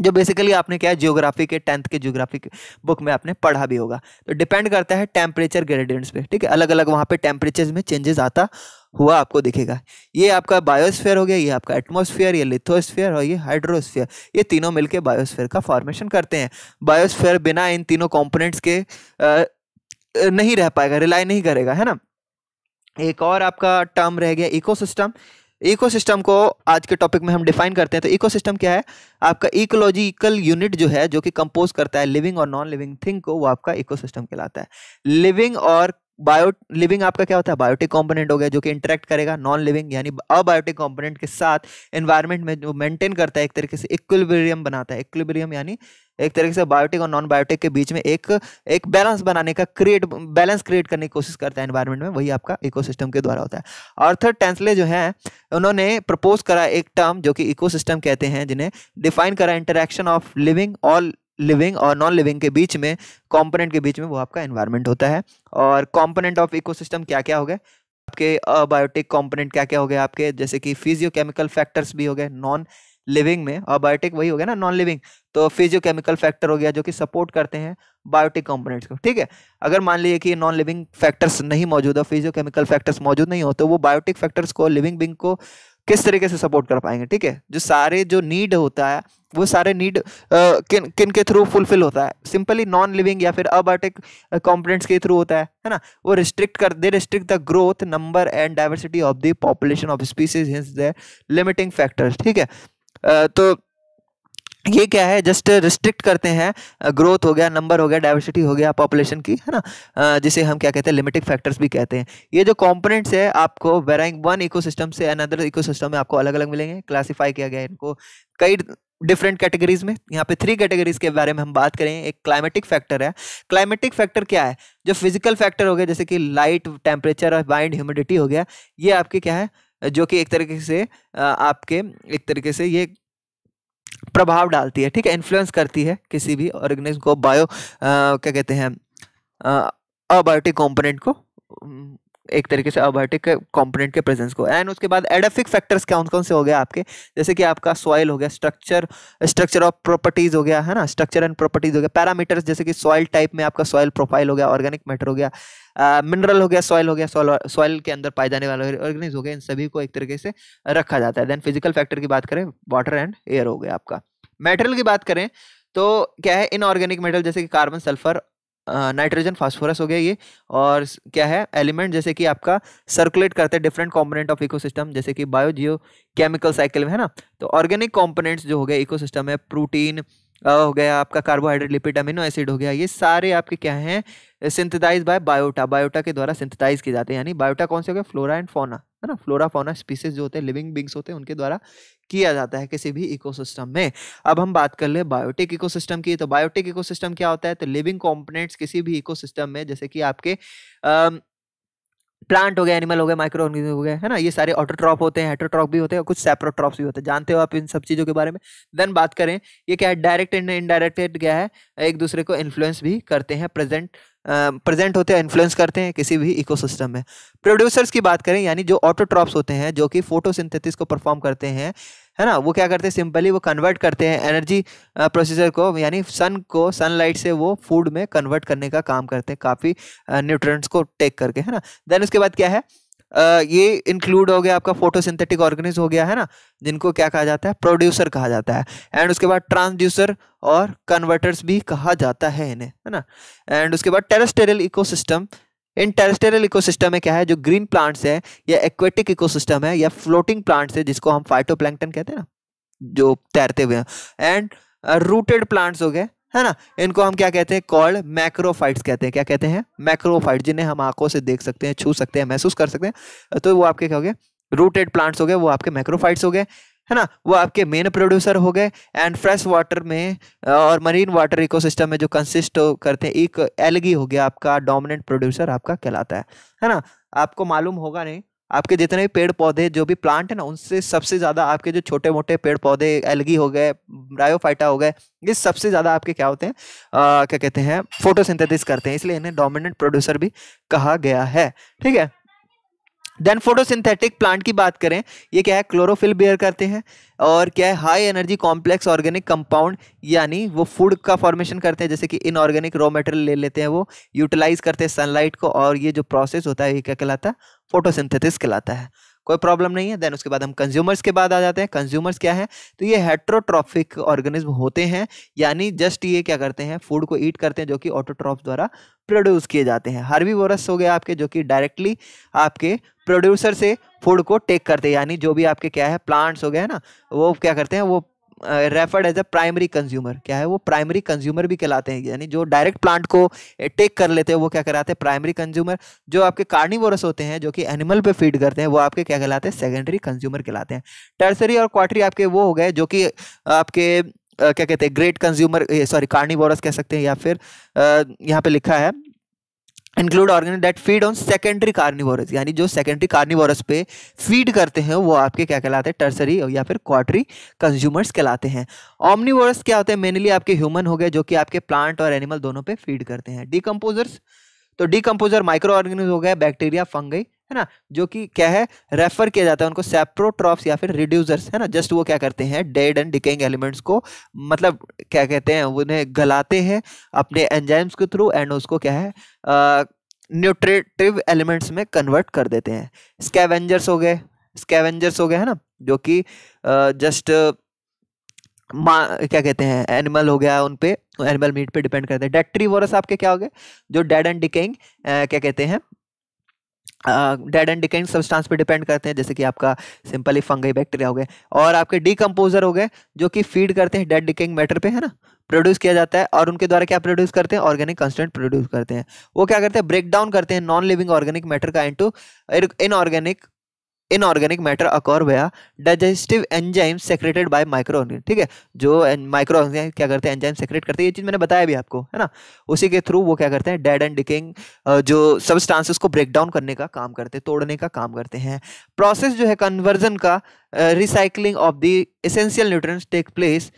जो बेसिकली आपने क्या है जियोग्राफी के टेंथ के जियोग्राफी के बुक में आपने पढ़ा भी होगा तो डिपेंड करता है टेम्परेचर ग्रेडियंट्स पे ठीक है अलग अलग वहाँ पे टेम्परेचर में चेंजेस आता हुआ आपको दिखेगा ये आपका बायोस्फेयर हो गया ये आपका एटमोस्फियर ये लिथोस्फियर और ये हाइड्रोस्फियर ये तीनों मिलकर बायोस्फेयर का फॉर्मेशन करते हैं बायोस्फेयर बिना इन तीनों कॉम्पोनेंट्स के आ, नहीं रह पाएगा रिलाई नहीं करेगा है ना एक और आपका टर्म रह गया इकोसिस्टम इकोसिस्टम को आज के टॉपिक में हम डिफाइन करते हैं तो इकोसिस्टम क्या है आपका इकोलॉजिकल यूनिट जो है जो कि कंपोज करता है लिविंग और नॉन लिविंग थिंग को वो आपका इकोसिस्टम कहलाता है लिविंग और बायो लिविंग आपका क्या होता है बायोटिक कंपोनेंट हो गया जो कि इंटरेक्ट करेगा नॉन लिविंग यानी अबायोटिक कंपोनेंट के साथ एनवायरनमेंट में जो मेंटेन करता है एक तरीके से इक्विलिब्रियम बनाता है इक्विलिब्रियम यानी एक तरीके से बायोटिक और नॉन बायोटिक के बीच में एक एक बैलेंस बनाने का क्रिएट बैलेंस क्रिएट करने की कोशिश करता है एनवायरनमेंट में वही आपका इकोसिस्टम के द्वारा होता है आर्थर टेंसले जो है उन्होंने प्रपोज करा एक टर्म जो कि इकोसिस्टम कहते हैं जिन्हें डिफाइन करा interaction of living all living और नॉन लिविंग के बीच में कॉम्पोनेंट के बीच में वो आपका एनवायरनमेंट होता है और कॉम्पोनेंट ऑफ इकोसिस्टम क्या क्या हो गए आपके अबायोटिक कॉम्पोनेंट क्या क्या हो गए आपके जैसे कि फिजियोकेमिकल फैक्टर्स भी हो गए नॉन लिविंग में अबायोटिक वही हो गया ना नॉन लिविंग तो फिजियोकेमिकल फैक्टर हो गया जो कि सपोर्ट करते हैं बायोटिक कंपोनेंट्स को ठीक है अगर मान लीजिए कि नॉन लिविंग फैक्टर्स नहीं मौजूद है फिजियोकेमिकल फैक्टर्स मौजूद नहीं हो तो वो बायोटिक फैक्टर्स को लिविंग बिंग को किस तरीके से सपोर्ट कर पाएंगे ठीक है जो सारे जो नीड होता है वो सारे नीड किन किन के थ्रू फुलफिल होता है सिंपली नॉन लिविंग या फिर अबायोटिक कॉम्पोनेंट्स के थ्रू होता है है ना वो रिस्ट्रिक्ट कर दे restrict the growth number and diversity of the population of species hence the limiting factors ठीक है uh, तो ये क्या है जस्ट रिस्ट्रिक्ट करते हैं ग्रोथ हो गया नंबर हो गया डाइवर्सिटी हो गया पॉपुलेशन की है ना जिसे हम क्या कहते हैं लिमिटिंग फैक्टर्स भी कहते हैं ये जो कंपोनेंट्स है आपको वेराइंग वन इकोसिस्टम से अनदर इकोसिस्टम में आपको अलग अलग मिलेंगे क्लासिफाई किया गया है इनको कई डिफरेंट कैटेगरीज में यहाँ पे थ्री कैटेगरीज के बारे में हम बात करें एक क्लाइमेटिक फैक्टर है क्लाइमेटिक फैक्टर क्या है जो फिजिकल फैक्टर हो गया जैसे कि लाइट टेम्परेचर और वाइंड ह्यूमिडिटी हो गया ये आपके क्या है जो कि एक तरीके से आपके एक तरीके से ये प्रभाव डालती है ठीक है इन्फ्लुएंस करती है किसी भी ऑर्गेनिज्म को बायो आ, क्या कहते हैं अबायोटिक कंपोनेंट को एक तरीके से अबायोटिक कंपोनेंट के प्रेजेंस को एंड उसके बाद एडेफिक फैक्टर्स कौन कौन से हो गया आपके जैसे कि आपका सॉइल हो गया स्ट्रक्चर स्ट्रक्चर ऑफ प्रॉपर्टीज़ हो गया है ना स्ट्रक्चर एंड प्रॉपर्टीज़ हो गया पैरामीटर्स जैसे कि सॉइल टाइप में आपका सॉइल प्रोफाइल हो गया ऑर्गेनिक मैटर हो गया मिनरल हो गया सॉइल हो गया सॉइल के अंदर पाए जाने वाले ऑर्गेनिज हो गए इन सभी को एक तरीके से रखा जाता है देन फिजिकल फैक्टर की बात करें वाटर एंड एयर हो गया आपका मेटेरियल की बात करें तो क्या है इनऑर्गेनिक मेटल जैसे कि कार्बन सल्फर नाइट्रोजन फास्फोरस हो गया ये और क्या है एलिमेंट जैसे कि आपका सर्कुलेट करते हैं डिफरेंट कंपोनेंट ऑफ इकोसिस्टम जैसे कि बायोजियो केमिकल साइकिल में है ना तो ऑर्गेनिक कंपोनेंट्स जो हो गए इकोसिस्टम है प्रोटीन हो गया आपका कार्बोहाइड्रेट लिपिड अमीनो एसिड हो गया ये सारे आपके क्या हैं सिंथेटाइज बाय बायोटा बायोटा के द्वारा सिंथेटाइज किए जाते हैं यानी बायोटा कौन से हो गया फ्लोरा एंड फोना है ना फ्लोरा फोना स्पीसीज जो होते हैं लिविंग बिंग्स होते हैं उनके द्वारा किया जाता है किसी भी इकोसिस्टम में अब हम बात कर ले बायोटिक इकोसिस्टम की तो बायोटिक इकोसिस्टम क्या होता है तो लिविंग कॉम्पोनेंट्स किसी भी इकोसिस्टम में जैसे कि आपके प्लांट हो गया एनिमल हो गया माइक्रो ऑर्गेनिज्म हो गया है ना ये सारे ऑटोट्रॉप होते हैं हेट्रोट्रॉप भी होते हैं कुछ सेप्रोट्रॉप्स भी होते हैं जानते हो आप इन सब चीज़ों के बारे में देन बात करें ये क्या है डायरेक्ट एंड इनडायरेक्ट क्या है एक दूसरे को इन्फ्लुएंस भी करते हैं प्रेजेंट प्रेजेंट होते हैं इन्फ्लुएंस करते हैं किसी भी इकोसिस्टम में प्रोड्यूसर्स की बात करें यानी जो ऑटोट्रॉप्स होते हैं जो कि फोटोसिंथेसिस को परफॉर्म करते हैं है ना वो क्या करते हैं सिंपली वो कन्वर्ट करते हैं एनर्जी प्रोसेसर uh, को यानी सन को सनलाइट से वो फूड में कन्वर्ट करने का काम करते हैं काफ़ी न्यूट्रंट्स uh, को टेक करके है ना देन उसके बाद क्या है Uh, ये इंक्लूड हो गया आपका फोटोसिंथेटिक ऑर्गेनिज हो गया है ना जिनको क्या कहा जाता है प्रोड्यूसर कहा जाता है एंड उसके बाद ट्रांसड्यूसर और कन्वर्टर्स भी कहा जाता है इन्हें है ना एंड उसके बाद टेरेस्टेरियल इकोसिस्टम इन टेरेस्टेरियल इकोसिस्टम में क्या है जो ग्रीन प्लांट्स है या एक्वेटिक इकोसिस्टम है या फ्लोटिंग प्लांट्स है जिसको हम फाइटो कहते हैं ना जो तैरते हुए एंड रूटेड प्लांट्स हो गए है ना इनको हम क्या कहते हैं कॉल्ड मैक्रोफाइट्स कहते हैं क्या कहते हैं मैक्रोफाइट जिन्हें हम आंखों से देख सकते हैं छू सकते हैं महसूस कर सकते हैं तो वो आपके क्या हो गए रूटेड प्लांट्स हो गए वो आपके मैक्रोफाइट्स हो गए है ना वो आपके मेन प्रोड्यूसर हो गए एंड फ्रेश वाटर में और मरीन वाटर इकोसिस्टम में जो कंसिस्ट करते हैं एक एलगी हो गया आपका डोमिनेंट प्रोड्यूसर आपका कहलाता है है ना आपको मालूम होगा नहीं आपके जितने भी पेड़ पौधे जो भी प्लांट है ना उनसे सबसे ज़्यादा आपके जो छोटे मोटे पेड़ पौधे एलगी हो गए रायोफाइटा हो गए ये सबसे ज़्यादा आपके क्या होते हैं क्या कहते हैं फोटोसिंथेसिस करते हैं इसलिए इन्हें डोमिनेंट प्रोड्यूसर भी कहा गया है ठीक है देन फोटोसिंथेटिक प्लांट की बात करें ये क्या है क्लोरोफिल बेयर करते हैं और क्या है high energy complex organic compound यानी वो फूड का फॉर्मेशन करते हैं जैसे कि इनऑर्गेनिक रॉ मटेरियल ले लेते हैं वो यूटिलाइज करते हैं सनलाइट को और ये जो प्रोसेस होता है ये क्या कहलाता है फोटोसिंथेसिस कहलाता है कोई प्रॉब्लम नहीं है देन उसके बाद हम कंज्यूमर्स के बाद आ जाते हैं कंज्यूमर्स क्या है तो ये हेट्रोट्रॉफिक ऑर्गेनिज्म होते हैं यानी जस्ट ये क्या करते हैं फूड को ईट करते हैं जो कि ऑटोट्रॉप द्वारा प्रोड्यूस किए जाते हैं हार्वी हो गया आपके जो कि डायरेक्टली आपके प्रोड्यूसर से फूड को टेक करते हैं यानी जो भी आपके क्या है प्लांट्स हो गए ना वो क्या करते हैं वो referred as a primary consumer क्या है वो प्राइमरी कंज्यूमर भी कहलाते हैं यानी जो डायरेक्ट प्लांट को टेक कर लेते हैं वो क्या कहलाते हैं प्राइमरी कंज्यूमर जो आपके कार्निवोरस होते हैं जो कि एनिमल पे फीड करते हैं वो आपके क्या कहलाते हैं सेकेंडरी कंज्यूमर कहलाते हैं टर्सरी और क्वार्टरी आपके वो हो गए जो कि आपके क्या कहते हैं ग्रेट कंज्यूमर सॉरी कार्निवोरस कह सकते हैं या फिर यहाँ पे लिखा है include organic that feed on secondary carnivorous यानी जो सेकेंडरी कार्निवोरस पे फीड करते हैं वो आपके क्या कहलाते हैं टर्सरी या फिर क्वार्टरी कंज्यूमर्स कहलाते हैं ऑमनीवोरस क्या होते हैं मेनली आपके ह्यूमन हो गए जो कि आपके प्लांट और एनिमल दोनों पे फीड करते हैं डीकम्पोजर्स तो डिकम्पोजर माइक्रो ऑर्गेनिज हो गए बैक्टीरिया फंगई है ना जो कि क्या है रेफर किया जाता है उनको सेप्रोट्रॉप्स या फिर रिड्यूसर्स है ना जस्ट वो क्या करते हैं डेड एंड डिकेइंग एलिमेंट्स को मतलब क्या कहते हैं उन्हें गलाते हैं अपने एंजाइम्स के थ्रू एंड उसको क्या है न्यूट्रेटिव एलिमेंट्स में कन्वर्ट कर देते हैं स्कैवेंजर्स हो गए स्कैवेंजर्स हो गए है ना जो कि जस्ट मा क्या कहते हैं एनिमल हो गया उन पे एनिमल मीट पे डिपेंड करते हैं वोरस आपके क्या हो गए जो डेड एंड डिकेइंग क्या कहते हैं डेड एंड डिकेइंग सब्सटेंस पे डिपेंड करते हैं जैसे कि आपका सिंपली फंगई बैक्टीरिया हो गए और आपके डीकम्पोजर हो गए जो कि फीड करते हैं डेड डिकेंग मैटर पे है ना प्रोड्यूस किया जाता है और उनके द्वारा क्या प्रोड्यूस करते हैं ऑर्गेनिक कंस्टेंट प्रोड्यूस करते हैं वो क्या करते हैं ब्रेक डाउन करते हैं नॉन लिविंग ऑर्गेनिक मैटर का into inorganic inorganic matter occur via digestive enzyme secreted by micro organic ठीक है जो माइक्रो ऑर्गेनिक क्या करते हैं एंजाइम सेक्रेट करते हैं ये चीज़ मैंने बताया भी आपको है ना उसी के थ्रू वो क्या करते हैं डेड एंड डिकिंग जो सबस्टांसिस को ब्रेक डाउन करने का काम करते हैं तोड़ने का काम करते हैं प्रोसेस जो है कन्वर्जन का recycling of the essential nutrients take place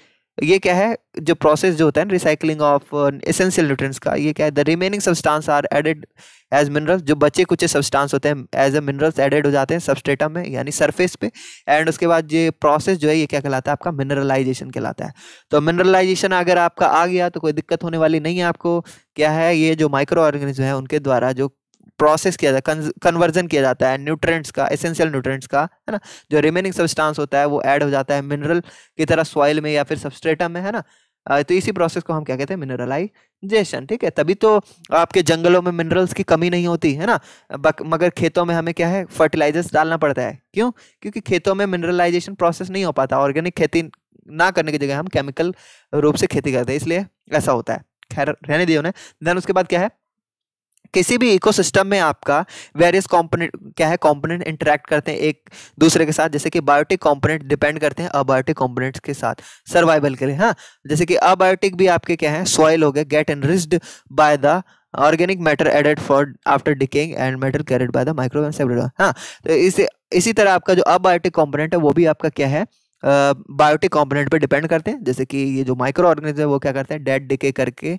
ये क्या है जो प्रोसेस जो होता है रिसाइकलिंग ऑफ एसेंशियल न्यूट्रिएंट्स का ये क्या है the remaining substance are added as minerals जो बचे कुछ सब्सटेंस होते हैं एज ए मिनरल्स एडेड हो जाते हैं सबस्टेटम में यानी सरफेस पे एंड उसके बाद ये प्रोसेस जो है ये क्या कहलाता है आपका मिनरलाइजेशन कहलाता है तो मिनरलाइजेशन अगर आपका आ गया तो कोई दिक्कत होने वाली नहीं है आपको क्या है ये जो माइक्रो ऑर्गेनिज्म है उनके द्वारा जो प्रोसेस किया जाता है कन्वर्जन किया जाता है न्यूट्रेंट्स का एसेंशियल न्यूट्रेंट्स का है ना जो रिमेनिंग सब्सटेंस होता है वो ऐड हो जाता है मिनरल की तरह सॉइल में या फिर सबस्ट्रेटम में है ना तो इसी प्रोसेस को हम क्या कहते हैं मिनरलाइजेशन ठीक है तभी तो आपके जंगलों में मिनरल्स की कमी नहीं होती है ना बक, मगर खेतों में हमें क्या है फर्टिलाइजर्स डालना पड़ता है क्यों क्योंकि खेतों में मिनरलाइजेशन प्रोसेस नहीं हो पाता ऑर्गेनिक खेती ना करने की जगह हम केमिकल रूप से खेती करते हैं इसलिए ऐसा होता है खैर रहने दिए उन्हें देन उसके बाद क्या है किसी भी इकोसिस्टम में आपका वेरियस कॉम्पोनेंट क्या है कॉम्पोनेंट इंटरेक्ट करते हैं एक दूसरे के साथ जैसे कि बायोटिक कॉम्पोनेंट डिपेंड करते हैं अबायोटिक कॉम्पोनेंट्स के साथ सर्वाइवल के लिए हाँ जैसे कि अबायोटिक भी आपके क्या है सॉइल हो गए get raised by the organic matter added for after decaying and metal carried by the microwave हाँ तो इसे इसी तरह आपका जो अबायोटिक कॉम्पोनेंट है वो भी आपका क्या है बायोटिक कंपोनेंट पे डिपेंड करते हैं जैसे कि ये जो माइक्रो ऑर्गेनिज्म है वो क्या करते हैं डेड डिके करके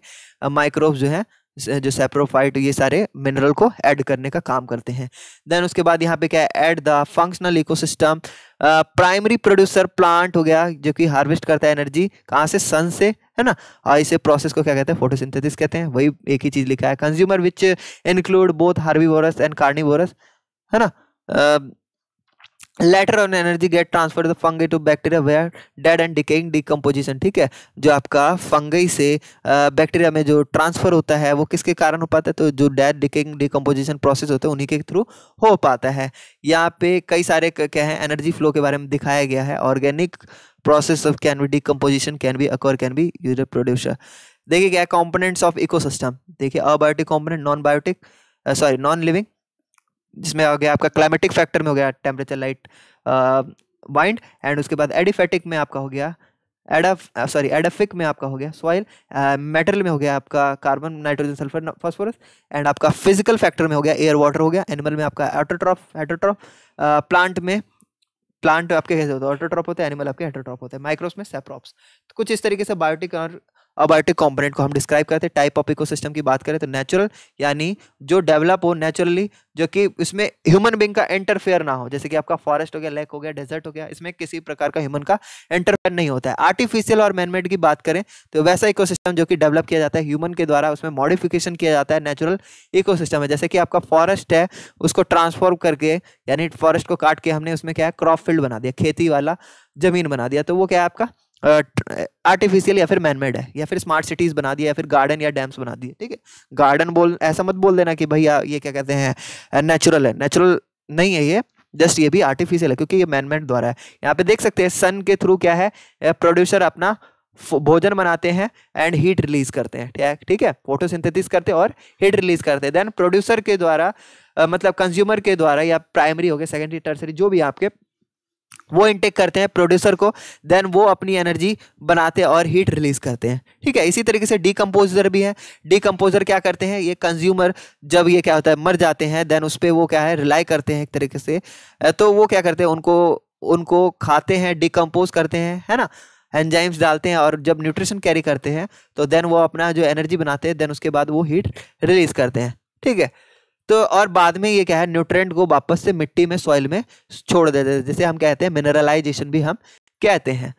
माइक्रोब्स जो है जो सेप्रोफाइट ये सारे मिनरल को ऐड करने का काम करते हैं देन उसके बाद यहाँ पे क्या है add the functional ecosystem primary producer plant हो गया जो कि हार्वेस्ट करता है एनर्जी कहाँ से सन से है ना और इसे प्रोसेस को क्या कहते हैं फोटोसिंथेसिस कहते हैं वही एक ही चीज़ लिखा है कंज्यूमर विच इंक्लूड बोथ हार्वी एंड कार्निवोरस है ना later on energy get transfer the fungi to bacteria where dead and decaying decomposition ठीक है जो आपका फंगई से बैक्टीरिया में जो ट्रांसफर होता है वो किसके कारण हो पाता है तो जो डेड डिकेइंग डिकम्पोजिशन प्रोसेस होते हैं उन्हीं के थ्रू हो पाता है यहाँ पे कई सारे क्या है एनर्जी फ्लो के बारे में दिखाया गया है organic process of can be decomposition can be occur can be use producer देखिए क्या कॉम्पोनेंट्स ऑफ इकोसिस्टम देखिए abiotic component non biotic sorry non living जिसमें आ गया आपका क्लाइमेटिक फैक्टर में हो गया टेम्परेचर लाइट वाइंड एंड उसके बाद एडिफेटिक में आपका हो गया एडाफ सॉरी एडफिक में आपका हो गया सॉइल मेटल में हो गया आपका carbon nitrogen sulphur phosphorus and आपका फिजिकल फैक्टर में हो गया एयर वाटर हो गया एनिमल में आपका एटोट्रॉफ एटोट्रॉफ प्लांट में प्लांट आपके कैसे होते हैं ऑटोट्रॉप होते हैं एनिमल आपके हेटोट्रॉप होते हैं माइक्रोस में सेप्रॉप्स तो कुछ इस तरीके से बायोटिक और अबायोटिक कंपोनेंट को हम डिस्क्राइब करते हैं टाइप ऑफ इकोसिस्टम की बात करें तो नेचुरल यानी जो डेवलप हो नेचुरली जो कि इसमें ह्यूमन बींग का इंटरफेयर ना हो जैसे कि आपका फॉरेस्ट हो गया लेक हो गया डेजर्ट हो गया इसमें किसी प्रकार का ह्यूमन का इंटरफेयर नहीं होता है आर्टिफिशियल और मैनमेड की बात करें तो वैसा इको जो कि डेवलप किया जाता है ह्यूमन के द्वारा उसमें मॉडिफिकेशन किया जाता है नेचुरल इको है जैसे कि आपका फॉरेस्ट है उसको ट्रांसफॉर्म करके यानी फॉरेस्ट को काट के हमने उसमें क्या है क्रॉप फील्ड बना दिया खेती वाला जमीन बना दिया तो वो क्या है आपका आर्टिफिशियल या फिर मैनमेड है या फिर स्मार्ट सिटीज़ बना दिए या फिर गार्डन या डैम्स बना दिए ठीक है गार्डन बोल ऐसा मत बोल देना कि भैया ये क्या कहते हैं नेचुरल है नेचुरल नहीं है ये जस्ट ये भी आर्टिफिशियल है क्योंकि ये मैनमेड द्वारा है यहाँ पे देख सकते हैं सन के थ्रू क्या है प्रोड्यूसर अपना भोजन बनाते हैं एंड हीट रिलीज करते हैं ठीक है फोटोसिंथेसिस करते हैं और हीट रिलीज करते हैं देन प्रोड्यूसर के द्वारा मतलब कंज्यूमर के द्वारा या प्राइमरी हो गया सेकेंडरी टर्सरी जो भी आपके वो इंटेक करते हैं प्रोड्यूसर को देन वो अपनी एनर्जी बनाते हैं और हीट रिलीज करते हैं ठीक है इसी तरीके से डीकम्पोजर भी है डीकम्पोजर क्या करते हैं ये कंज्यूमर जब ये क्या होता है मर जाते हैं देन उस पर वो क्या है रिलाई करते हैं एक तरीके से तो वो क्या करते हैं उनको उनको खाते हैं डिकम्पोज करते हैं है ना एंजाइम्स डालते हैं और जब न्यूट्रिशन कैरी करते हैं तो देन वो अपना जो एनर्जी बनाते हैं देन उसके बाद वो हीट रिलीज करते हैं ठीक है तो और बाद में ये क्या है न्यूट्रेंट को वापस से मिट्टी में सॉइल में छोड़ देते हैं जैसे हम कहते हैं मिनरलाइजेशन भी हम कहते हैं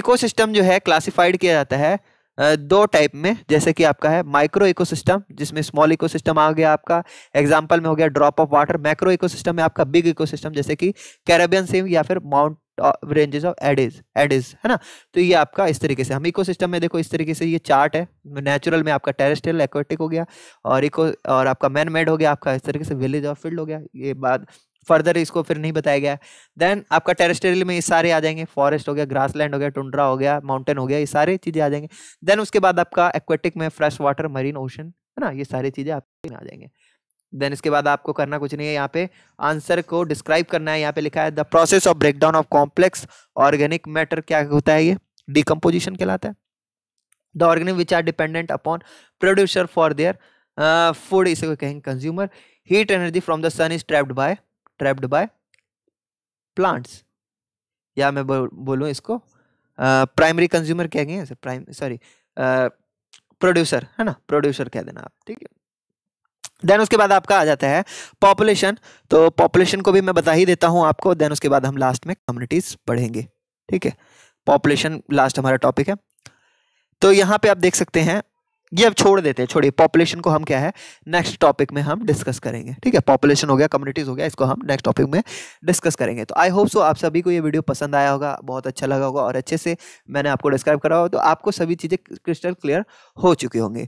इकोसिस्टम जो है क्लासिफाइड किया जाता है दो टाइप में जैसे कि आपका है माइक्रो इकोसिस्टम जिसमें स्मॉल इकोसिस्टम आ गया आपका एग्जाम्पल में हो गया drop of water macro ecosystem में आपका बिग इकोसिस्टम जैसे कि कैरेबियन सिम या फिर mount ranges of Andes Andes है ना तो ये आपका इस तरीके से हम इको में देखो इस तरीके से ये चार्ट है नेचुरल में आपका टेरेस्ट्रियल एक्वेटिक हो गया और इको और आपका मैन मेड हो गया आपका इस तरीके से विलेज और फील्ड हो गया ये बात फर्दर इसको फिर नहीं बताया गया देन आपका टेरेस्टेरियल में ये सारे आ जाएंगे फॉरेस्ट हो गया ग्रासलैंड हो गया टुंड्रा हो गया माउंटेन हो गया ये सारे चीज़ें आ जाएंगे देन उसके बाद आपका एक्वेटिक में फ्रेश वाटर मरीन ओशन है ना ये सारी चीज़ें आपके आ जाएंगे देन इसके बाद आपको करना कुछ नहीं है यहाँ पे आंसर को डिस्क्राइब करना है यहाँ पे लिखा है the process of breakdown of complex organic matter क्या होता है ये डिकम्पोजिशन कहलाता है the organic which are dependent upon producer for their food इसे कहेंगे consumer heat energy from the sun is trapped by trapped by plants या मैं बोलूँ इसको प्राइमरी कंज्यूमर कह गए प्राइम सॉरी प्रोड्यूसर है ना प्रोड्यूसर कह देना आप ठीक है देन उसके बाद आपका आ जाता है पॉपुलेशन तो पॉपुलेशन को भी मैं बता ही देता हूँ आपको देन उसके बाद हम लास्ट में कम्युनिटीज़ पढ़ेंगे ठीक है पॉपुलेशन लास्ट हमारा टॉपिक है तो यहाँ पे आप देख सकते हैं ये अब छोड़ देते हैं छोड़िए पॉपुलेशन को हम क्या है नेक्स्ट टॉपिक में हम डिस्कस करेंगे ठीक है पॉपुलेशन हो गया कम्युनिटीज़ हो गया इसको हम नेक्स्ट टॉपिक में डिस्कस करेंगे तो आई होप सो आप सभी को ये वीडियो पसंद आया होगा बहुत अच्छा लगा होगा और अच्छे से मैंने आपको डिस्क्राइब करा होगा तो आपको सभी चीज़ें क्रिस्टल क्लियर हो चुकी होंगी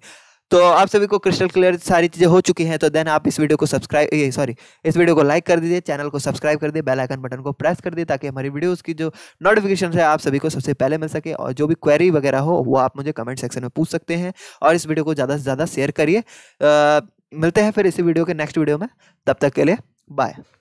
तो आप सभी को क्रिस्टल क्लियर सारी चीज़ें हो चुकी हैं तो देन आप इस वीडियो को सब्सक्राइब सॉरी इस वीडियो को लाइक कर दीजिए चैनल को सब्सक्राइब कर दिए बेल आइकन बटन को प्रेस कर दिए ताकि हमारी वीडियोज़ की जो नोटिफिकेशन है आप सभी को सबसे पहले मिल सके और जो भी क्वेरी वगैरह हो वो आप मुझे कमेंट सेक्शन में पूछ सकते हैं और इस वीडियो को ज़्यादा से ज़्यादा शेयर करिए मिलते हैं फिर इसी वीडियो के नेक्स्ट वीडियो में तब तक के लिए बाय